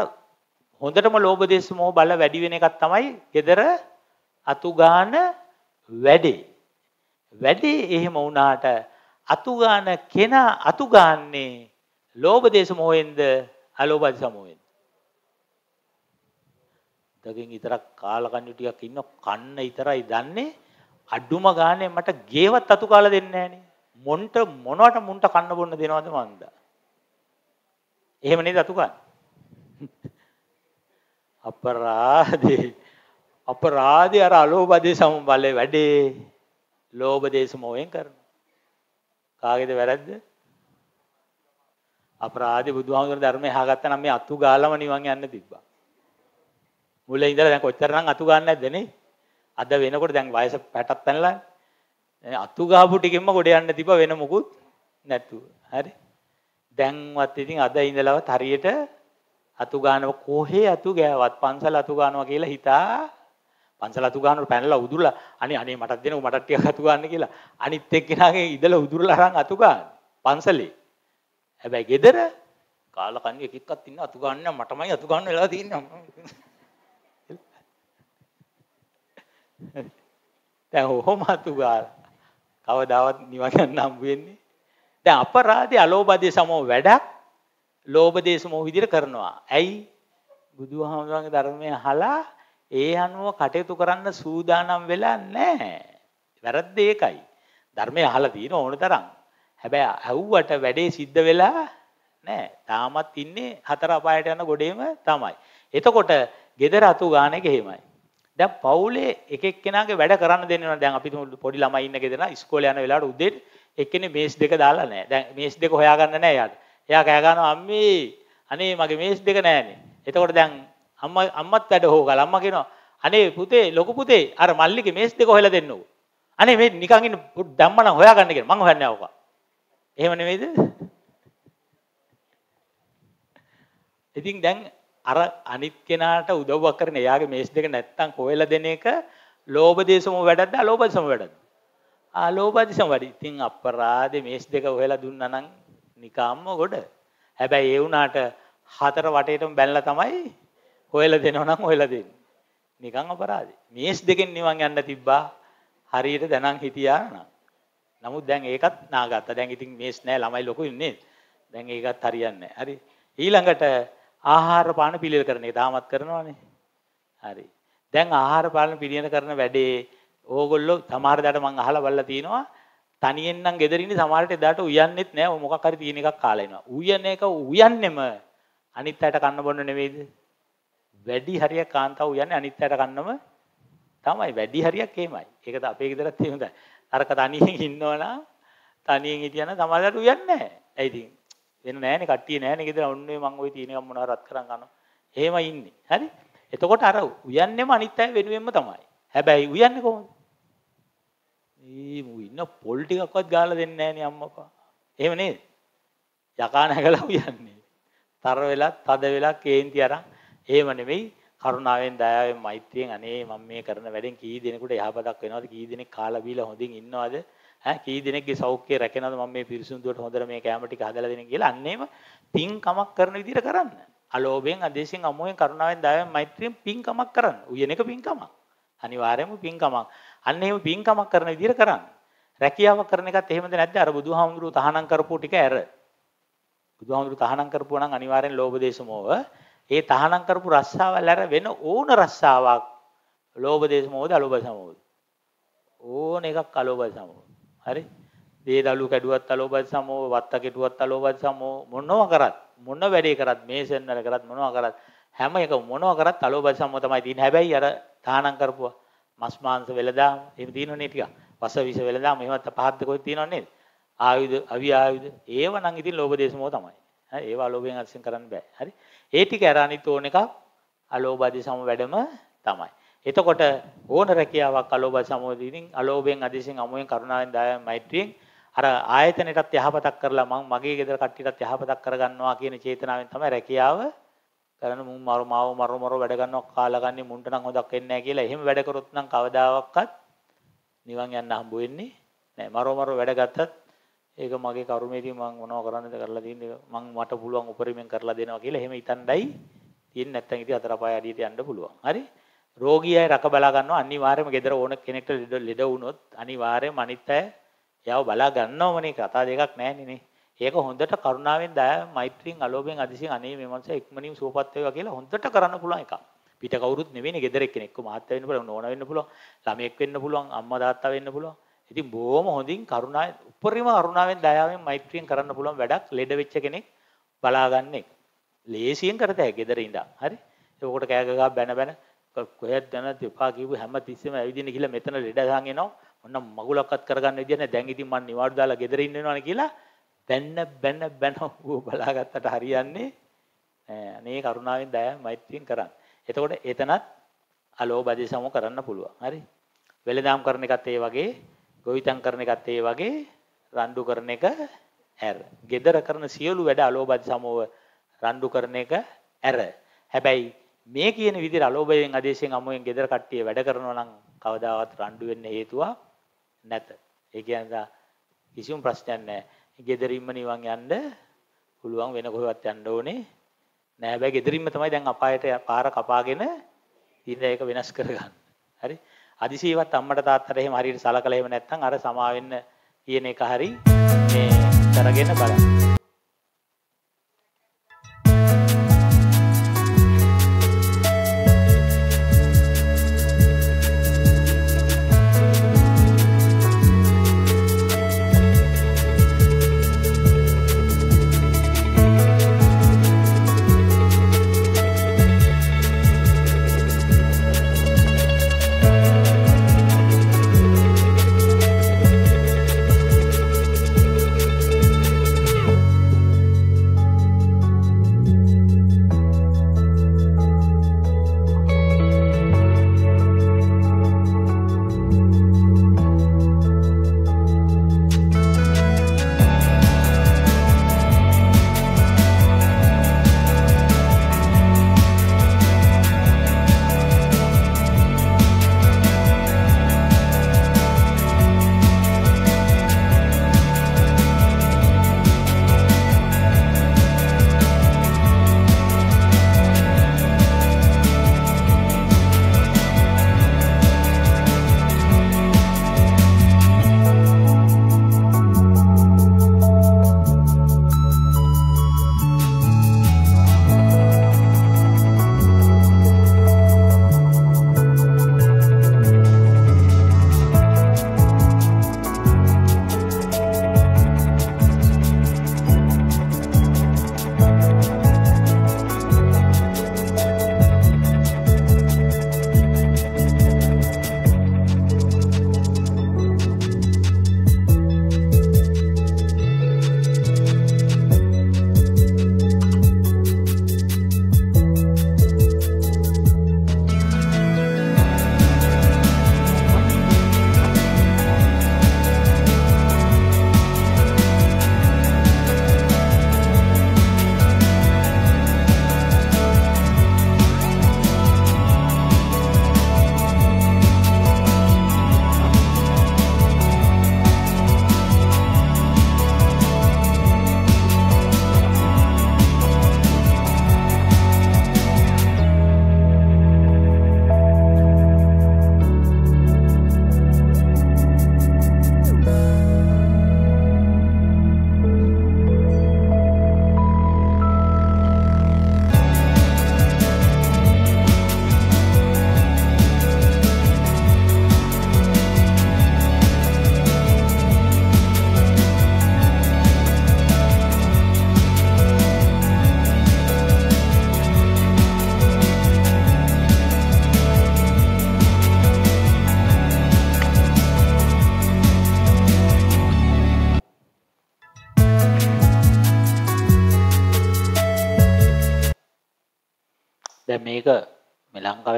හොඳටම ලෝභ දේශ මොහ බල වැඩි වෙන එකක් තමයි ගෙදර අතු ගන්න වැඩේ. වැඩේ එහෙම වුණාට අතුගාන කෙනා අතුගාන්නේ ලෝභ දේශ මොහෙන්ද අලෝභ දේශ මොහෙන්ද? දකින් විතරක් කාලකන්ණි ටිකක් ඉන්න කන්න විතරයි දන්නේ අඩුම ගානේ මට ගේවත් අතු කාලා දෙන්නේ නැහනේ. මොන්ට මොනවට මුන්ට කන්න බොන්න දෙනවද මන්ද? එහෙම නේද අතු ගන්න? අපරාධේ අපරාධය අර අලෝභ දේශ සමබලේ වැඩේ ලෝභ දේශ මොහෙන් කරනවා. කාගේද වැරද්ද? අපරාධි බුදුහාමුදුරන ධර්මය අහගත්තා නම් මේ අතු ගාලම නිවන් යන්න තිබ්බා. මුලින් ඉඳලා දැන් කොච්චරනම් අතු ගන්න නැද්ද නේ? අද වෙනකොට දැන් වයස 60ක් පැනලා අතු ගාපු ටිකෙන්ම ගොඩ යන්න තිබ්බා වෙන මොකුත් නැතුව. හරි. දැන්වත් ඉතින් අද ඉඳලවත් හරියට අතු ගානව කොහේ අතු ගෑවත් පන්සල් අතු ගානවා කියලා හිතා පන්සල අතු ගන්නට පැනලා උදුරලා අනේ අනේ මටත් දෙනව මටත් ටිකක් අතු ගන්න කියලා අනිත් එක්කෙනාගේ ඉඳලා උදුරලා අරන් අතු ගන්න පන්සලේ හැබැයි ගෙදර කාලා කන්නේ එක එක්කත් ඉන්න අතු ගන්න මටමයි අතු ගන්න වෙලා තියෙන්නේ දැන් ඔහොම අතු ගාලා කවදාවත් නිවා ගන්න හම්බ වෙන්නේ දැන් අපරාධය අලෝභදී සමෝ වැඩක් ලෝභ දේශ මොහ විදිහට කරනවා ඇයි බුදුහාමුදුරන්ගේ ධර්මය අහලා ඒ අනුව කටයුතු කරන්න සූදානම් වෙලා නැහැ. වැරද්ද ඒකයි. ධර්මය අහලා තියෙන ඕන තරම්. හැබැයි ඇහුවට වැඩේ සිද්ධ වෙලා නැහැ. තාමත් ඉන්නේ හතර අපායට යන ගොඩේම තමයි. එතකොට gedara atu ගාන එක එහෙමයි. දැන් පවුලේ එක එක්කෙනාගේ වැඩ කරන්න දෙන්නේ නැහැ. දැන් අපි පොඩි ළමයි ඉන්න ගෙදර ඉස්කෝලේ යන වෙලාවට උදේට එක්කෙනේ මේස් දෙක දාලා නැහැ. දැන් මේස් දෙක හොයාගන්න නැහැ එයාට. එයා කෑ ගන්නවා අම්මේ අනේ මගේ මේස් දෙක නැහැනේ. එතකොට දැන් අම්මා අම්මත් වැඩ හොගල අම්මා කියනවා අනේ පුතේ ලොකු පුතේ අර මල්ලිගේ මේස් දෙක හොයලා දෙන්නෝ අනේ මේ නිකන් ඉන්න දැම්මනම් හොයාගන්න කියලා මං හොයන්නේ ආවක එහෙම නෙමෙයිද ඉතින් දැන් අර අනිත් කෙනාට උදව්වක් කරන එයාගේ මේස් දෙක නැත්තම් කොහෙලා දෙන එක ලෝභ දේශම වැඩක්ද අලෝභ දේශම වැඩක්ද ආ ලෝභ දේශම වැඩි. ඉතින් අපරාධේ මේස් දෙක ඔහෙලා දුන්නා නම් නිකම්ම ගොඩ. හැබැයි ඒ වුණාට හතර වටේටම බැනලා තමයි හොයලා දෙනවා නම් හොයලා දෙන්න. නිකන් අපරාධේ. මේස් දෙකෙන් නිවන් යන්න තිබ්බා. හරියට දැනන් හිටියා නම්. නමුත් දැන් ඒකත් නාගත්තා. දැන් ඉතින් මේස් නැහැ ළමයි ලොකු ඉන්නේ. දැන් ඒකත් හරියන්නේ හරි. ඊළඟට ආහාර පාන පිළියෙල කරන එක තාමත් කරනවානේ. හරි. දැන් ආහාර පාන පිළියෙල කරන වැඩේ ඕගොල්ලෝ සමහර දාට මං අහලා බලලා තිනවා තනියෙන් නම් ගෙදර ඉන්නේ සමහරට එදාට උයන්නෙත් නැහැ මොකක් හරි තියෙන එකක් කාලා එනවා. උයන එක උයන්නෙම අනිත් අයට කන්න බොන්න නෙවෙයිද? වැඩි හරියක් කාන්තාව යන්නේ අනිත් පැයට ගන්නම තමයි වැඩි හරියක් එහෙමයි. ඒකද අපේ ගෙදරත් එහෙම තමයි. අරක තනියෙන් ඉන්නවනම් තනියෙන් හිටියනම් සමහරවිට උයන්නේ නැහැ. ඇයි ඉතින් වෙන නැහැනේ කට්ටිය නැහැනේ ගෙදර ඔන්නේ මං ওই තියෙන එක මොනවා රත් කරන් ගන්නවා. එහෙම ඉන්නේ. හරි? එතකොට අර උයන්නේම අනිත් අය වෙනුවෙන්ම තමයි. හැබැයි උයන්නේ කොහොමද? මේ මු ඉන්න පොල් ටිකක්වත් ගාලා දෙන්නේ නැහනේ අම්මපා. එහෙම නේද? යකා නැගලා උයන්නේ. තර වෙලා, තද වෙලා, කේන්ති අරන් එහෙම නෙමෙයි කරුණාවෙන් දයාවෙන් මෛත්‍රියෙන් අනේ මම මේ කරන වැඩෙන් කී දෙනෙකුට යහපතක් වෙනවද කී දෙනෙක් කාලා බීලා හොඳින් ඉන්නවද ඈ කී දෙනෙක්ගේ සෞඛ්‍යය රැකෙනවද මම මේ පිරිසිදුවට හොඳට මේ කැම ටික හදලා දෙන්න කියලා අන්නේම පින්කමක් කරන විදිහට කරන්න අලෝභයෙන් අදේශයෙන් අමෝයෙන් කරුණාවෙන් දයාවෙන් මෛත්‍රියෙන් පින්කමක් කරන්න උයන එක පින්කමක් අනිවාර්යයෙන්ම පින්කමක් අන්න එහෙම පින්කමක් කරන විදිහට කරන්න රැකියාවක් කරන එකත් එහෙමද නැද්ද අර බුදුහාමුදුරුව තහනම් කරපු ටික ඇර බුදුහාමුදුරුව තහනම් කරපුවා නම් අනිවාර්යෙන් ලෝභ දේශ මොව ඒ තහනම් කරපු රස්සාවල් අර වෙන ඕන රස්සාවක් ලෝභ දේශ මොහොත අලෝභ සමෝහ ඕන එකක් අලෝභ සමෝහ හරි දේදලු කැඩුවත් අලෝභ සමෝහ වත්ත කෙටුවත් අලෝභ සමෝහ මොනව කරත් මොන වැඩේ කරත් මේසෙන්නර කරත් මොනව කරත් හැම එක මොනව කරත් අලෝභ සමෝහ තමයි තියෙන්නේ හැබැයි අර තහනම් කරපුවා මස් මාංශ වෙලදාම එහෙම තියෙනවනේ ටික වස විස වෙලදාම එහෙමත් පහත් දෙකක් තියෙනව නේද ආයුධ අවි ආයුධ ඒව නම් ඉතින් ලෝභ දේශ මොහ තමයි හරි ඒවා ලෝභයෙන් අත්සින් කරන්න බෑ හරි ඒ ටික අර අනිත් ඕන එකක් අලෝභ සම වැඩම තමයි. එතකොට ඕන රැකියාවක් අලෝභ සමෝදීනින් අලෝභයෙන් අධිසින් අමුයෙන් කරුණාවෙන් දයාවෙන් මෛත්‍රියෙන් අර ආයතනෙටත් යහපතක් කරලා මං මගේ ගෙදර කට්ටියටත් යහපතක් කරගන්නවා කියන චේතනාවෙන් තමයි රැකියාව කරන මුන් මරු මාව මරු මරු වැඩ ගන්නවා කාලාගන්නේ මුන්ට නම් හොදක් වෙන්නේ නැහැ කියලා එහෙම වැඩ කරොත් නම් කවදාවත් නිවන් යන්න හම්බ වෙන්නේ නැහැ මරු මරු වැඩ ගත්තත් ඒක මගේ කර්මයේදී මම මොනව කරන්නද කරලා තියෙන්නේ මම මට පුළුවන් උපරිමයෙන් කරලා දෙනවා කියලා එහෙම හිතණ්ඩයි තියෙන්නේ නැත්නම් ඉතින් හතර පහ අඩියට යන්න පුළුවන්. හරි? රෝගී අය රක බලා ගන්නවා අනිවාර්යයෙන්ම ගෙදර ඕන කෙනෙක්ට ලෙඩ වුණොත් අනිවාර්යයෙන්ම අනිත් අය යව බලා ගන්නවමනේ කතා දෙකක් නැන්නේ නේ. ඒක හොඳට කරුණාවෙන් දය මෛත්‍රියෙන් අලෝභයෙන් අදිසියෙන් අනේ මේ මනුස්සයා ඉක්මනින් සුවපත් වේවා කියලා හොඳට කරන්න පුළුවන් එකක්. පිට කවුරුත් නෙවෙයිනේ ගෙදර එක්කෙනෙක් කොහොම ආත්ත වෙන්න පුළුවන් නෝනා වෙන්න පුළුවන් ළමයෙක් වෙන්න පුළුවන් අම්මා තාත්තා වෙන්න පුළුවන් ඉතින් බොහොම හොඳින් කරුණා උපරිම කරුණාවෙන් දයාවෙන් මෛත්‍රියෙන් කරන්න පුළුවන් වැඩක් ලෙඩ වෙච්ච කෙනෙක් බලාගන්න එක. ලේසියෙන් කරත හැකියි ගෙදර ඉඳන්. හරි? ඒකට කෑ ගගා බැන බැන කොහෙද යනද එපා කියපු හැම තිස්සෙම ඇවිදින්න කියලා මෙතන ලෙඩ ගහන් එනවා. ඔන්න මගුලක්වත් කරගන්න විදිය නැහැ. දැන් ඉතින් මං නිවාඩු දාලා ගෙදර ඉන්න වෙනවනේ කියලා බැන්න බැන්න බැන ඌ බලාගත්තට හරියන්නේ නෑ. අනේ කරුණාවෙන් දයාවෙන් මෛත්‍රියෙන් කරන්න. එතකොට එතනත් අලෝභ අධිසම කරන්න පුළුවන්. හරි? වෙලදාම් කරන එකත් ඒ වගේ ගොවිතැන් කරන එකත් ඒ වගේ රණ්ඩු කරන එක ඇර. gedara කරන සියලු වැඩ අලෝභ සමෝව රණ්ඩු කරන එක ඇර. හැබැයි මේ කියන විදිහට අලෝභයෙන් ආදේශයෙන් අමෝයෙන් gedara කට්ටිය වැඩ කරනවා නම් කවදාවත් රණ්ඩු වෙන්න හේතුවක් නැත. ඒ කියන්නේ කිසිම ප්‍රශ්නයක් නැහැ. gedariන්ම නිවන් යන්න පුළුවන් වෙන කොහෙවත් යන්න ඕනේ නෑ. හැබැයි gedariන්ම තමයි දැන් අපායට පාර කපාගෙන ඉන්න එක වෙනස් කරගන්න. හරි? අදිසියවත් අම්මට තාත්තට එහෙම හරියට සලකලා එහෙම නැත්නම් අර සමා වෙන්න කියන එක හරි මේ කරගෙන බලන්න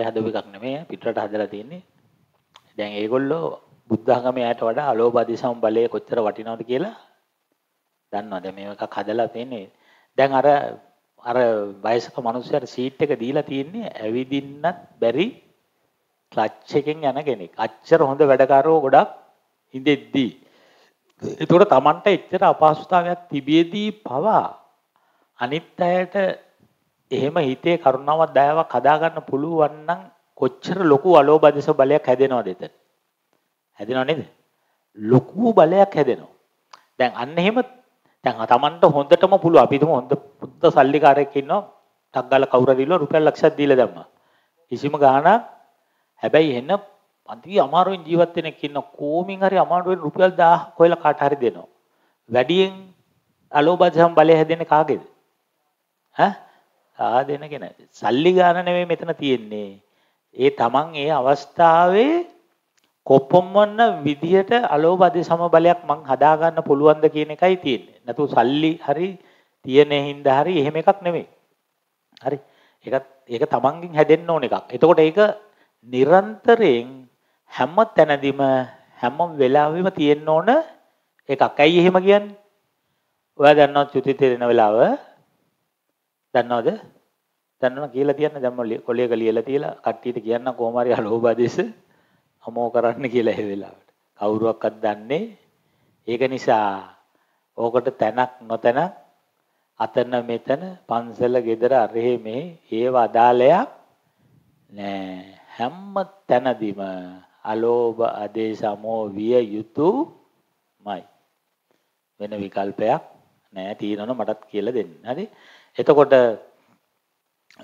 ලංකාවේ හදපු එකක් නෙමෙයි පිටරට හදලා තියෙන්නේ. දැන් ඒගොල්ලෝ බුද්ධ ආගමයට වඩා අලෝභාදිසම් බලය කොච්චර වටිනවද කියලා දන්නවා. දැන් මේ එකක් හදලා තියෙන්නේ. දැන් අර අර වයසක මිනිස්සුන්ට සීට් එක දීලා තියෙන්නේ ඇවිදින්නත් බැරි ක්ලච් එකෙන් යන කෙනෙක්. අච්චර හොඳ වැඩකාරෝ ගොඩක් ඉඳෙද්දී එතකොට Tamanට එච්චර අපහසුතාවයක් තිබියදී පවා අනිත් අයට එහෙම හිතේ කරුණාවක් දයාවක් හදාගන්න පුළුවන් නම් කොච්චර ලොකු අලෝභදේශ බලයක් හැදෙනවද එතන? හැදෙනව නේද? ලොකු බලයක් හැදෙනවා. දැන් අන්න එහෙම දැන් තමන්ට හොඳටම පුළුවන්. අපි හිතමු හොඳ පුද්ද සල්ලිකාරයෙක් ඉන්නවා. ටක් ගාලා කවුරු හරි ඉල්ලුවා රුපියල් ලක්ෂයක් දීලා දැම්මා. කිසිම ගාණක් හැබැයි එන්න අන්තිම අමාරුවෙන් ජීවත් වෙන කෙනෙක් ඉන්න කොමින් හරි අමාරුවෙන් රුපියල් 1000 කොහෙලා කාට හරි දෙනවා. වැඩියෙන් අලෝභදේශම් බලය හැදෙන්නේ කාගේද? ඈ ආදෙනගෙන සල්ලි ගාන නෙමෙයි මෙතන තියෙන්නේ. ඒ තමන් ඒ අවස්ථාවේ කොපමණ විදියට අලෝභදී සමබලයක් මං හදා ගන්න පුළුවන්ද කියන එකයි තියෙන්නේ. නැතු සල්ලි හරි තියෙන හින්දා හරි එහෙම එකක් නෙමෙයි. හරි. ඒකත් ඒක තමන්ගෙන් හැදෙන්න ඕන එකක්. එතකොට ඒක නිරන්තරයෙන් හැම තැනදීම හැම වෙලාවෙම තියෙන්න ඕන එකක්. ඇයි එහෙම කියන්නේ? ඔයා දන්නවා චුති තේරෙන වෙලාව දන්නවද? දන්නවනම් කියලා තියන්න දැන් මම කොලයක ලියලා තියලා කට්ටියට කියන්න කොහොම හරි අලෝභාදේශ අමෝ කරන්න කියලා ඒ වෙලාවට. කවුරුවක්වත් දන්නේ ඒක නිසා ඕකට තැනක් නොතැන අතන මෙතන පන්සල ගෙදර අරෙහි මේ ඒව අදාළයක් නෑ හැම තැනදීම අලෝභ ආදේශ අමෝ විය යුතුයමයි වෙන විකල්පයක් නෑ තියෙනවනේ මටත් කියලා දෙන්න හරි එතකොට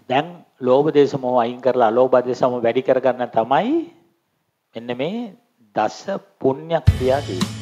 දැන් ලෝභ දේශ මොහ අයින් කරලා අලෝභ දේශම වැඩි කරගන්න තමයි මෙන්න මේ දස පුණ්‍ය ක්‍රියා තියෙන්නේ.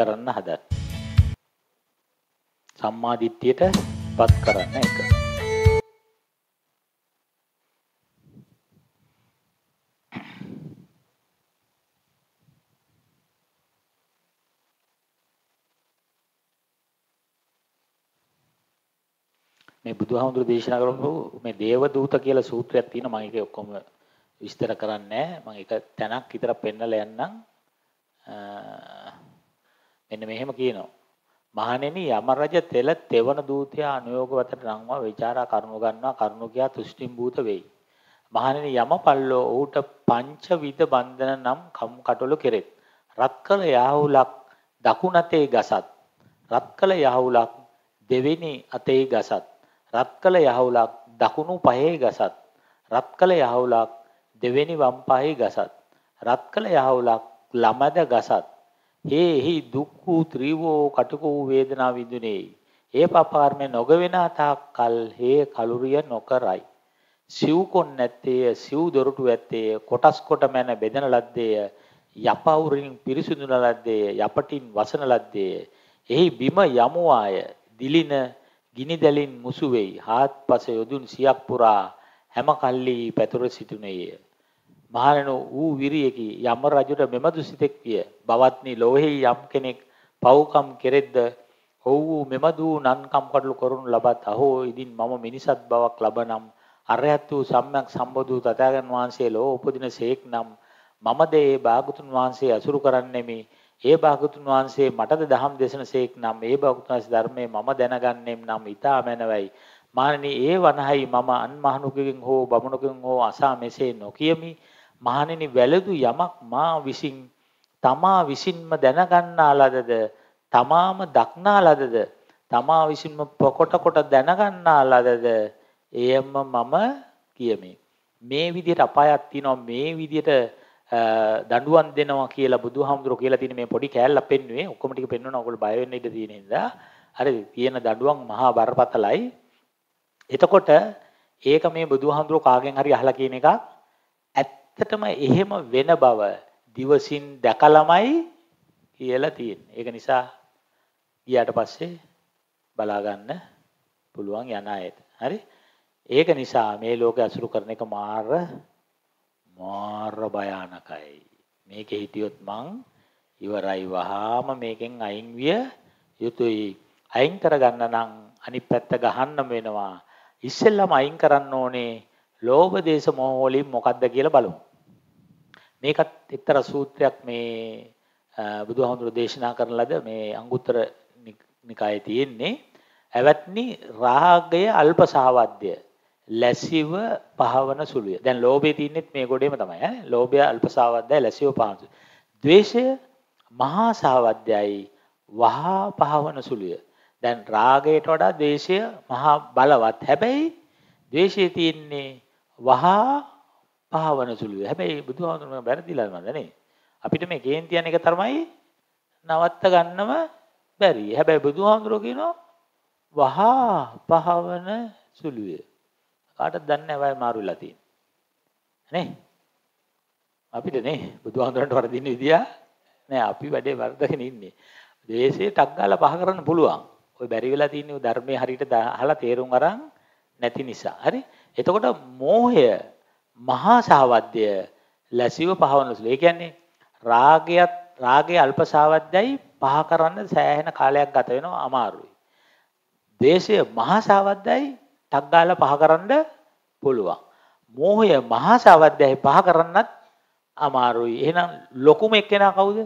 කරන්න හදන්න. සම්මාදිට්ඨියට පත් කරන්න එක. මේ බුදුහාමුදුරු දේශනා කරපු මේ දේව දූත කියලා සූත්‍රයක් තියෙනවා මම ඒක ඔක්කොම විස්තර කරන්නේ නැහැ මම ඒක තැනක් විතර පෙන්නලා යන්නම් මෙන්න මෙහෙම කියනවා. මහණෙනි යම රජ තෙල තෙවන දූතයා අනුയോഗ වතට නංවා විචාරා කරුණු ගන්නවා කරුණු කියා තුෂ්ටිම් භූත වෙයි. මහණෙනි යම පල්ලෝ ඌට පංච විද බන්ධන නම් කම් කටළු කෙරෙත්. රත්කල යහුලක් දකුණතේ ගසත්. රත්කල යහුලක් දෙවෙනි අතේ ගසත්. රත්කල යහුලක් දකුණු පහේ ගසත්. රත්කල යහුලක් දෙවෙනි වම් පහේ ගසත්. රත්කල යහුලක් ළමද ගසත්. හේහි දුක් වූ ත්‍රිවෝ කටුක වූ වේදනා විඳුනේයි. ඒ පපාර්මය නොගවෙන අතක් කල් හේ කලුරිය නොකරයි. සිව් කොන් නැත්තේය සිව් දොරටු ඇත්තේය කොටස් කොට මැන බෙදන ලද්දේය යපවුරින් පිරිසිදුන ලද්දේය යපටින් වසන ලද්දේය එහි බිම යමුආය දිලින ගිනි දැලින් මුසු වෙයි හාත්පස යොදුන් සියක් පුරා හැම කල්ලි පැතුර සිටුනේය මහරණෝ ඌ විරියකි යම රජුට මෙමදු සිතෙක් විය බවත්නි ලෝහි යම් කෙනෙක් පව්කම් කෙරෙද්ද ඔව් මෙමදු නන්කම් කටළු කරනු ලබත් අහෝ ඉදින් මම මිනිසත් බවක් ලබනම් අරහත් වූ සම්්‍යක් සම්බුදු තථාගතයන් වහන්සේ ලෝ උපදින සේක් නම් මමද ඒ භාගතුන් වහන්සේ අසුරු කරන්නෙමි ඒ භාගතුන් වහන්සේ මටද දහම් දේශන සේක් නම් ඒ භාගතුන් වහන්සේ ධර්මයේ මම දැනගන්නෙම් නම් ඊතා මැනවයි මානනී ඒ වනහයි මම අන් මහනුකෙකින් හෝ බමුණුකෙකින් හෝ අසා මෙසේ නොකියමි මහණෙනි වැළඳු යමක් මා විසින් තමා විසින්ම දැනගන්නා ලදද තමාම දක්නා ලදද තමා විසින්ම පොකොට කොට දැනගන්නා ලදද එයම මම කියමි මේ විදිහට අපායක් තියෙනවා මේ විදිහට දඬුවම් දෙනවා කියලා බුදුහාමුදුරුවෝ කියලා තියෙන මේ පොඩි කෑල්ල පෙන්නුවේ ඔක්කොම ටික පෙන්වන ඔයගොල්ලෝ බය වෙන්න ඉඩ තියෙන නිසා හරි තියෙන දඬුවම් මහා බරපතලයි එතකොට ඒක මේ බුදුහාමුදුරුවෝ කාගෙන් හරි අහලා කියන එකක් ඇත්තටම එහෙම වෙන බව දිවසින් දැකලමයි කියලා තියෙන්නේ. ඒක නිසා ගියාට පස්සේ බලා ගන්න පුළුවන් යන අයට. හරි? ඒක නිසා මේ ලෝකේ අසුරු කරන එක මාර මාර භයානකයි. මේකේ හිටියොත් මං ඉවරයි වහාම මේකෙන් අයින් විය යුතුයි. අයින් කරගන්න නම් අනිත් පැත්ත ගහන්න වෙනවා. ඉස්සෙල්ලම අයින් කරන්න ඕනේ ලෝභ දේශ මොහ වලින් මොකද්ද කියලා බලමු. මේකත් එක්තරා සූත්‍රයක් මේ බුදුහාමුදුරු දේශනා කරන ලද මේ අංගුත්තර නිකායේ තියෙන්නේ ඇවත්නි රාගය අල්ප සාවද්‍ය ලැසිව පහවන සුළුය. දැන් ලෝභය තින්නෙත් මේ ගොඩේම තමයි ඈ. ලෝභය අල්ප සාවද්‍යයි ලැසිව පහවන සුළුය. ද්වේෂය මහා සාවද්‍යයි වහා පහවන සුළුය. දැන් රාගයට වඩා ද්වේෂය මහා බලවත්. හැබැයි ද්වේෂය තින්නේ වහා පහවන සුළුයි. හැබැයි බුදුහාමුදුරුවෝ වැරදිලා නේද නේ? අපිට මේ ගේන් තියන එක තමයි නවත්ත ගන්නම බැරි. හැබැයි බුදුහාමුදුරුවෝ කියනවා වහා පහවන සුළුයි. කාටද දන්නේ වයි මාරුලා තියෙන්නේ. නේ? අපිට නේ බුදුහාමුදුරන්ට වරදින්න විදිය නෑ අපි වැඩේ වරදගෙන ඉන්නේ. දේශේ ටක් ගාලා පහ කරන්න පුළුවන්. ඔය බැරි වෙලා තියෙන්නේ ධර්මයේ හරියට අහලා තේරුම් අරන් නැති නිසා. හරි? එතකොට මෝහය මහා සාවද්‍ය ලැබසිව පහවන සුළු. ඒ කියන්නේ රාගයත් රාගයේ අල්ප සාවද්‍යයි පහ කරන්න සෑහෙන කාලයක් ගත වෙනවා අමාරුයි. දේශය මහා සාවද්‍යයි ටක් ගාලා පහ කරන්න පුළුවන්. මෝහය මහා සාවද්‍යයි පහ කරන්නත් අමාරුයි. එහෙනම් ලොකුම එක්කෙනා කවුද?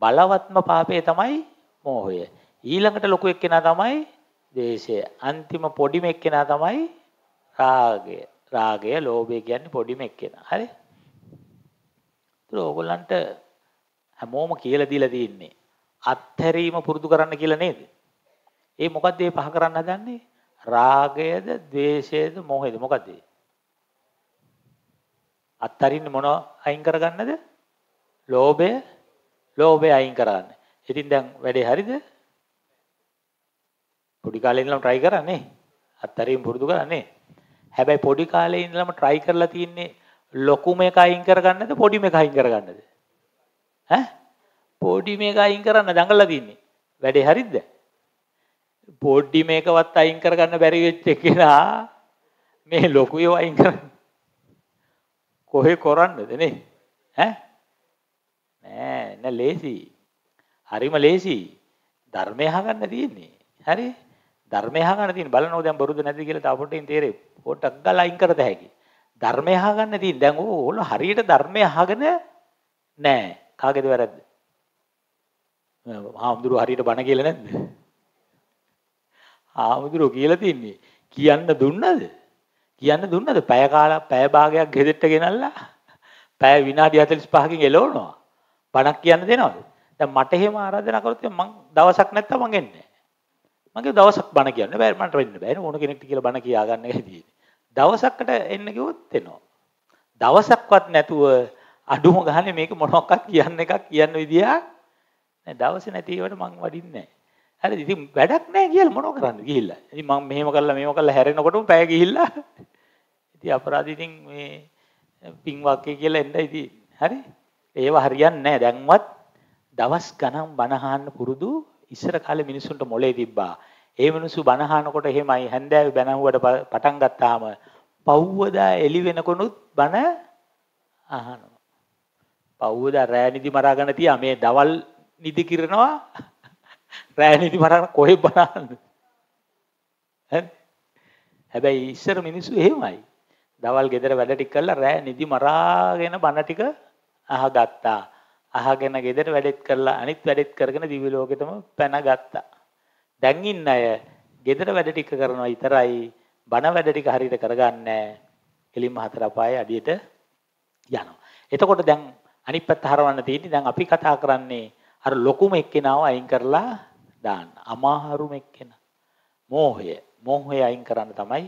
බලවත්ම පාපය තමයි මෝහය. ඊළඟට ලොකු එක්කෙනා තමයි දේශය. අන්තිම පොඩිම එක්කෙනා තමයි රාගය. රාගය, ලෝභය කියන්නේ පොඩිම එක්කෙනා. හරි? ඒතර ඕගොල්ලන්ට හැමෝම කියලා දීලා තින්නේ අත්හැරීම පුරුදු කරන්න කියලා නේද? ඒ මොකද්ද මේ පහ කරන්න හදන්නේ? රාගයද, ద్వේෂයද, මොහේද? මොකද්ද? අත්හරින්නේ මොන අයින් කරගන්නද? ලෝභය, ලෝභය අයින් කරගන්න. ඉතින් දැන් වැඩේ හරිද? පොඩි කාලේ ඉඳලම try කරන්නේ. අත්හරීම පුරුදු කරන්නේ. හැබැයි පොඩි කාලේ ඉඳලම try කරලා තින්නේ ලොකුම එක අයින් කරගන්නද පොඩිම එක අයින් කරගන්නද? ඈ පොඩිම එක අයින් කරන්න දඟලලා තින්නේ. වැඩේ හරියද? පොඩි මේකවත් අයින් කරගන්න බැරි වෙච්ච කෙනා මේ ලොකු ඒවා අයින් කරන්න කොහේ කරන්නද නේ ඈ නෑ නෑ ලේසි හරිම ලේසි ධර්මය අහගන්න තියෙන්නේ හරි ධර්මය අහගන්න තියෙන බලනෝ දැන් බොරුද නැද්ද කියලා තා පොඩ්ඩකින් තේරෙයි. පොඩ්ඩක් ගාලා අයින් කරත හැකි. ධර්මය අහගන්න තියෙන දැන් ඕගොල්ලෝ හරියට ධර්මය අහගෙන නෑ. කාගේද වැරද්ද? ආමුදුරු හරියට බණ කියලා නැද්ද? ආමුදුරු කියලා තින්නේ කියන්න දුන්නද? කියන්න දුන්නද? පැය කාලා පැය භාගයක් ගෙදෙට්ට ගෙනල්ලා පැය විනාඩි 45කින් එලවනවා. බණක් කියන්න දෙනවද? දැන් මට එහෙම ආරාධනා කරොත් මං දවසක් නැත්තම් මං එන්නේ මගේ දවසක් බණ කියන්න බෑ මට වෙන්න බෑනේ ඕන කෙනෙක්ට කියලා බණ කියා ගන්න එකයි තියෙන්නේ. දවසකට එන්න කිව්වොත් එනවා. දවසක්වත් නැතුව අඩුම ගානේ මේක මොනවාක්වත් කියන්න එකක් කියන්න විදියක් නෑ. දවසේ නැති ඒවට මං වඩින්නේ නෑ. හරිද? ඉතින් වැඩක් නෑ කියලා මොනව කරන්නද ගිහිල්ලා. ඉතින් මං මෙහෙම කළා මේව කළා හැරෙනකොටම පැය ගිහිල්ලා. ඉතින් අපරාධ ඉතින් මේ පින් වාක්‍ය කියලා එන්නයි තියෙන්නේ. හරි? ඒව හරියන්නේ නෑ. දැන්වත් දවස් ගණන් බණ පුරුදු ඉස්සර කාලේ මිනිස්සුන්ට මොලේ තිබ්බා. ඒ මිනිස්සු බණ අහනකොට එහෙමයි හැන්දෑවේ බණ අහුවට පටන් ගත්තාම පව්වදා එළි වෙනකොනුත් බණ අහනවා. පව්වදා රෑ නිදි මරාගෙන තියා මේ දවල් නිදි කිරනවා රෑ නිදි මරාගෙන කොහෙ බණ අහන්නේ? හැබැයි ඉස්සර මිනිස්සු එහෙමයි. දවල් ගෙදර වැඩ ටික කරලා රෑ නිදි මරාගෙන බණ ටික අහගත්තා. අහගෙන ගෙදර වැඩෙත් කරලා අනිත් වැඩෙත් කරගෙන දිවි ලෝකෙටම පැනගත්තා. දැන් ඉන්න අය ගෙදර වැඩ ටික කරනවා විතරයි බණ වැඩ ටික හරියට කරගන්නේ කෙලින්ම හතර පායේ අඩියට යනවා. එතකොට දැන් අනිත් පැත්ත හරවන්න තියෙන්නේ දැන් අපි කතා කරන්නේ අර ලොකුම එක්කෙනාව අයින් කරලා දාන්න. අමාරුම එක්කෙනා. මෝහය. මෝහය අයින් කරන්න තමයි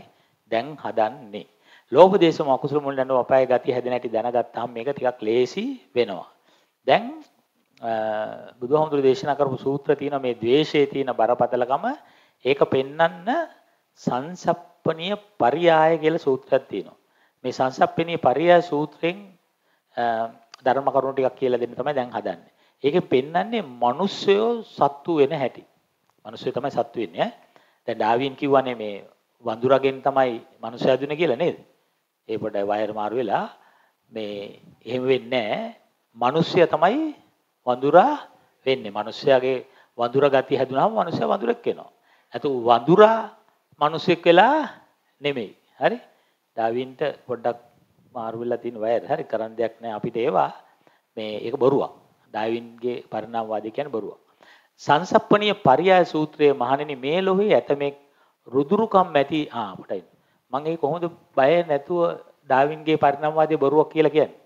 දැන් හදන්නේ. ලෝභ දේශම අකුසල මුල් දඬුවම් අපාය ගති හැදෙන හැටි දැනගත්තාම මේක ටිකක් ලේසි වෙනවා. දැන් බුදුහාමුදුරු දේශනා කරපු සූත්‍ර තියෙන මේ द्वේෂයේ තියෙන බරපතලකම ඒක පෙන්වන්න සංසප්පනීය පරියාය කියලා සූත්‍රයක් තියෙනවා. මේ සංසප්පනීය පරියාය සූත්‍රයෙන් ධර්ම කරුණු ටිකක් කියලා දෙන්න තමයි දැන් හදන්නේ. ඒකෙන් පෙන්වන්නේ මිනිස්සයෝ සත්තු වෙන හැටි. මිනිස්සයෝ තමයි සත්තු වෙන්නේ ඈ. දැන් ඩාවින් කිව්වනේ මේ වඳුරගෙන් තමයි මිනිස්සයා දුන්නේ කියලා නේද? ඒ පොඩ වයර් මාරු වෙලා මේ එහෙම වෙන්නේ නැහැ. මිනිස්සයා තමයි වඳුරා වෙන්නේ. මිනිස්සයාගේ වඳුර ගති හැදුනහම මිනිස්සයා වඳුරෙක් වෙනවා. නැතු වඳුරා මිනිසෙක් වෙලා නෙමෙයි. හරි? ඩාවින්ට පොඩ්ඩක් මාරු වෙලා තියෙන වයර්. හරි කරන්න දෙයක් නැහැ අපිට ඒවා මේ ඒක බොරුවක්. ඩාවින්ගේ පරිණාමවාදී කියන්නේ බොරුවක්. සංසප්පනීය පරියාය සූත්‍රයේ මහණෙනි මේ ලෝහි ඇතමෙක් රුදුරුකම් ඇති ආ මටයි. මම ඒ කොහොමද බය නැතුව ඩාවින්ගේ පරිණාමවාදී බොරුවක් කියලා කියන්නේ?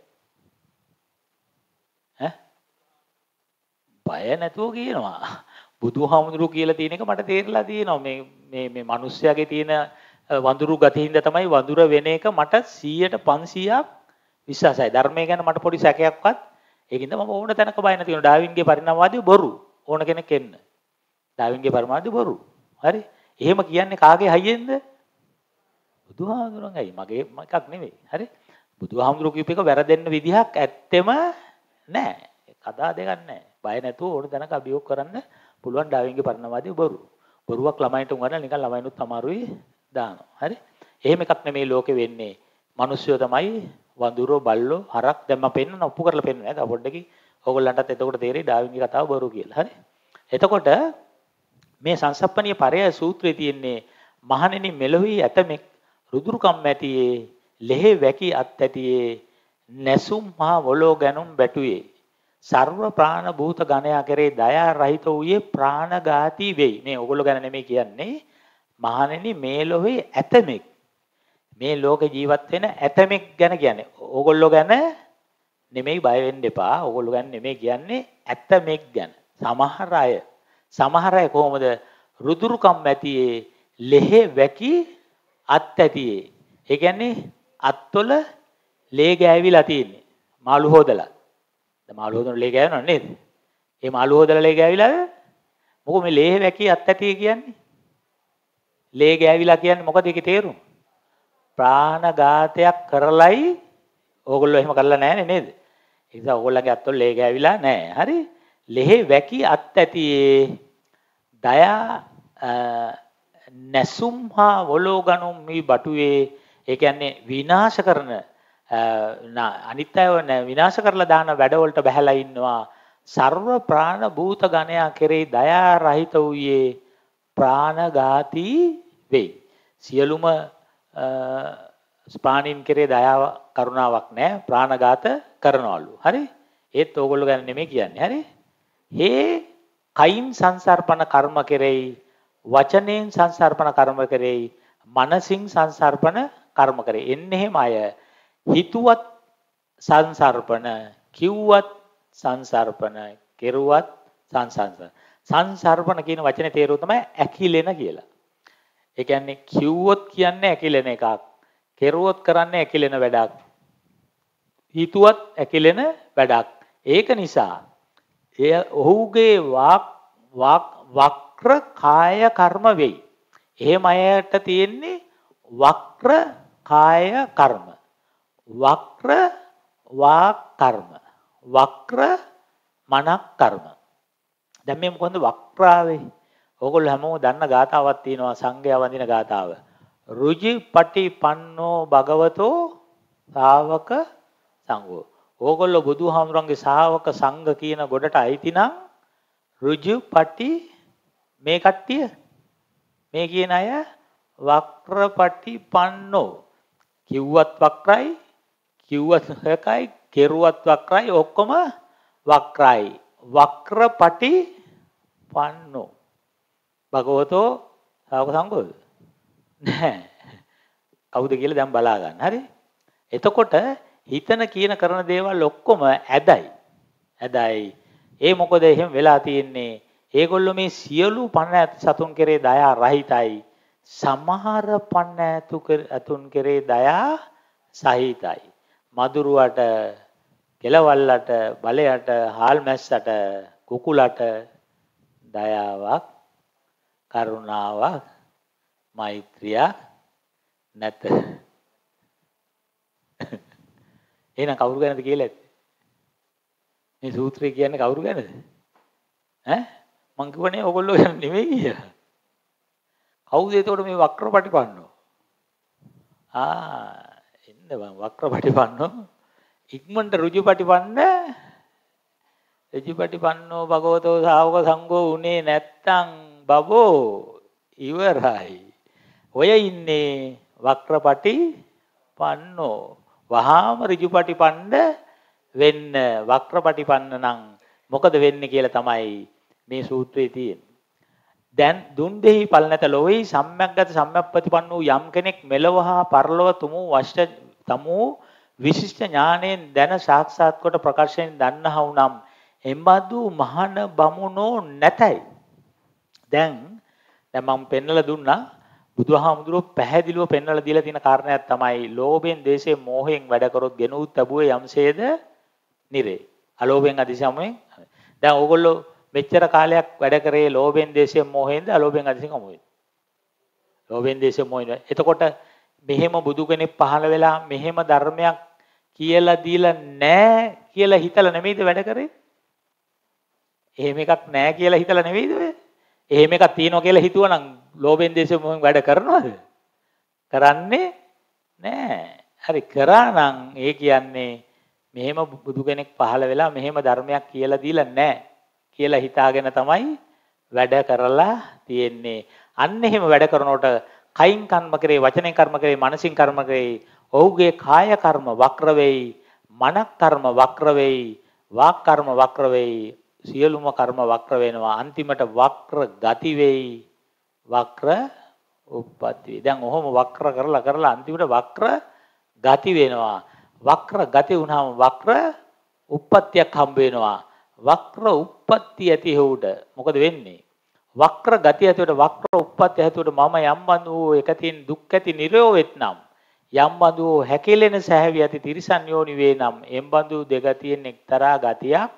බය නැතුව කියනවා. බුදුහාමුදුරුවෝ කියලා තියෙන එක මට තේරලා තියෙනවා. මේ මේ මේ මිනිස්යාගේ තියෙන වඳුරු ගතියින්ද තමයි වඳුර වෙන එක මට 100ට 500ක් විශ්වාසයි. ධර්මය ගැන මට පොඩි සැකයක්වත් ඒකින්ද මම ඕන තැනක බය නැති වෙනවා. ඩාවින්ගේ පරිණාමවාදී බොරු. ඕන කෙනෙක් එන්න. ඩාවින්ගේ පරිණාමවාදී බොරු. හරි. එහෙම කියන්නේ කාගේ හයියෙන්ද? බුදුහාමුදුරන්ගයි. මගේ එකක් නෙමෙයි. හරි. බුදුහාමුදුරුවෝ කියූප එක වැරදෙන්න විදිහක් ඇත්තෙම නැහැ. කදා දෙයක් නැහැ. බය නැතුව ඕන දැනක අභියෝග කරන්න පුළුවන් ඩාවින්ගේ පරණවාදී බොරු. බොරුවක් ළමයින්ට උගන්වලා නිකන් ළමයිනුත් අමාරුයි දානවා. හරි? එහෙම එකක් නෙමේ ලෝකේ වෙන්නේ. මිනිස්සු තමයි වඳුරෝ බල්ලෝ හරක් දැන් මම පෙන්නන ඔප්පු කරලා පෙන්නන නේද පොඩ්ඩකින් ඕගොල්ලන්ටත් එතකොට තේරෙයි ඩාවින්ගේ කතාව බොරු කියලා හරි එතකොට මේ සංසප්පනීය පරය සූත්‍රයේ තියෙන්නේ මහණෙනි මෙලොවි ඇතමෙක් රුදුරුකම් ඇතියේ ලෙහෙ වැකි අත් ඇතියේ නැසුම් හා වලෝ ගැනුම් බැටුවේ සර්ව ප්‍රාණ භූත ගණයා කරේ දයා රහිත වූයේ ප්‍රාණඝාතී වෙයි. මේ ඕගොල්ලෝ ගැන නෙමෙයි කියන්නේ. මහණෙනි මේ ලෝකේ ඇතමෙක් මේ ලෝක ජීවත් වෙන ඇතමෙක් ගැන කියන්නේ. ඕගොල්ලෝ ගැන නෙමෙයි බය වෙන්න එපා. ඕගොල්ලෝ ගැන නෙමෙයි කියන්නේ ඇතමෙක් ගැන. සමහර අය සමහර අය කොහොමද රුදුරුකම් ඇතියේ ලෙහෙ වැකි අත් ඇතියේ. ඒ කියන්නේ අත්වල ලේ ගෑවිලා තියෙන්නේ. මාළු හොදලා. දැන් මාළු හොදන ලේ ගෑවෙනව නේද? ඒ මාළු හොදලා ලේ ගෑවිලාද? මොකෝ මේ ලේ වැකි අත්තටි කියන්නේ? ලේ ගෑවිලා කියන්නේ මොකද ඒකේ තේරුම? ප්‍රාණඝාතයක් කරලයි ඕගොල්ලෝ එහෙම කරලා නැහැ නේද? ඒ නිසා ඕගොල්ලන්ගේ අත්වල ලේ ගෑවිලා නැහැ. හරි? ලෙහෙ වැකි අත් ඇතියේ දයා නැසුම් හා වලෝගනුම් මේ බටුවේ ඒ කියන්නේ විනාශ කරන අනිත් අයව විනාශ කරලා දාන වැඩවලට බැහැලා ඉන්නවා සර්ව ප්‍රාණ භූත ගණයා කෙරෙහි දයා රහිත වූයේ ප්‍රාණඝාති වෙයි. සියලුම ස්පානින් කෙරේ දයාව කරුණාවක් නැහැ ප්‍රාණඝාත කරනවලු. හරි? ඒත් ඕගොල්ලෝ ගැන නෙමෙයි කියන්නේ. හරි? හේ කයින් සංසර්පණ කර්ම කෙරෙහි වචනෙන් සංසර්පණ කර්ම කෙරෙහි මනසින් සංසර්පණ කර්ම කරේ. එන්නේ එහෙම අය හිතුවත් සංසර්පණ කිව්වත් සංසර්පණ කෙරුවත් සංසංසන සංසර්පණ කියන වචනේ තේරුම තමයි ඇකිලෙන කියලා. ඒ කියන්නේ කිව්වොත් කියන්නේ ඇකිලෙන එකක්. කෙරුවොත් කරන්නේ ඇකිලෙන වැඩක්. හිතුවත් ඇකිලෙන වැඩක්. ඒක නිසා එය ඔහුගේ වාක් වක්‍ර කාය කර්ම වෙයි. එහෙම අයට තියෙන්නේ වක්‍ර කාය කර්ම. වක්‍ර වාක් කර්ම වක්‍ර මනක් කර්ම දැන් මේ මොකන්ද වක්‍රාවේ ඕගොල්ලෝ හැමෝම දන්න ගාතාවක් තියෙනවා සංඝයා වඳින ගාතාව රුජි පටි පන්නෝ භගවතෝ ශාවක සංඝෝ ඕගොල්ලෝ බුදුහාමුදුරන්ගේ ශාවක සංඝ කියන ගොඩට අයිති නම් රුජු පටි මේ කට්ටිය මේ කියන අය වක්‍රපටි පන්නෝ කිව්වත් වක්‍රයි කිව්වත් හකයි කෙරුවත් වක්‍රයි ඔක්කොම වක්‍රයි වක්‍රපටි පන්නෝ භගවතෝ සාවක සංඝෝද නෑ කවුද කියලා දැන් බලා ගන්න හරි එතකොට හිතන කියන කරන දේවල් ඔක්කොම ඇදයි ඇදයි ඒ මොකද එහෙම වෙලා තියෙන්නේ ඒගොල්ලෝ මේ සියලු පණ ඇත සතුන් කෙරේ දයා රහිතයි සමහර පණ ඇතුන් කෙරේ දයා සහිතයි මදුරුවට කෙලවල්ලට බලයට හාල්මැස්සට කුකුලට දයාවක් කරුණාවක් මෛත්‍රියක් නැත එහෙනම් කවුරු ගැනද කියලා ඇත්තේ මේ සූත්‍රය කියන්නේ කවුරු ගැනද ඈ මං කිව්වනේ ඔයගොල්ලෝ ගැන නෙමෙයි කියලා කවුද එතකොට මේ වක්‍රපටිපන්නෝ ආ ඉන්න බං වක්‍රපටිපන්නෝ ඉක්මනට ඍජුපටිපන්න ඍජුපටිපන්නෝ භගවතෝ සාවක සංඝෝ උනේ නැත්තම් බබෝ ඉවරයි ඔය ඉන්නේ වක්‍රපටි පන්නෝ වහාම ඍජුපටිපන්න වෙන්න වක්‍රපටිපන්න නම් මොකද වෙන්නේ කියලා තමයි මේ සූත්‍රයේ තියෙන්නේ දැන් දුන් දෙහි පල නැත ලොවේ සම්මග්ගත සම්මප්පතිපන්න වූ යම් කෙනෙක් මෙලොවහා පරලොව තුමු වශ්‍ය තමෝ විශිෂ්ට ඥාණයෙන් දැන සාක්ෂාත් කොට ප්‍රකාශයෙන් දන්නහ වුනම් එම්බඳු මහාන බමුණෝ නැතයි. දැන් දැන් මම පෙන්වලා දුන්නා බුදුහාමුදුරුව පැහැදිලිව පෙන්වලා දීලා තියෙන කාරණයක් තමයි ලෝභයෙන්, දේශයෙන්, මෝහයෙන් වැඩ කරොත් genuත් ලැබුවේ යම්සේද නිරේ. අලෝභයෙන් අධිසමයෙන් දැන් ඕගොල්ලෝ මෙච්චර කාලයක් වැඩ කරේ ලෝභයෙන්, දේශයෙන්, මෝහයෙන්ද අලෝභයෙන් අධිසමයෙන් කොමුවේ? ලෝභයෙන්, දේශයෙන්, මෝහයෙන්. එතකොට මෙහෙම බුදු කෙනෙක් පහළ වෙලා මෙහෙම ධර්මයක් කියලා දීලා නැහැ කියලා හිතලා නෙමෙයිද වැඩ කරේ? එහෙම එකක් නැහැ කියලා හිතලා නෙමෙයිද ඔය? එහෙම එකක් තියෙනවා කියලා හිතුවනම් ලෝභෙන් දේශයෙන් මොහෙන් වැඩ කරනවද? කරන්නේ නැහැ. හරි කරා නම් ඒ කියන්නේ මෙහෙම බුදු කෙනෙක් පහළ වෙලා මෙහෙම ධර්මයක් කියලා දීලා නැහැ කියලා හිතාගෙන තමයි වැඩ කරලා තියෙන්නේ. අන්න එහෙම වැඩ කරනකොට කයින් කර්ම කරේ වචනෙන් කර්ම කරේ මනසින් කර්ම කරේ ඔහුගේ කාය කර්ම වක්‍ර වෙයි මන කර්ම වක්‍ර වෙයි වාක් කර්ම වක්‍ර වෙයි සියලුම කර්ම වක්‍ර වෙනවා අන්තිමට වක්‍ර ගති වෙයි වක්‍ර උප්පත්ති වෙයි දැන් ඔහොම වක්‍ර කරලා කරලා අන්තිමට වක්‍ර ගති වෙනවා වක්‍ර ගති වුණාම වක්‍ර උප්පත්තියක් හම්බ වෙනවා වක්‍ර උප්පත්ති ඇති හොුට මොකද වෙන්නේ වක්‍ර ගති ඇතුවට වක්‍ර උප්පත්ති ඇතුවට මම යම්බඳු වූ එකතින් දුක් ඇති නිරයෝවෙත් නම් යම්බඳු වූ හැකිලෙන සැහැවි ඇති තිරිසන් යෝනි වේ නම් එම්බඳු දෙගතියෙන් එක්තරා ගතියක්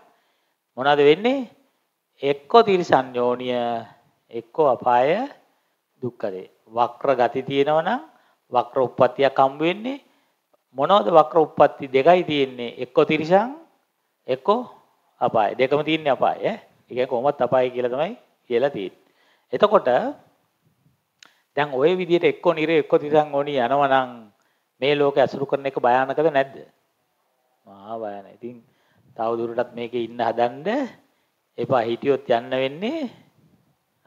මොනවද වෙන්නේ එක්කෝ තිරිසන් යෝනිය එක්කෝ අපාය දුක්කරේ වක්‍ර ගති තියෙනවනම් වක්‍ර උප්පත්තියක් හම්බ වෙන්නේ මොනවද වක්‍ර උප්පත්ති දෙකයි තියෙන්නේ එක්කෝ තිරිසන් එක්කෝ අපාය දෙකම තියෙන්නේ අපාය ඒ කියන්නේ කොහොමත් අපාය කියලා තමයි කියලා තියෙන්නේ. එතකොට දැන් ওই විදිහට එක්කෝ නිරේ එක්කෝ තිසන් ඕනි යනවනම් මේ ලෝකේ අසුරු කරන එක භයානකද නැද්ද? මහා භයානයි. ඉතින් තව දුරටත් මේකේ ඉන්න හදන්න එපා හිටියොත් යන්න වෙන්නේ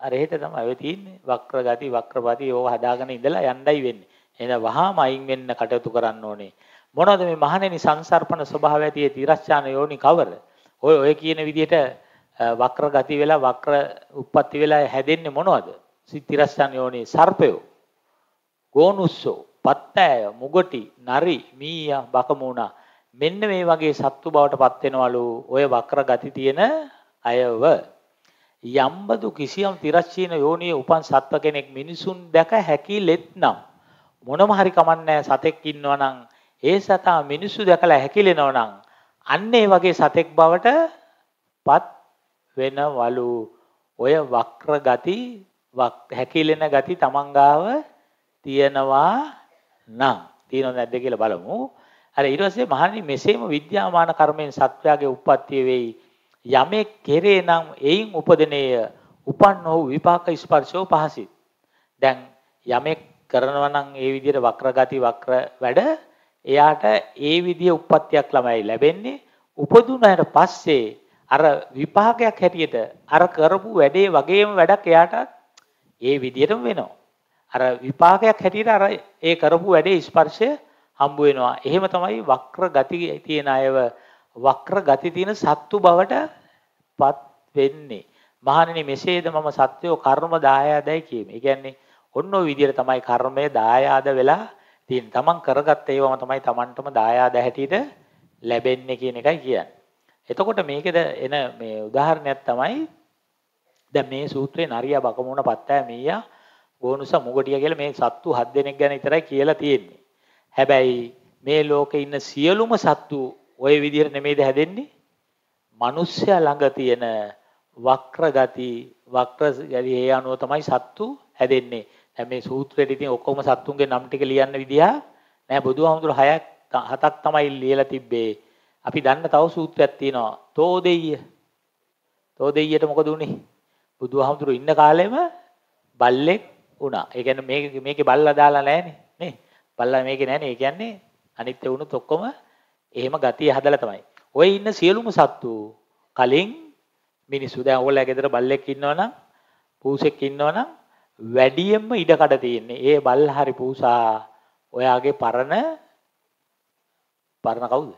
අර හේත තමයි ඔය තියෙන්නේ. වක්‍ර ගති වක්‍රපති ඕව හදාගෙන ඉඳලා යන්නයි වෙන්නේ. එහෙනම් වහාම අයින් වෙන්න කටයුතු කරන්න ඕනේ. මොනවද මේ මහණෙනි සංසර්පණ ස්වභාවය ඇති තිරස්චාන යෝනි කවර? ඔය ඔය කියන විදිහට වක්‍ර ගති වෙලා වක්‍ර උප්පත්ති වෙලා හැදෙන්නේ මොනවද? සිත්තිරස්සන් යෝනි සර්පයෝ. ගෝනුස්සෝ, පත්තෑය, මුගටි, නරි, මීයා, බකමූණා මෙන්න මේ වගේ සත්තු බවට පත් වෙනවලු ඔය වක්‍ර ගති තියෙන අයව යම්බදු කිසියම් තිරස්චීන යෝනියේ උපන් සත්ව කෙනෙක් මිනිසුන් දැක හැකි ලෙත්නම් මොනම හරි කමන්නේ සතෙක් ඉන්නවනම් ඒ සතා මිනිසු දැකලා හැකිලෙනවනම් අන්න ඒ වගේ සතෙක් බවට පත් වෙනවලු ඔය වක්‍ර ගති හැකිලෙන ගති තමන් ගාව තියනවා නම් තියනවද නැද්ද කියලා බලමු අර ඊට පස්සේ මහණනි මෙසේම විද්‍යාමාන කර්මෙන් සත්වයාගේ උප්පත්තිය වෙයි යමෙක් කෙරේ නම් එයින් උපදිනේය උපන් වූ විපාක ස්පර්ශෝ පහසි දැන් යමෙක් කරනවා නම් ඒ විදිහට වක්‍රගති වක්‍ර වැඩ එයාට ඒ විදිය උප්පත්තියක් ළමයි ලැබෙන්නේ උපදුනාට පස්සේ අර විපාකයක් හැටියට අර කරපු වැඩේ වගේම වැඩක් එයාට ඒ විදිහටම වෙනවා. අර විපාකයක් හැටියට අර ඒ කරපු වැඩේ ස්පර්ශය හම්බ වෙනවා. එහෙම තමයි වක්‍ර ගති තියෙන අයව වක්‍ර ගති තියෙන සත්තු බවටපත් වෙන්නේ. මහණෙනි මෙසේද මම සත්වෝ කර්ම දායාදයි කියමි. ඒ කියන්නේ ඔන්න ඔය විදිහට තමයි කර්මය දායාද වෙලා තියෙන්නේ. තමන් කරගත්ත ඒවම තමයි තමන්ටම දායාද හැටියට ලැබෙන්නේ කියන එකයි කියන්නේ. එතකොට මේකද එන මේ උදාහරණයක් තමයි දැන් මේ සූත්‍රේ නරියා බකමුණ පත්තෑ මීයා ගෝනුස මුගටිය කියලා මේ සත්තු 7 දෙනෙක් ගැන විතරයි කියලා තියෙන්නේ. හැබැයි මේ ලෝකේ ඉන්න සියලුම සත්තු ওই විදිහට නෙමෙයිද හැදෙන්නේ? මිනිස්සයා ළඟ තියෙන වක්‍ර ගති වක්‍ර ගති ඒ අනුව තමයි සත්තු හැදෙන්නේ. දැන් මේ සූත්‍රයේ ඉතින් ඔක්කොම සත්තුන්ගේ නම් ටික ලියන්න විදිහ නෑ බුදුහාමුදුර හයක් හතක් තමයි ලියලා තිබ්බේ. අපි දන්න තව සූත්‍රයක් තියෙනවා තෝදෙය්‍ය. තෝදෙය්‍යට මොකද වුනේ? බුදුහාමුදුරු ඉන්න කාලෙම බල්ලෙක් වුණා. ඒ කියන්නේ මේක මේකේ බල්ලා දාලා නැහනේ නේ. බල්ලා මේකේ නැහනේ. ඒ කියන්නේ අනිත්‍ය වුණොත් ඔක්කොම එහෙම ගතිය හදලා තමයි. ඔය ඉන්න සියලුම සත්තු කලින් මිනිස්සු දැන් ඕගොල්ලෝ ගෙදර බල්ලෙක් ඉන්නවනම් පූසෙක් ඉන්නවනම් වැඩියෙන්ම ඉඩ කඩ තියෙන්නේ ඒ බල්ලා හරි පූසා ඔයාගේ පරණ පරණ කවුද?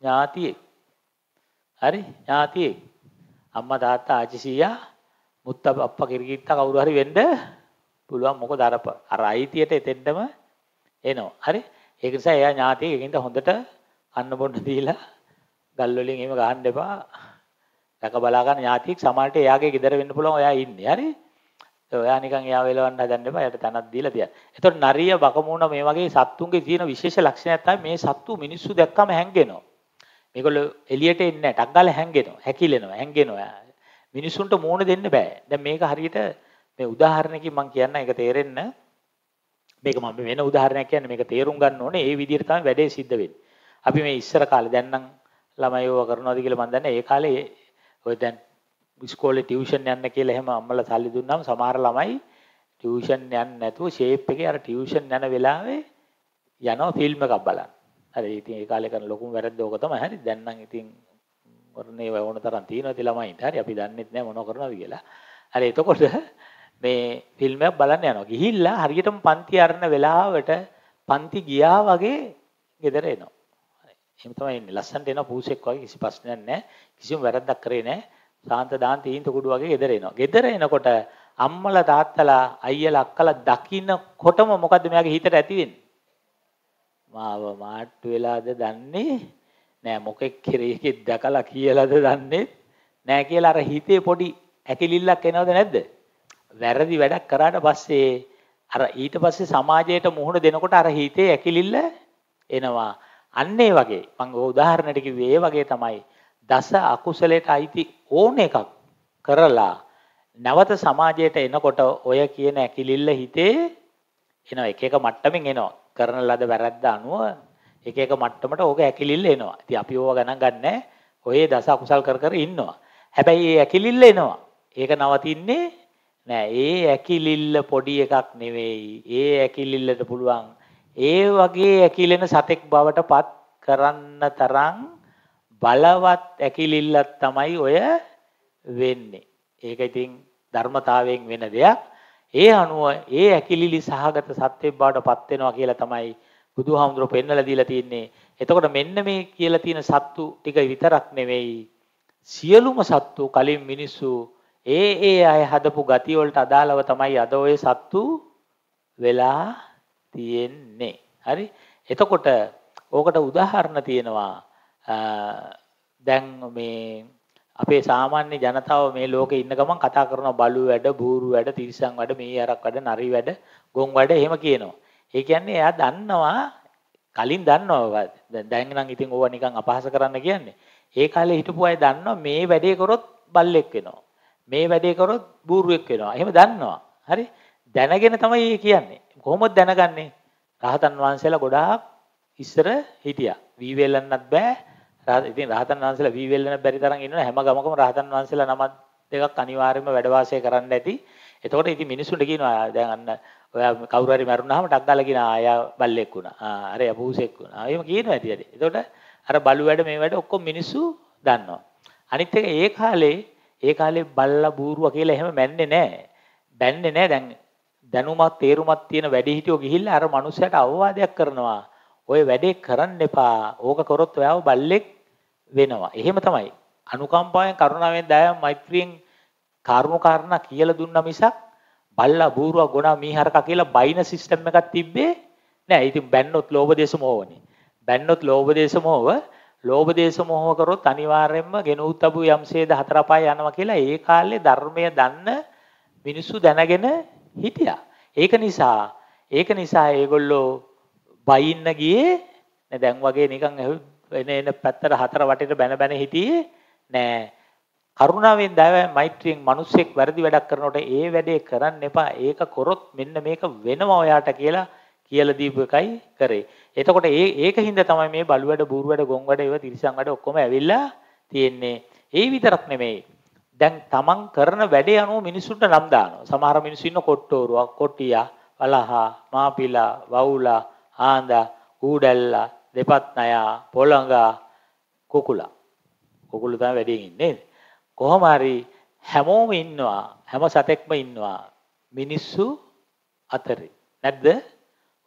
ඥාතියෙක්. හරි ඥාතියෙක්. අම්මා තාත්තා ආච්චි සීයා මුත්තා අප්පා කිරිකිට්ටා කවුරු හරි වෙන්න පුළුවන් මොකද අර අර අයිතියට එතෙන්ටම එනවා. හරි? ඒක නිසා එයා ඥාතියෙක් ඒකින්ද හොඳට අන්න බොන්න දීලා ගල් වලින් එහෙම ගහන්න එපා. රැක බලා ගන්න ඥාතියෙක් සමහරට එයාගේ ගෙදර වෙන්න පුළුවන් ඔයා ඉන්නේ. හරි? ඔයා නිකන් එයා වෙලවන්න හදන්න එපා. එයාට තනක් දීලා තියන්න. එතකොට නරිය, බකමූණ මේ වගේ සත්තුන්ගේ තියෙන විශේෂ ලක්ෂණයක් තමයි මේ සත්තු මිනිස්සු දැක්කම හැංගෙනවා. මේගොල්ලෝ එළියට එන්නේ නැහැ. ටක් ගාලා හැංගෙනවා, හැකිලෙනවා, හැංගෙනවා. මිනිසුන්ට මෝණ දෙන්න බෑ. දැන් මේක හරියට මේ උදාහරණකින් මම කියන්න ඒක තේරෙන්න මේක මම වෙන උදාහරණයක් කියන්නේ මේක තේරුම් ගන්න ඕනේ. ඒ විදිහට තමයි වැඩේ සිද්ධ වෙන්නේ. අපි මේ ඉස්සර කාලේ දැන් නම් ළමයිව කරනවාද කියලා මම දන්නේ. ඒ කාලේ ඔය දැන් ඉස්කෝලේ ටියුෂන් යන්න කියලා එහෙම අම්මලා සල්ලි දුන්නාම සමහර ළමයි ටියුෂන් යන්නේ නැතුව ෂේප් එකේ අර ටියුෂන් යන වෙලාවේ යනවා ෆිල්ම් එකක් බලන්න. හරි ඉතින් ඒ කාලේ කරන ලොකුම වැරද්ද ඕක තමයි. හරි දැන් නම් ඉතින් කරන්නේ වවුන තරම් තියෙනවා ඉතින් ළමයින්ට. හරි අපි දන්නෙත් නෑ මොනව කරනවද කියලා. හරි එතකොට මේ ෆිල්ම් එකක් බලන්න යනවා. ගිහිල්ලා හරියටම පන්ති අරන වෙලාවට පන්ති ගියා වගේ ගෙදර එනවා. එහෙම තමයි ඉන්නේ. ලස්සනට එනවා පූසෙක් වගේ කිසි ප්‍රශ්නයක් නැහැ. කිසිම වැරද්දක් කරේ නැහැ. සාන්ත දාන් තීන්ත කුඩු වගේ ගෙදර එනවා. ගෙදර එනකොට අම්මලා තාත්තලා අයියලා අක්කලා දකින්නකොටම මොකද්ද මෙයාගේ හිතට ඇති වෙන්නේ? මාව මාට්ටු වෙලාද දන්නේ නෑ මොකෙක් කෙරේකෙත් දැකලා කියලාද දන්නේ නෑ කියලා අර හිතේ පොඩි ඇකිලිල්ලක් එනවද නැද්ද? වැරදි වැඩක් කරාට පස්සේ අර ඊට පස්සේ සමාජයට මුහුණ දෙනකොට අර හිතේ ඇකිලිල්ල එනවා. අන්න ඒ වගේ මම උදාහරණයක් කිව්වේ ඒ වගේ තමයි දස අකුසලයට අයිති ඕන එකක් කරලා නැවත සමාජයට එනකොට ඔය කියන ඇකිලිල්ල හිතේ එනවා එක එක මට්ටමින් එනවා. කරන ලද වැරද්ද අනුව එක එක මට්ටමට ඕක ඇකිලිල්ල එනවා. ඉතින් අපි ඕවා ගණන් ගන්නෑ. ඔය දස අකුසල් කර කර ඉන්නවා. හැබැයි ඒ ඇකිලිල්ල එනවා. ඒක නවතින්නේ නෑ. ඒ ඇකිලිල්ල පොඩි එකක් නෙවෙයි. ඒ ඇකිලිල්ලට පුළුවන් ඒ වගේ ඇකිලෙන සතෙක් බවට පත් කරන්න තරම් බලවත් ඇකිලිල්ලක් තමයි ඔය වෙන්නේ. ඒක ඉතින් ධර්මතාවයෙන් වෙන දෙයක්. ඒ අනුව ඒ ඇකිලිලි සහගත සත්වෙක් බවට පත් වෙනවා කියලා තමයි බුදුහාමුදුරුවෝ පෙන්වලා දීලා තියෙන්නේ. එතකොට මෙන්න මේ කියලා තියෙන සත්තු ටික විතරක් නෙවෙයි සියලුම සත්තු කලින් මිනිස්සු ඒ ඒ අය හදපු ගති වලට අදාළව තමයි අද ඔය සත්තු වෙලා තියෙන්නේ. හරි? එතකොට ඕකට උදාහරණ තියෙනවා දැන් මේ අපේ සාමාන්‍ය ජනතාව මේ ලෝකේ ඉන්න ගමන් කතා කරනවා බලු වැඩ, බూరు වැඩ, තිරිසන් වැඩ, මේ අරක් වැඩ, නරි වැඩ, ගොන් වැඩ එහෙම කියනවා. ඒ කියන්නේ එයා දන්නවා කලින් දන්නවා දැන් නම් ඉතින් ඕවා නිකන් අපහාස කරන්න කියන්නේ. ඒ කාලේ හිටපු අය දන්නවා මේ වැඩේ කරොත් බල්ලෙක් වෙනවා. මේ වැඩේ කරොත් බූරුවෙක් වෙනවා. එහෙම දන්නවා. හරි? දැනගෙන තමයි කියන්නේ. කොහොමද දැනගන්නේ? රහතන් වහන්සේලා ගොඩාක් ඉස්සර හිටියා. වී වෙලන්නත් බෑ. ඉතින් රහතන් වහන්සේලා වී වෙල්ලන බැරි තරම් ඉන්නවනේ හැම ගමකම රහතන් වහන්සේලා නමක් දෙකක් අනිවාර්යයෙන්ම වැඩ වාසය කරන්න ඇති. එතකොට ඉතින් මිනිස්සුන්ට කියනවා දැන් අන්න ඔයා කවුරු හරි මැරුණාම ටක් ගාලා කියනවා ආයා බල්ලෙක් වුණා. ආ අර යපූසෙක් වුණා. එහෙම කියනවා ඇති ඇති. එතකොට අර බලු වැඩ මේ වැඩ ඔක්කොම මිනිස්සු දන්නවා. අනිත් එක ඒ කාලේ ඒ කාලේ බල්ලා බූරුවා කියලා එහෙම මැන්නේ නැහැ. බැන්නේ නැහැ දැන් දැනුමක් තේරුමක් තියෙන වැඩිහිටියෝ ගිහිල්ලා අර මනුස්සයට අවවාදයක් කරනවා. ඔය වැඩේ කරන්න එපා. ඕක කරොත් ඔයාව බල්ලෙක් වෙනවා. එහෙම තමයි. අනුකම්පාවෙන් කරුණාවෙන් දයාවෙන් මෛත්‍රියෙන් කරුණු කාරණා කියලා දුන්නා මිසක් බල්ලා බූරුවා ගොනා මීහරකා කියලා බයින සිස්ටම් එකක් තිබ්බේ නෑ. ඉතින් බැන්නොත් ලෝභ දේශ මොහොවනේ. බැන්නොත් ලෝභ දේශ මොහොව ලෝභ දේශ මොහොව කරොත් අනිවාර්යයෙන්ම ගෙනුත් අබු යම්සේද හතර පහ යනවා කියලා ඒ කාලේ ධර්මය දන්න මිනිස්සු දැනගෙන හිටියා. ඒක නිසා ඒක නිසා ඒගොල්ලෝ බයින්න ගියේ දැන් වගේ නිකන් එන එන පැත්තට හතර වටේට බැන බැන හිටියේ නෑ කරුණාවෙන් දයාවෙන් මෛත්‍රියෙන් මිනිස්සෙක් වැරදි වැඩක් කරනකොට ඒ වැඩේ කරන්න එපා ඒක කරොත් මෙන්න මේක වෙනවා ඔයාට කියලා කියලා දීපු එකයි කරේ. එතකොට ඒ ඒකින්ද තමයි මේ බලු වැඩ බూరు වැඩ ගොන් වැඩ ඒවා තිරිසන් වැඩ ඔක්කොම ඇවිල්ලා තියෙන්නේ. ඒ විතරක් නෙමෙයි. දැන් තමන් කරන වැඩේ අනුව මිනිසුන්ට නම් දානවා. සමහර මිනිස්සු ඉන්න කොට්ටෝරුවක්, කොටියා, වලහා, මාපිලා, වවුලා, ආඳා, ඌඩැල්ලා දෙපත් නයා පොළඟා කුකුලා. කුකුළු තමයි වැඩියෙන් ඉන්නේ නේද? කොහොම හරි හැමෝම ඉන්නවා. හැම සතෙක්ම ඉන්නවා. මිනිස්සු අතරේ. නැද්ද?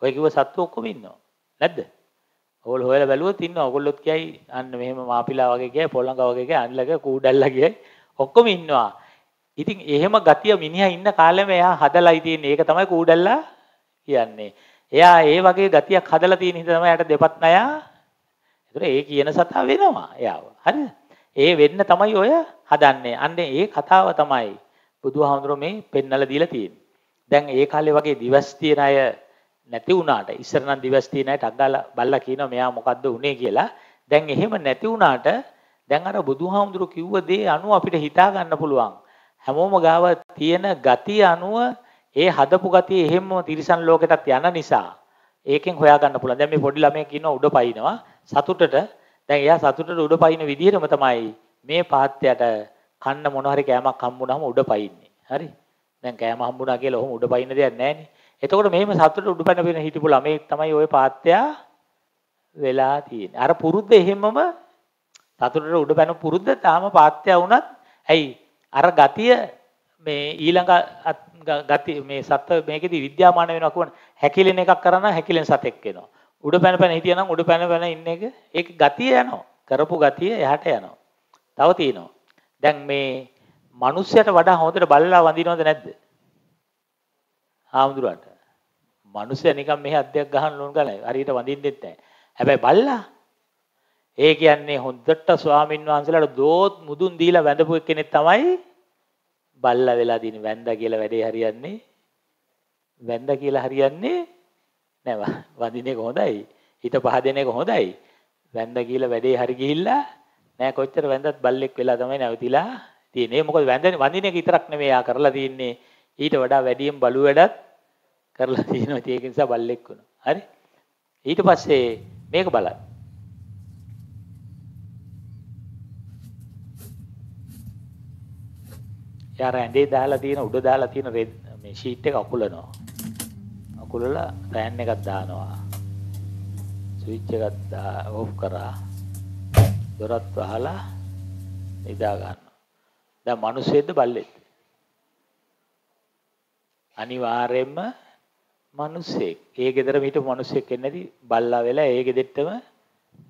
ඔය කිව්ව සත්තු ඔක්කොම ඉන්නවා. නැද්ද? ඕගොල්ලෝ හොයලා බැලුවොත් ඉන්නවා. ඔයගොල්ලොත් කියයි අන්න මෙහෙම මාපිලා වගේ කියයි, පොළඟා වගේ කියයි, අන්ලගේ කූඩල්ලා කියයි. ඔක්කොම ඉන්නවා. ඉතින් එහෙම ගතිය මිනිහා ඉන්න කාලෙම එයා හදලායි තියෙන්නේ. ඒක තමයි කූඩල්ලා කියන්නේ. එයා ඒ වගේ ගතියක් හදලා තියෙන හින්දා තමයි යාට දෙපත් ණය. ඒතර ඒ කියන සතා වෙනවා එයාව. හරිද? ඒ වෙන්න තමයි ඔය හදන්නේ. අන්නේ ඒ කතාව තමයි බුදුහාමුදුරුවෝ මේ පෙන්නලා දීලා තියෙන්නේ. දැන් ඒ කාලේ වගේ දිවස් තියන අය නැති වුණාට ඉස්සර නම් දිවස් තියන අයට අග්ගාලා බල්ලා කියනවා මෙයා මොකද්ද උනේ කියලා. දැන් එහෙම නැති වුණාට දැන් අර බුදුහාමුදුරුවෝ කිව්ව දේ අනුව අපිට හිතා ගන්න පුළුවන්. හැමෝම ගාව තියෙන ගති අනුව ඒ හදපු ගතිය එහෙම්ම තිරිසන් ලෝකෙටත් යන නිසා ඒකෙන් හොයාගන්න පුළුවන්. දැන් මේ පොඩි ළමයෙක් ඉන්නවා උඩ පයින්නවා සතුටට. දැන් එයා සතුටට උඩ පයින්න විදිහටම තමයි මේ පාත්‍යයට කන්න මොන හරි කෑමක් හම්බුනහම උඩ පයින්නේ. හරි? දැන් කෑම හම්බුනා කියලා ඔහොම උඩ පයින්න දෙයක් නැහැනේ. එතකොට මෙහෙම සතුටට උඩ පැන වෙන හිටපු ළමයෙක් තමයි ওই පාත්‍යා වෙලා තියෙන්නේ. අර පුරුද්ද එහෙමම සතුටට උඩ පැන පුරුද්ද තාම පාත්‍යා වුණත් ඇයි අර ගතිය මේ ඊළඟ ගති මේ සත්ව මේකෙදි විද්‍යාමාන වෙනවා කියන හැකිලෙන එකක් කරන හැකිලෙන සතෙක් වෙනවා. උඩ පැන පැන හිටියනම් උඩ පැන පැන ඉන්න එක ඒක ගතිය යනවා. කරපු ගතිය එහාට යනවා. තව තියෙනවා. දැන් මේ මිනිස්සයට වඩා හොඳට බලලා වඳිනවද නැද්ද? ආමුදුරන්ට. මිනිස්සයා නිකන් මෙහි අධ්‍යක් ගහන්න ඕන ගලයි. හරියට වඳින්නෙත් නැහැ. හැබැයි බලලා ඒ කියන්නේ හොඳට ස්වාමින් වහන්සේලාට දෝත් මුදුන් දීලා වැඳපු කෙනෙක් තමයි බල්ලා වෙලා දින වැන්දා කියලා වැඩේ හරියන්නේ වැන්දා කියලා හරියන්නේ නැව වඳින එක හොඳයි හිත පහදෙන එක හොඳයි වැන්දා කියලා වැඩේ හරි ගිහිල්ලා නෑ කොච්චර වැන්දත් බල්ලෙක් වෙලා තමයි නැවතිලා තියෙන්නේ. මොකද වැන්දනේ වඳින එක විතරක් නෙමෙයි ආ කරලා තින්නේ. ඊට වඩා වැඩියෙන් බලු වැඩක් කරලා තියෙනවා. ඒක නිසා බල්ලෙක් වුණා. හරි. ඊට පස්සේ මේක බලන්න. එයා රැඳේ දාලා තියෙන උඩ දාලා තියෙන මේ ෂීට් එක අකුලනවා. අකුලලා ෆෑන් එකක් දානවා. ස්විච් එකක් ඕෆ් කරා. දොරත් වහලා නිදා ගන්නවා. දැන් මිනිස්සෙද්ද බල්ලෙද්ද? අනිවාර්යයෙන්ම මිනිස්සෙක්. ඒ ගෙදර හිටපු මිනිස්සෙක් එන්නේ බල්ලා වෙලා ඒ ගෙදෙට්ටම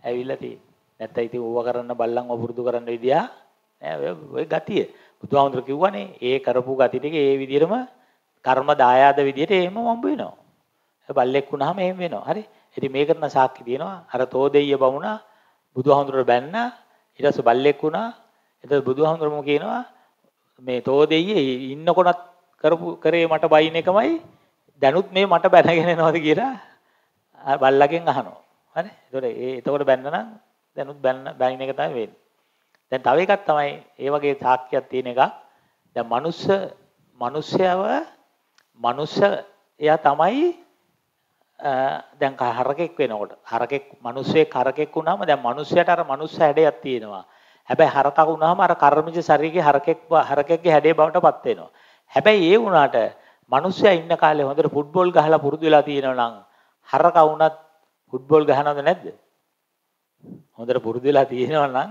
ඇවිල්ලා තියෙන්නේ. නැත්නම් ඉතින් ඕවා කරන්න බල්ලන් වපුරුදු කරන්න විදියා නෑ ඔය ගතිය. බුදුහාමුදුර කිව්වනේ ඒ කරපු ගති ටික ඒ විදිහටම කර්ම දායාද විදිහට එහෙම වම්බ වෙනවා. බල්ලෙක් වුණාම එහෙම වෙනවා. හරි. ඉතින් මේ කරන සාක්ෂි දෙනවා. අර තෝදෙය්‍ය බමුණා බුදුහාමුදුරට බැන්නා. ඊට පස්සේ බල්ලෙක් වුණා. එතකොට බුදුහාමුදුරම කියනවා මේ තෝදෙය්‍ය ඉන්නකොටත් කරපු කරේ මට බයින් එකමයි දැනුත් මේ මට බැනගෙන එනවාද කියලා බල්ලගෙන් අහනවා. හරි. එතකොට ඒ එතකොට බැන්න නම් දැනුත් බැන්න බයින් එක තමයි වෙන්නේ. දැන් තව එකක් තමයි ඒ වගේ සාක්ෂියක් තියෙන එක. දැන් මනුස්ස මනුස්සයව මනුස්ස එයා තමයි දැන් හරකෙක් වෙනකොට හරකෙක් මිනිස්සේ කරකෙක් වුණාම දැන් මිනිස්සයාට අර මිනිස්ස හැඩයක් තියෙනවා. හැබැයි හරකා වුණාම අර කර්මජ ශරීරයේ හරකෙක් හරකෙක්ගේ හැඩේ බවටපත් වෙනවා. හැබැයි ඒ වුණාට මිනිස්සයා ඉන්න කාලේ හොඳට ෆුට්බෝල් ගහලා පුරුදු වෙලා තියෙනවා නම් හරකා වුණත් ෆුට්බෝල් ගහනවද නැද්ද? හොඳට පුරුදු වෙලා තියෙනවා නම්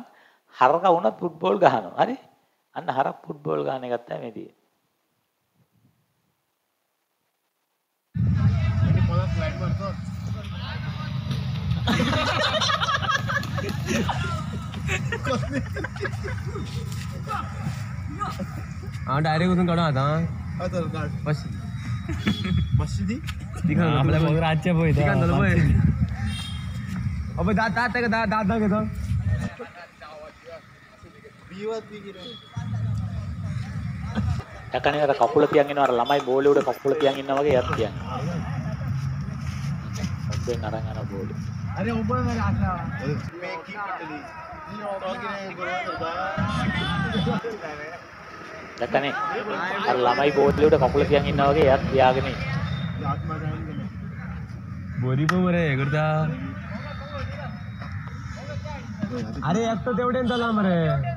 हर වුණත් ෆුට්බෝල් ගහනවා. හරි? අන්න හරක් ෆුට්බෝල් ගහන එකක් තමයි මේ हाँ डायरेक्ट उसने कड़ा था बस बस दी राज्य दिखा अब दात दात का ජීවත් වී කියලා එකනේ අර කකුල තියන් ඉන්න අර ළමයි බෝලේ උඩ කකුල තියන් ඉන්නා වගේ යත් කියන්නේ ඔබෙන් අරන් අර බෝලේ අර ඔබ මම අසා මේ කීපටලි දැක්කනේ අර ළමයි බෝලේ උඩ කකුල තියන් ඉන්නා වගේ එයාත් තියාගෙන බොරි පොමරේ ගුරුදා අරේ ඇත්ත දෙවඩෙන් තලාමරේ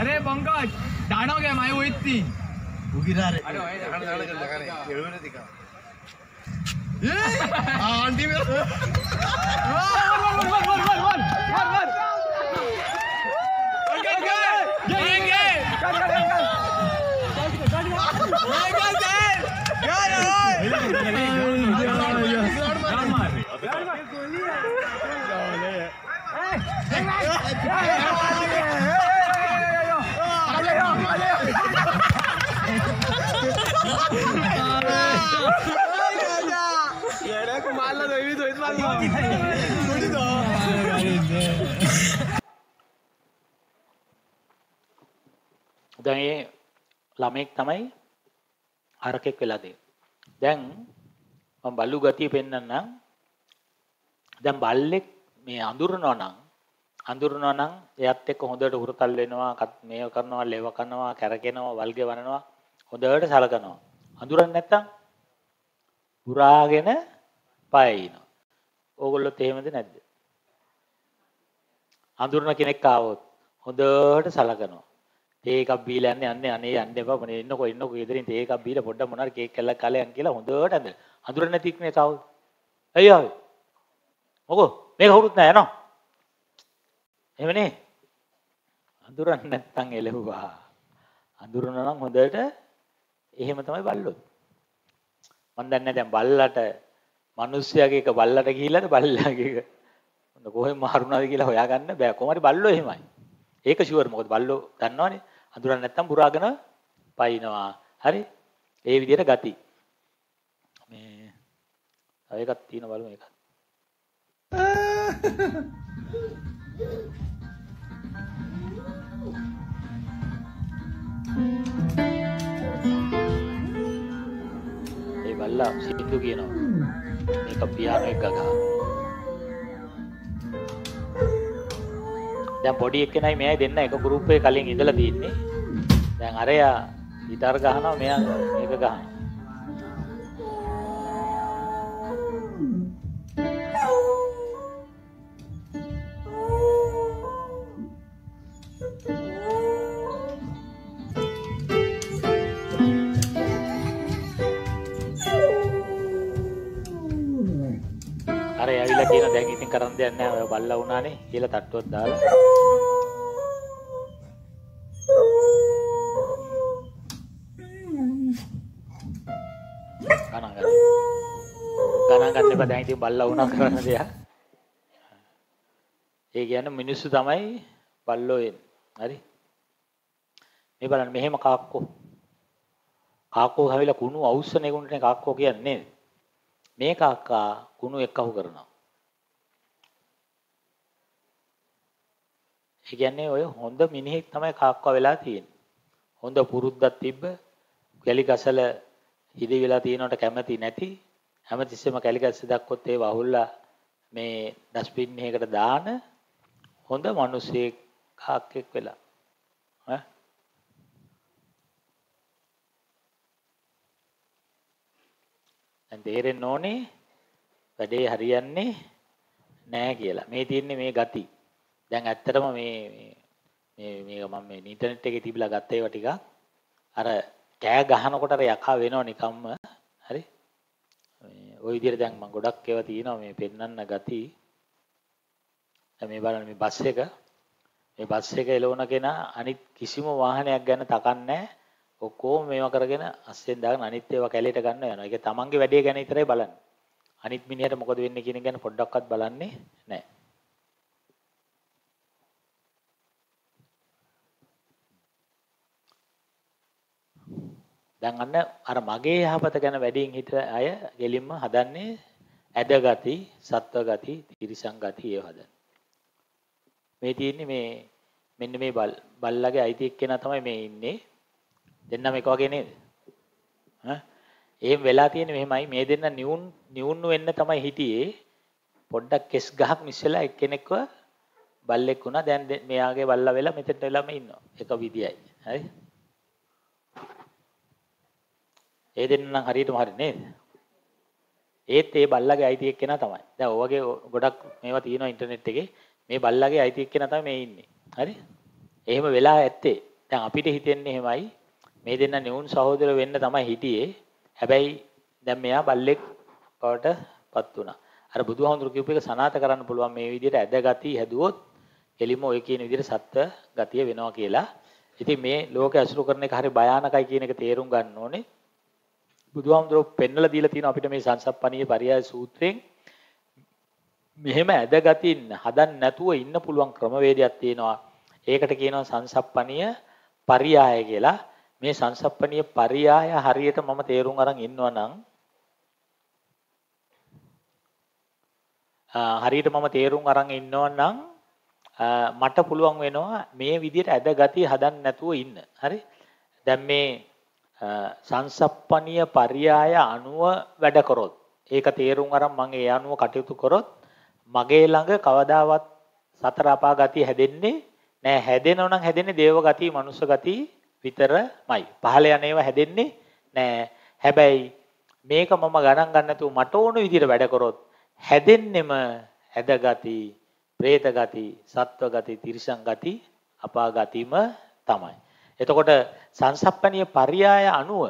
अरे पंकज जाणो घे मैं वो ती उगी रे अरे कर खेळू रे आंटी मेरा දැන් ඒ ළමෙක් තමයි හරකෙක් වෙලා දේ. දැන් මම බල්ලු ගතිය පෙන්වන්නම්. දැන් බල්ලෙක් මේ අඳුරනවා නම් අඳුරනවා නම් එයත් එක්ක හොඳට උරතල් වෙනවා, මේව කරනවා, ලෙව කරනවා, කැරකෙනවා, වල්ගේ වනනවා, හොඳට සලකනවා. අඳුරන්නේ නැත්තම් පුරාගෙන පය ඉනවා. ඕගොල්ලොත් එහෙමද නැද්ද? අඳුරන කෙනෙක් ආවොත් හොඳට සලකනවා. තේ එකක් බීලා යන්නේ යන්නේ අනේ යන්න එපා මොනේ ඉන්නකෝ ඉන්නකෝ ගෙදරින් තේ එකක් බීලා පොඩ්ඩක් මොනාර කේක් කල්ලක් කාලයන් කියලා හොඳට අඳ. අඳුරන නැති කෙනෙක් ආවොත් ඇයි ආවේ? මොකෝ මේක හවුරුත් නෑ යනවා. එහෙමනේ. අඳුරන්නේ නැත්තම් එළෙව්වා. අඳුරනවා නම් හොඳට එහෙම තමයි බල්ලොත්. මන් දන්නේ දැන් බල්ලට මිනිස්සයාගේ එක බල්ලට ගිහිල්ලාද බල්ලාගේ එක මොන කොහෙන් මාරුණාද කියලා හොයාගන්න බෑ කොහොම හරි බල්ලෝ එහෙමයි ඒක ෂුවර් මොකද බල්ලෝ දන්නවනේ අඳුරන්නේ නැත්තම් පුරාගෙන පයින්නවා හරි ඒ විදිහට ගති මේ තව එකක් තියෙන බලමු එකක් ඒ බල්ලා සින්දු කියනවා මේක පියාට ගගා දැන් පොඩි එක්කෙනයි මෙයයි දෙන්න එක ගෲප් එකේ කලින් ඉඳලා තියෙන්නේ දැන් අරයා ගිටාර් ගහනවා මෙයා මේක ගහනවා දෙයක් නැහැ ඔය බල්ලා වුණානේ කියලා තට්ටුවක් දාලා ගණන් ගන්න. ගණන් ගන්න එපා දැන් ඉතින් බල්ලා වුණා කරන්න දෙයක්. ඒ කියන්නේ මිනිස්සු තමයි බල්ලෝ එන්නේ. හරි? මේ බලන්න මෙහෙම කාක්කෝ. කාක්කෝ හැවිලා කුණු අවුස්සන එකුණටනේ කාක්කෝ කියන්නේ. මේ කාක්කා කුණු එක්කහු කරනවා. ඒ කියන්නේ ඔය හොඳ මිනිහෙක් තමයි කාක්කා වෙලා තියෙන්නේ. හොඳ පුරුද්දක් තිබ්බ කැලි ගසල හිරි වෙලා තියෙනවට කැමති නැති හැමතිස්සෙම කැලි ගස්ස දක්කොත් ඒ වහුල්ලා මේ ඩස්බින් එකකට දාන හොඳ මිනිහෙක් කාක්කෙක් වෙලා. ඈ දැන් තේරෙන්න ඕනේ වැඩේ හරියන්නේ නැහැ කියලා. මේ තියන්නේ මේ ගති. දැන් ඇත්තටම මේ මේ මේක මම මේ ඉන්ටර්නෙට් එකේ තිබිලා ගත්ත ඒවා ටික අර කෑ ගහනකොට අර යකා වෙනව නිකම්ම හරි ওই විදිහට දැන් මම ගොඩක් ඒවා තියෙනවා මේ පෙන්වන්න ගති දැන් මේ බලන්න මේ බස් එක මේ බස් එක එලවන කෙනා අනිත් කිසිම වාහනයක් ගැන තකන්නේ ඔක්කොම මේවා කරගෙන අස්සෙන් දාගෙන අනිත් ඒවා කැලේට ගන්න යනවා ඒක තමන්ගේ වැඩේ ගැන විතරයි බලන්නේ අනිත් මිනිහට මොකද වෙන්නේ කියන ගැන පොඩ්ඩක්වත් බලන්නේ නැහැ දැන් අන්න අර මගේ යහපත ගැන වැඩියෙන් හිත අය ගෙලින්ම හදන්නේ ඇද ගති, සත්ව ගති, තිරිසන් ගති ඒව හදන. මේ තියෙන්නේ මේ මෙන්න මේ බල්ලගේ අයිති එක්කෙනා තමයි මේ ඉන්නේ. දෙන්නම එක වගේ නේද? ඈ එහෙම වෙලා තියෙන්නේ මෙහෙමයි මේ දෙන්න නියුන් නියුන්නු වෙන්න තමයි හිටියේ. පොඩ්ඩක් කෙස් ගහක් මිස්සලා එක්කෙනෙක්ව බල්ලෙක් වුණා. දැන් මෙයාගේ බල්ලා වෙලා මෙතෙන්ට වෙලාම ඉන්නවා. එක විදියයි. හරි? ඒ දෙන්න නම් හරියටම හරි නේද? ඒත් ඒ බල්ලගේ අයිති එක්කෙනා තමයි. දැන් ඔයගේ ගොඩක් මේවා තියෙනවා ඉන්ටර්නෙට් එකේ. මේ බල්ලගේ අයිති එක්කෙනා තමයි මේ ඉන්නේ. හරි? එහෙම වෙලා ඇත්තේ. දැන් අපිට හිතෙන්නේ එහෙමයි. මේ දෙන්න නෙවුන් සහෝදර වෙන්න තමයි හිටියේ. හැබැයි දැන් මෙයා බල්ලෙක් බවටපත් වුණා. අර බුදුහාමුදුරු කියපු එක සනාත කරන්න පුළුවන් මේ විදිහට ඇදගති හැදුවොත් එලිම ඔය කියන විදිහට සත්ත්ව ගතිය වෙනවා කියලා. ඉතින් මේ ලෝක ඇසුරු කරන එක හරි භයානකයි කියන එක තේරුම් ගන්න ඕනේ. බුදුහාමුදුරුවෝ පෙන්වලා දීලා තියෙන අපිට මේ සංසප්පණීය පරියාය සූත්‍රයෙන් මෙහෙම ඇදගතින් හදන්න නැතුව ඉන්න පුළුවන් ක්‍රමවේදයක් තියෙනවා. ඒකට කියනවා සංසප්පණීය පරියාය කියලා. මේ සංසප්පණීය පරියාය හරියට මම තේරුම් අරන් ඉන්නවා නම් හරියට මම තේරුම් අරන් ඉන්නවා නම් මට පුළුවන් වෙනවා මේ විදිහට ඇදගතිය හදන්න නැතුව ඉන්න. හරි? දැන් මේ සංසප්පනීය පරියාය අනුව වැඩ කරොත් ඒක තේරුම් අරන් මම ඒ අනුව කටයුතු කරොත් මගේ ළඟ කවදාවත් සතර අපා ගතිය හැදෙන්නේ නෑ හැදෙනව නම් හැදෙන්නේ දේව ගතිය මනුස්ස ගතිය විතරමයි පහළ යන ඒවා හැදෙන්නේ නෑ හැබැයි මේක මම ගණන් ගන්න නැතුව මට ඕන විදිහට වැඩ කරොත් හැදෙන්නෙම හැද ගති പ്രേත ගති සත්ව ගති තිරිසන් ගති අපා ගතිම තමයි එතකොට සංසප්පනීය පర్యాయ අනුව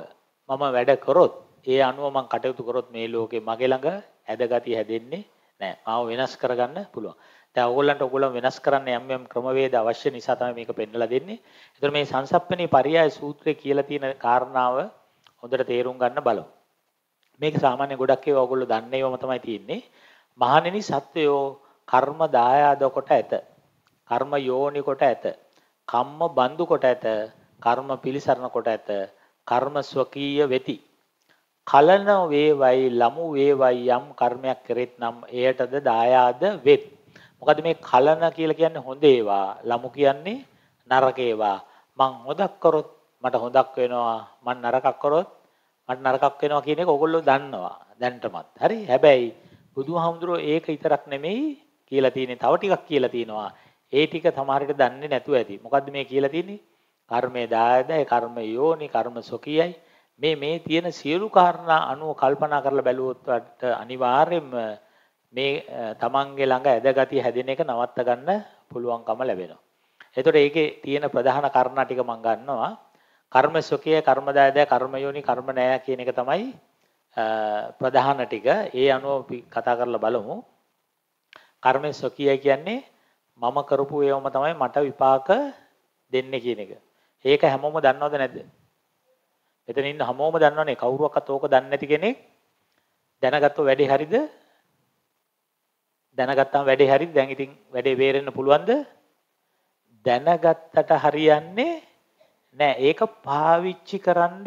මම වැඩ කරොත් ඒ අනුව මම කටයුතු කරොත් මේ ලෝකේ මගේ ළඟ ඇදගතිය හැදෙන්නේ නැහැ. මාව වෙනස් කරගන්න පුළුවන්. දැන් ඕගොල්ලන්ට ඕගොල්ලෝ වෙනස් කරන්න යම් යම් ක්‍රමවේද අවශ්‍ය නිසා තමයි මේක පෙන්වලා දෙන්නේ. ඒතර මේ සංසප්පනීය පర్యాయ සූත්‍රය කියලා තියෙන කාරණාව හොඳට තේරුම් ගන්න බලමු. මේක සාමාන්‍ය ගොඩක් ඒවා ඕගොල්ලෝ දන්නේ ඒවම තමයි තියෙන්නේ. මහණෙනි සත්වයෝ කර්ම දායාද කොට ඇත. කර්ම යෝනි කොට ඇත. කම්ම බඳු කොට ඇත කර්ම පිළිසරණ කොට ඇත කර්ම ස්වකීය වෙති කලන වේවයි ලමු වේවයි යම් කර්මයක් කරෙත් නම් එයටද දායාද වෙත් මොකද මේ කලන කියලා කියන්නේ හොඳ ඒවා ලමු කියන්නේ නරක ඒවා මං හොදක් කරොත් මට හොදක් වෙනවා මං නරකක් කරොත් මට නරකක් වෙනවා කියන එක ඕගොල්ලෝ දන්නවා දැනටමත් හරි හැබැයි බුදුහාමුදුරෝ ඒක විතරක් නෙමෙයි කියලා තියෙන්නේ තව ටිකක් කියලා තියෙනවා ඒ ටික සමහරට දන්නේ නැතුව ඇති. මොකද්ද මේ කියලා තියෙන්නේ? කර්මය දායදයි, කර්ම යෝනි, කර්ම සොකියයි. මේ මේ තියෙන සියලු කාරණා අනුව කල්පනා කරලා බැලුවොත් අනිවාර්යයෙන්ම මේ තමන්ගේ ළඟ ඇදගතිය හැදෙන එක නවත්ත ගන්න පුළුවන්කම ලැබෙනවා. එතකොට ඒකේ තියෙන ප්‍රධාන කාරණා ටික මම ගන්නවා. කර්ම සොකිය, කර්ම දායදයි, කර්ම යෝනි, කර්ම නෑ කියන එක තමයි ප්‍රධාන ටික. ඒ අනුව කතා කරලා බලමු. කර්ම සොකිය කියන්නේ මම කරපු ඒවම තමයි මට විපාක දෙන්නේ කියන එක. ඒක හැමෝම දන්නවද නැද්ද? මෙතන ඉන්න හැමෝම දන්නවනේ කවුරුවක්වත් ඕක දන්නේ නැති කෙනෙක් දැනගත්තොත් වැඩේ හරිද? දැනගත්තාම වැඩේ හරිද? දැන් ඉතින් වැඩේ වේරෙන්න පුළුවන්ද? දැනගත්තට හරියන්නේ නෑ. ඒක පාවිච්චි කරන්න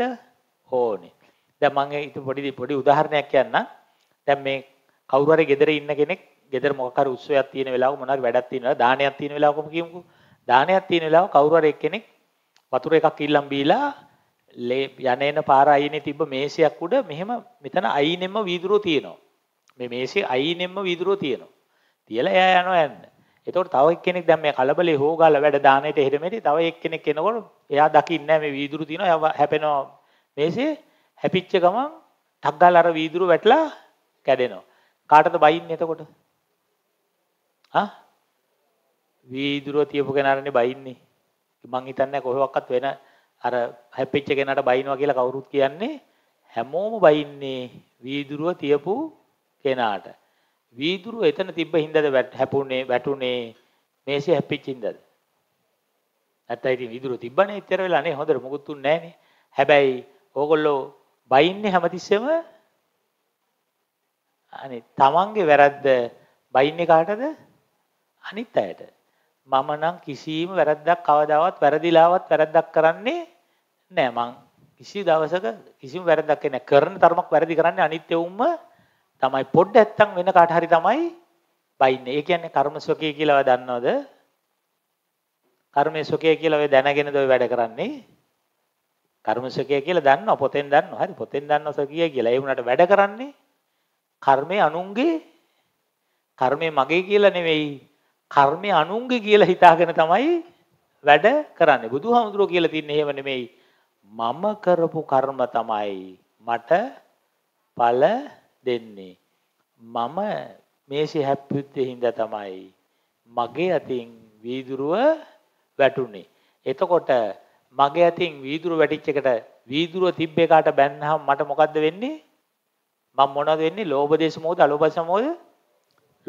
ඕනේ. දැන් මම ඉතින් පොඩි පොඩි උදාහරණයක් කියන්නම්. දැන් මේ කවුරු හරි ගෙදර ඉන්න කෙනෙක් ගෙදර මොකක් හරි උත්සවයක් තියෙන වෙලාවක මොනාරි වැඩක් තියෙන වෙලාව දානයක් තියෙන වෙලාවකම කියමුකෝ දානයක් තියෙන වෙලාව කවුරු හරි එක්කෙනෙක් වතුර එකක් ඉල්ලම් බීලා යනේන පාර අයිනේ තිබ්බ මේසයක් උඩ මෙහෙම මෙතන අයිනෙම්ම වීදුරුව තියෙනවා. මේ මේසේ අයිනෙම්ම වීදුරුව තියෙනවා. තියලා එයා යනවා යන්න. එතකොට තව එක්කෙනෙක් දැන් මේ කලබලේ හොගාලා වැඩ දානෙට එහෙම මෙටි තව එක්කෙනෙක් එනකොට එයා දකින්නේ මේ වීදුරුව තියෙනවා. එයා හැපෙනවා. මේසේ හැපිච්ච ගමන් ටක් ගාලා අර වීදුරුව වැටලා කැඩෙනවා. කාටද බයින්නේ එතකොට? ආ වීදුරුව තියපු කෙනාරනේ බයින්නේ. මං හිතන්නේ කොහෙවත් වෙන අර හැප්පිච්ච කෙනාට බයිනවා කියලා කවුරුත් කියන්නේ හැමෝම බයින්නේ වීදුරුව තියපු කෙනාට. වීදුරුව එතන තිබ්බ හින්දාද හැපුණේ වැටුනේ මේසෙ හැප්පිච්ච හින්දාද? නැත්නම් ඉතින් වීදුරුව තිබ්බනේ ඉතර වෙලානේ හොඳට මොකුත් උන්නේ නැහනේ. හැබැයි ඕගොල්ලෝ බයින්නේ හැමතිස්සෙම අනේ තමන්ගේ වැරද්ද බයින්නේ කාටද? අනිත් අයට. මම නම් කිසිම වැරද්දක් කවදාවත් වැරදිලාවත් වැරද්දක් කරන්නේ නෑ මං කිසි දවසක කිසිම වැරද්දක් නෑ කරන තරමක් වැරදි කරන්නේ අනිත්‍යවම තමයි පොඩ්ඩ ඇත්තම් වෙන කාට හරි තමයි බයින්නේ. ඒ කියන්නේ කර්ම සොකේ කියලා ඔය දන්නවද? කර්මයේ සොකේ කියලා ඔය දැනගෙනද ඔය වැඩ කරන්නේ? කර්ම සොකේ කියලා දන්නවා පොතෙන් දන්නවා. හරි පොතෙන් දන්නවා සොකේ කියලා. ඒ වුණාට වැඩ කරන්නේ කර්මයේ අනුන්ගේ කර්මය මගේ කියලා නෙවෙයි කර්මය අනුන්ගේ කියලා හිතාගෙන තමයි වැඩ කරන්නේ. බුදුහාමුදුරුවෝ කියලා තින්නේ එහෙම නෙමෙයි. මම කරපු කර්ම තමයි මට ඵල දෙන්නේ. මම මේසේ හැප්පුත්තේ හින්දා තමයි මගේ අතින් වීදුරුව වැටුනේ. එතකොට මගේ අතින් වීදුරුව වැටිච්ච එකට වීදුරුව තිබ්බ එකට බැන්නහම මට මොකද්ද වෙන්නේ? මම මොනවද වෙන්නේ? ලෝභ දේශ මොහොත, අලෝභ සමෝද?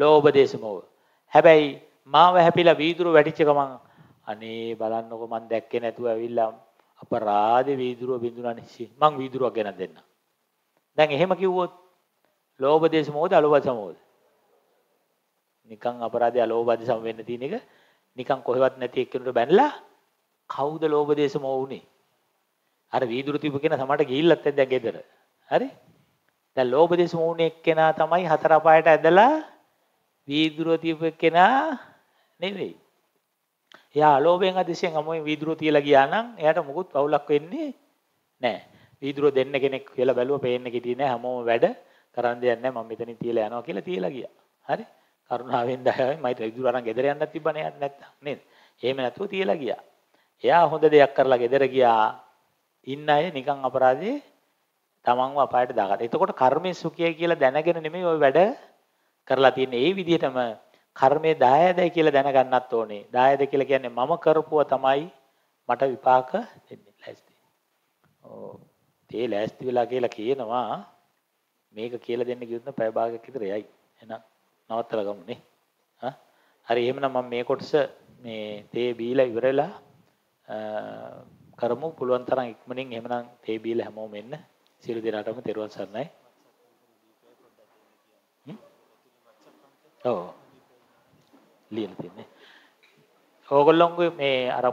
ලෝභ දේශ මොහොත. හැබැයි මාව හැපිලා වීදුරු වැටිච්ච ගමන් අනේ බලන්නකො මං දැක්කේ නැතුව ඇවිල්ලා අපරාධ වීදුරුව බිඳුනනේ මං වීදුරුවක් ගෙනත් දෙන්න. දැන් එහෙම කිව්වොත් ලෝභ දේශ මොහොත අලෝභ සමෝද. නිකන් අපරාධය අලෝභ ආදී සම වෙන්න තියෙන එක නිකන් කොහෙවත් නැති එක්කෙනුට බැනලා කවුද ලෝභ දේශ මොහ උනේ? අර වීදුරු තිබ්බ කෙනා සමහරට ගිහිල්ලත් දැන් ගෙදර. හරි? දැන් ලෝභ දේශ මොහුනේ එක්කෙනා තමයි හතර පායට ඇදලා වීදුරුව තිබ්බ කෙනා නෙවෙයි. එයා අලෝභයෙන් අධිශයෙන් අමුවෙන් වීදුරුව තියලා ගියා නම් එයාට මොකුත් පවුලක් වෙන්නේ නැහැ. වීදුරුව දෙන්න කෙනෙක් කියලා බැලුව පේන්න කිටියේ නැහැ හැමෝම වැඩ කරන් දෙයක් නැහැ මම මෙතනින් තියලා යනවා කියලා තියලා ගියා. හරි? කරුණාවෙන් දයාවෙන් මයිත් වීදුරුව අරන් ගෙදර යන්නත් තිබ්බනේ යන්න නැත්තම් නේද? එහෙම නැතුව තියලා ගියා. එයා හොඳ දෙයක් කරලා ගෙදර ගියා. ඉන්න අය නිකන් අපරාධේ තමන්ව අපායට දාගත්තා. එතකොට කර්මයේ සුඛය කියලා දැනගෙන නෙමෙයි ওই වැඩ කරලා තියෙන්නේ. ඒ විදිහටම කර්මය 10යි කියලා දැනගන්නත් ඕනේ. 10යි කියලා කියන්නේ මම කරපුවා තමයි මට විපාක දෙන්නේ ලැස්ති. ඕ තේ ලැස්ති වෙලා කියලා කියනවා මේක කියලා දෙන්න කිව්වොත් පැය භාගයක් විතර යයි. එහෙනම් නවත්තලා ගමුනේ. හා හරි එහෙමනම් මම මේ කොටස මේ තේ බීලා ඉවරලා කරමු පුළුවන් තරම් ඉක්මනින් එහෙමනම් තේ බීලා හැමෝම එන්න. සියලු දෙනාටම තෙරුවන් සරණයි. ඔව් ලියලා තින්නේ. ඕගොල්ලොන්ගේ මේ අර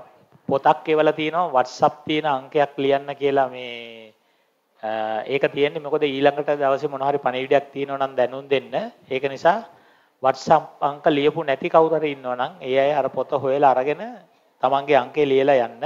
පොතක් එවලා තිනවා WhatsApp තියෙන අංකයක් ලියන්න කියලා මේ ඒක තියෙන්නේ මොකද ඊළඟට දවසේ මොන හරි පණිවිඩයක් තියෙනවා නම් දැනුම් දෙන්න. ඒක නිසා WhatsApp අංක ලියපු නැති කවුරු හරි ඉන්නවා නම් ඒ අය අර පොත හොයලා අරගෙන තමන්ගේ අංකේ ලියලා යන්න.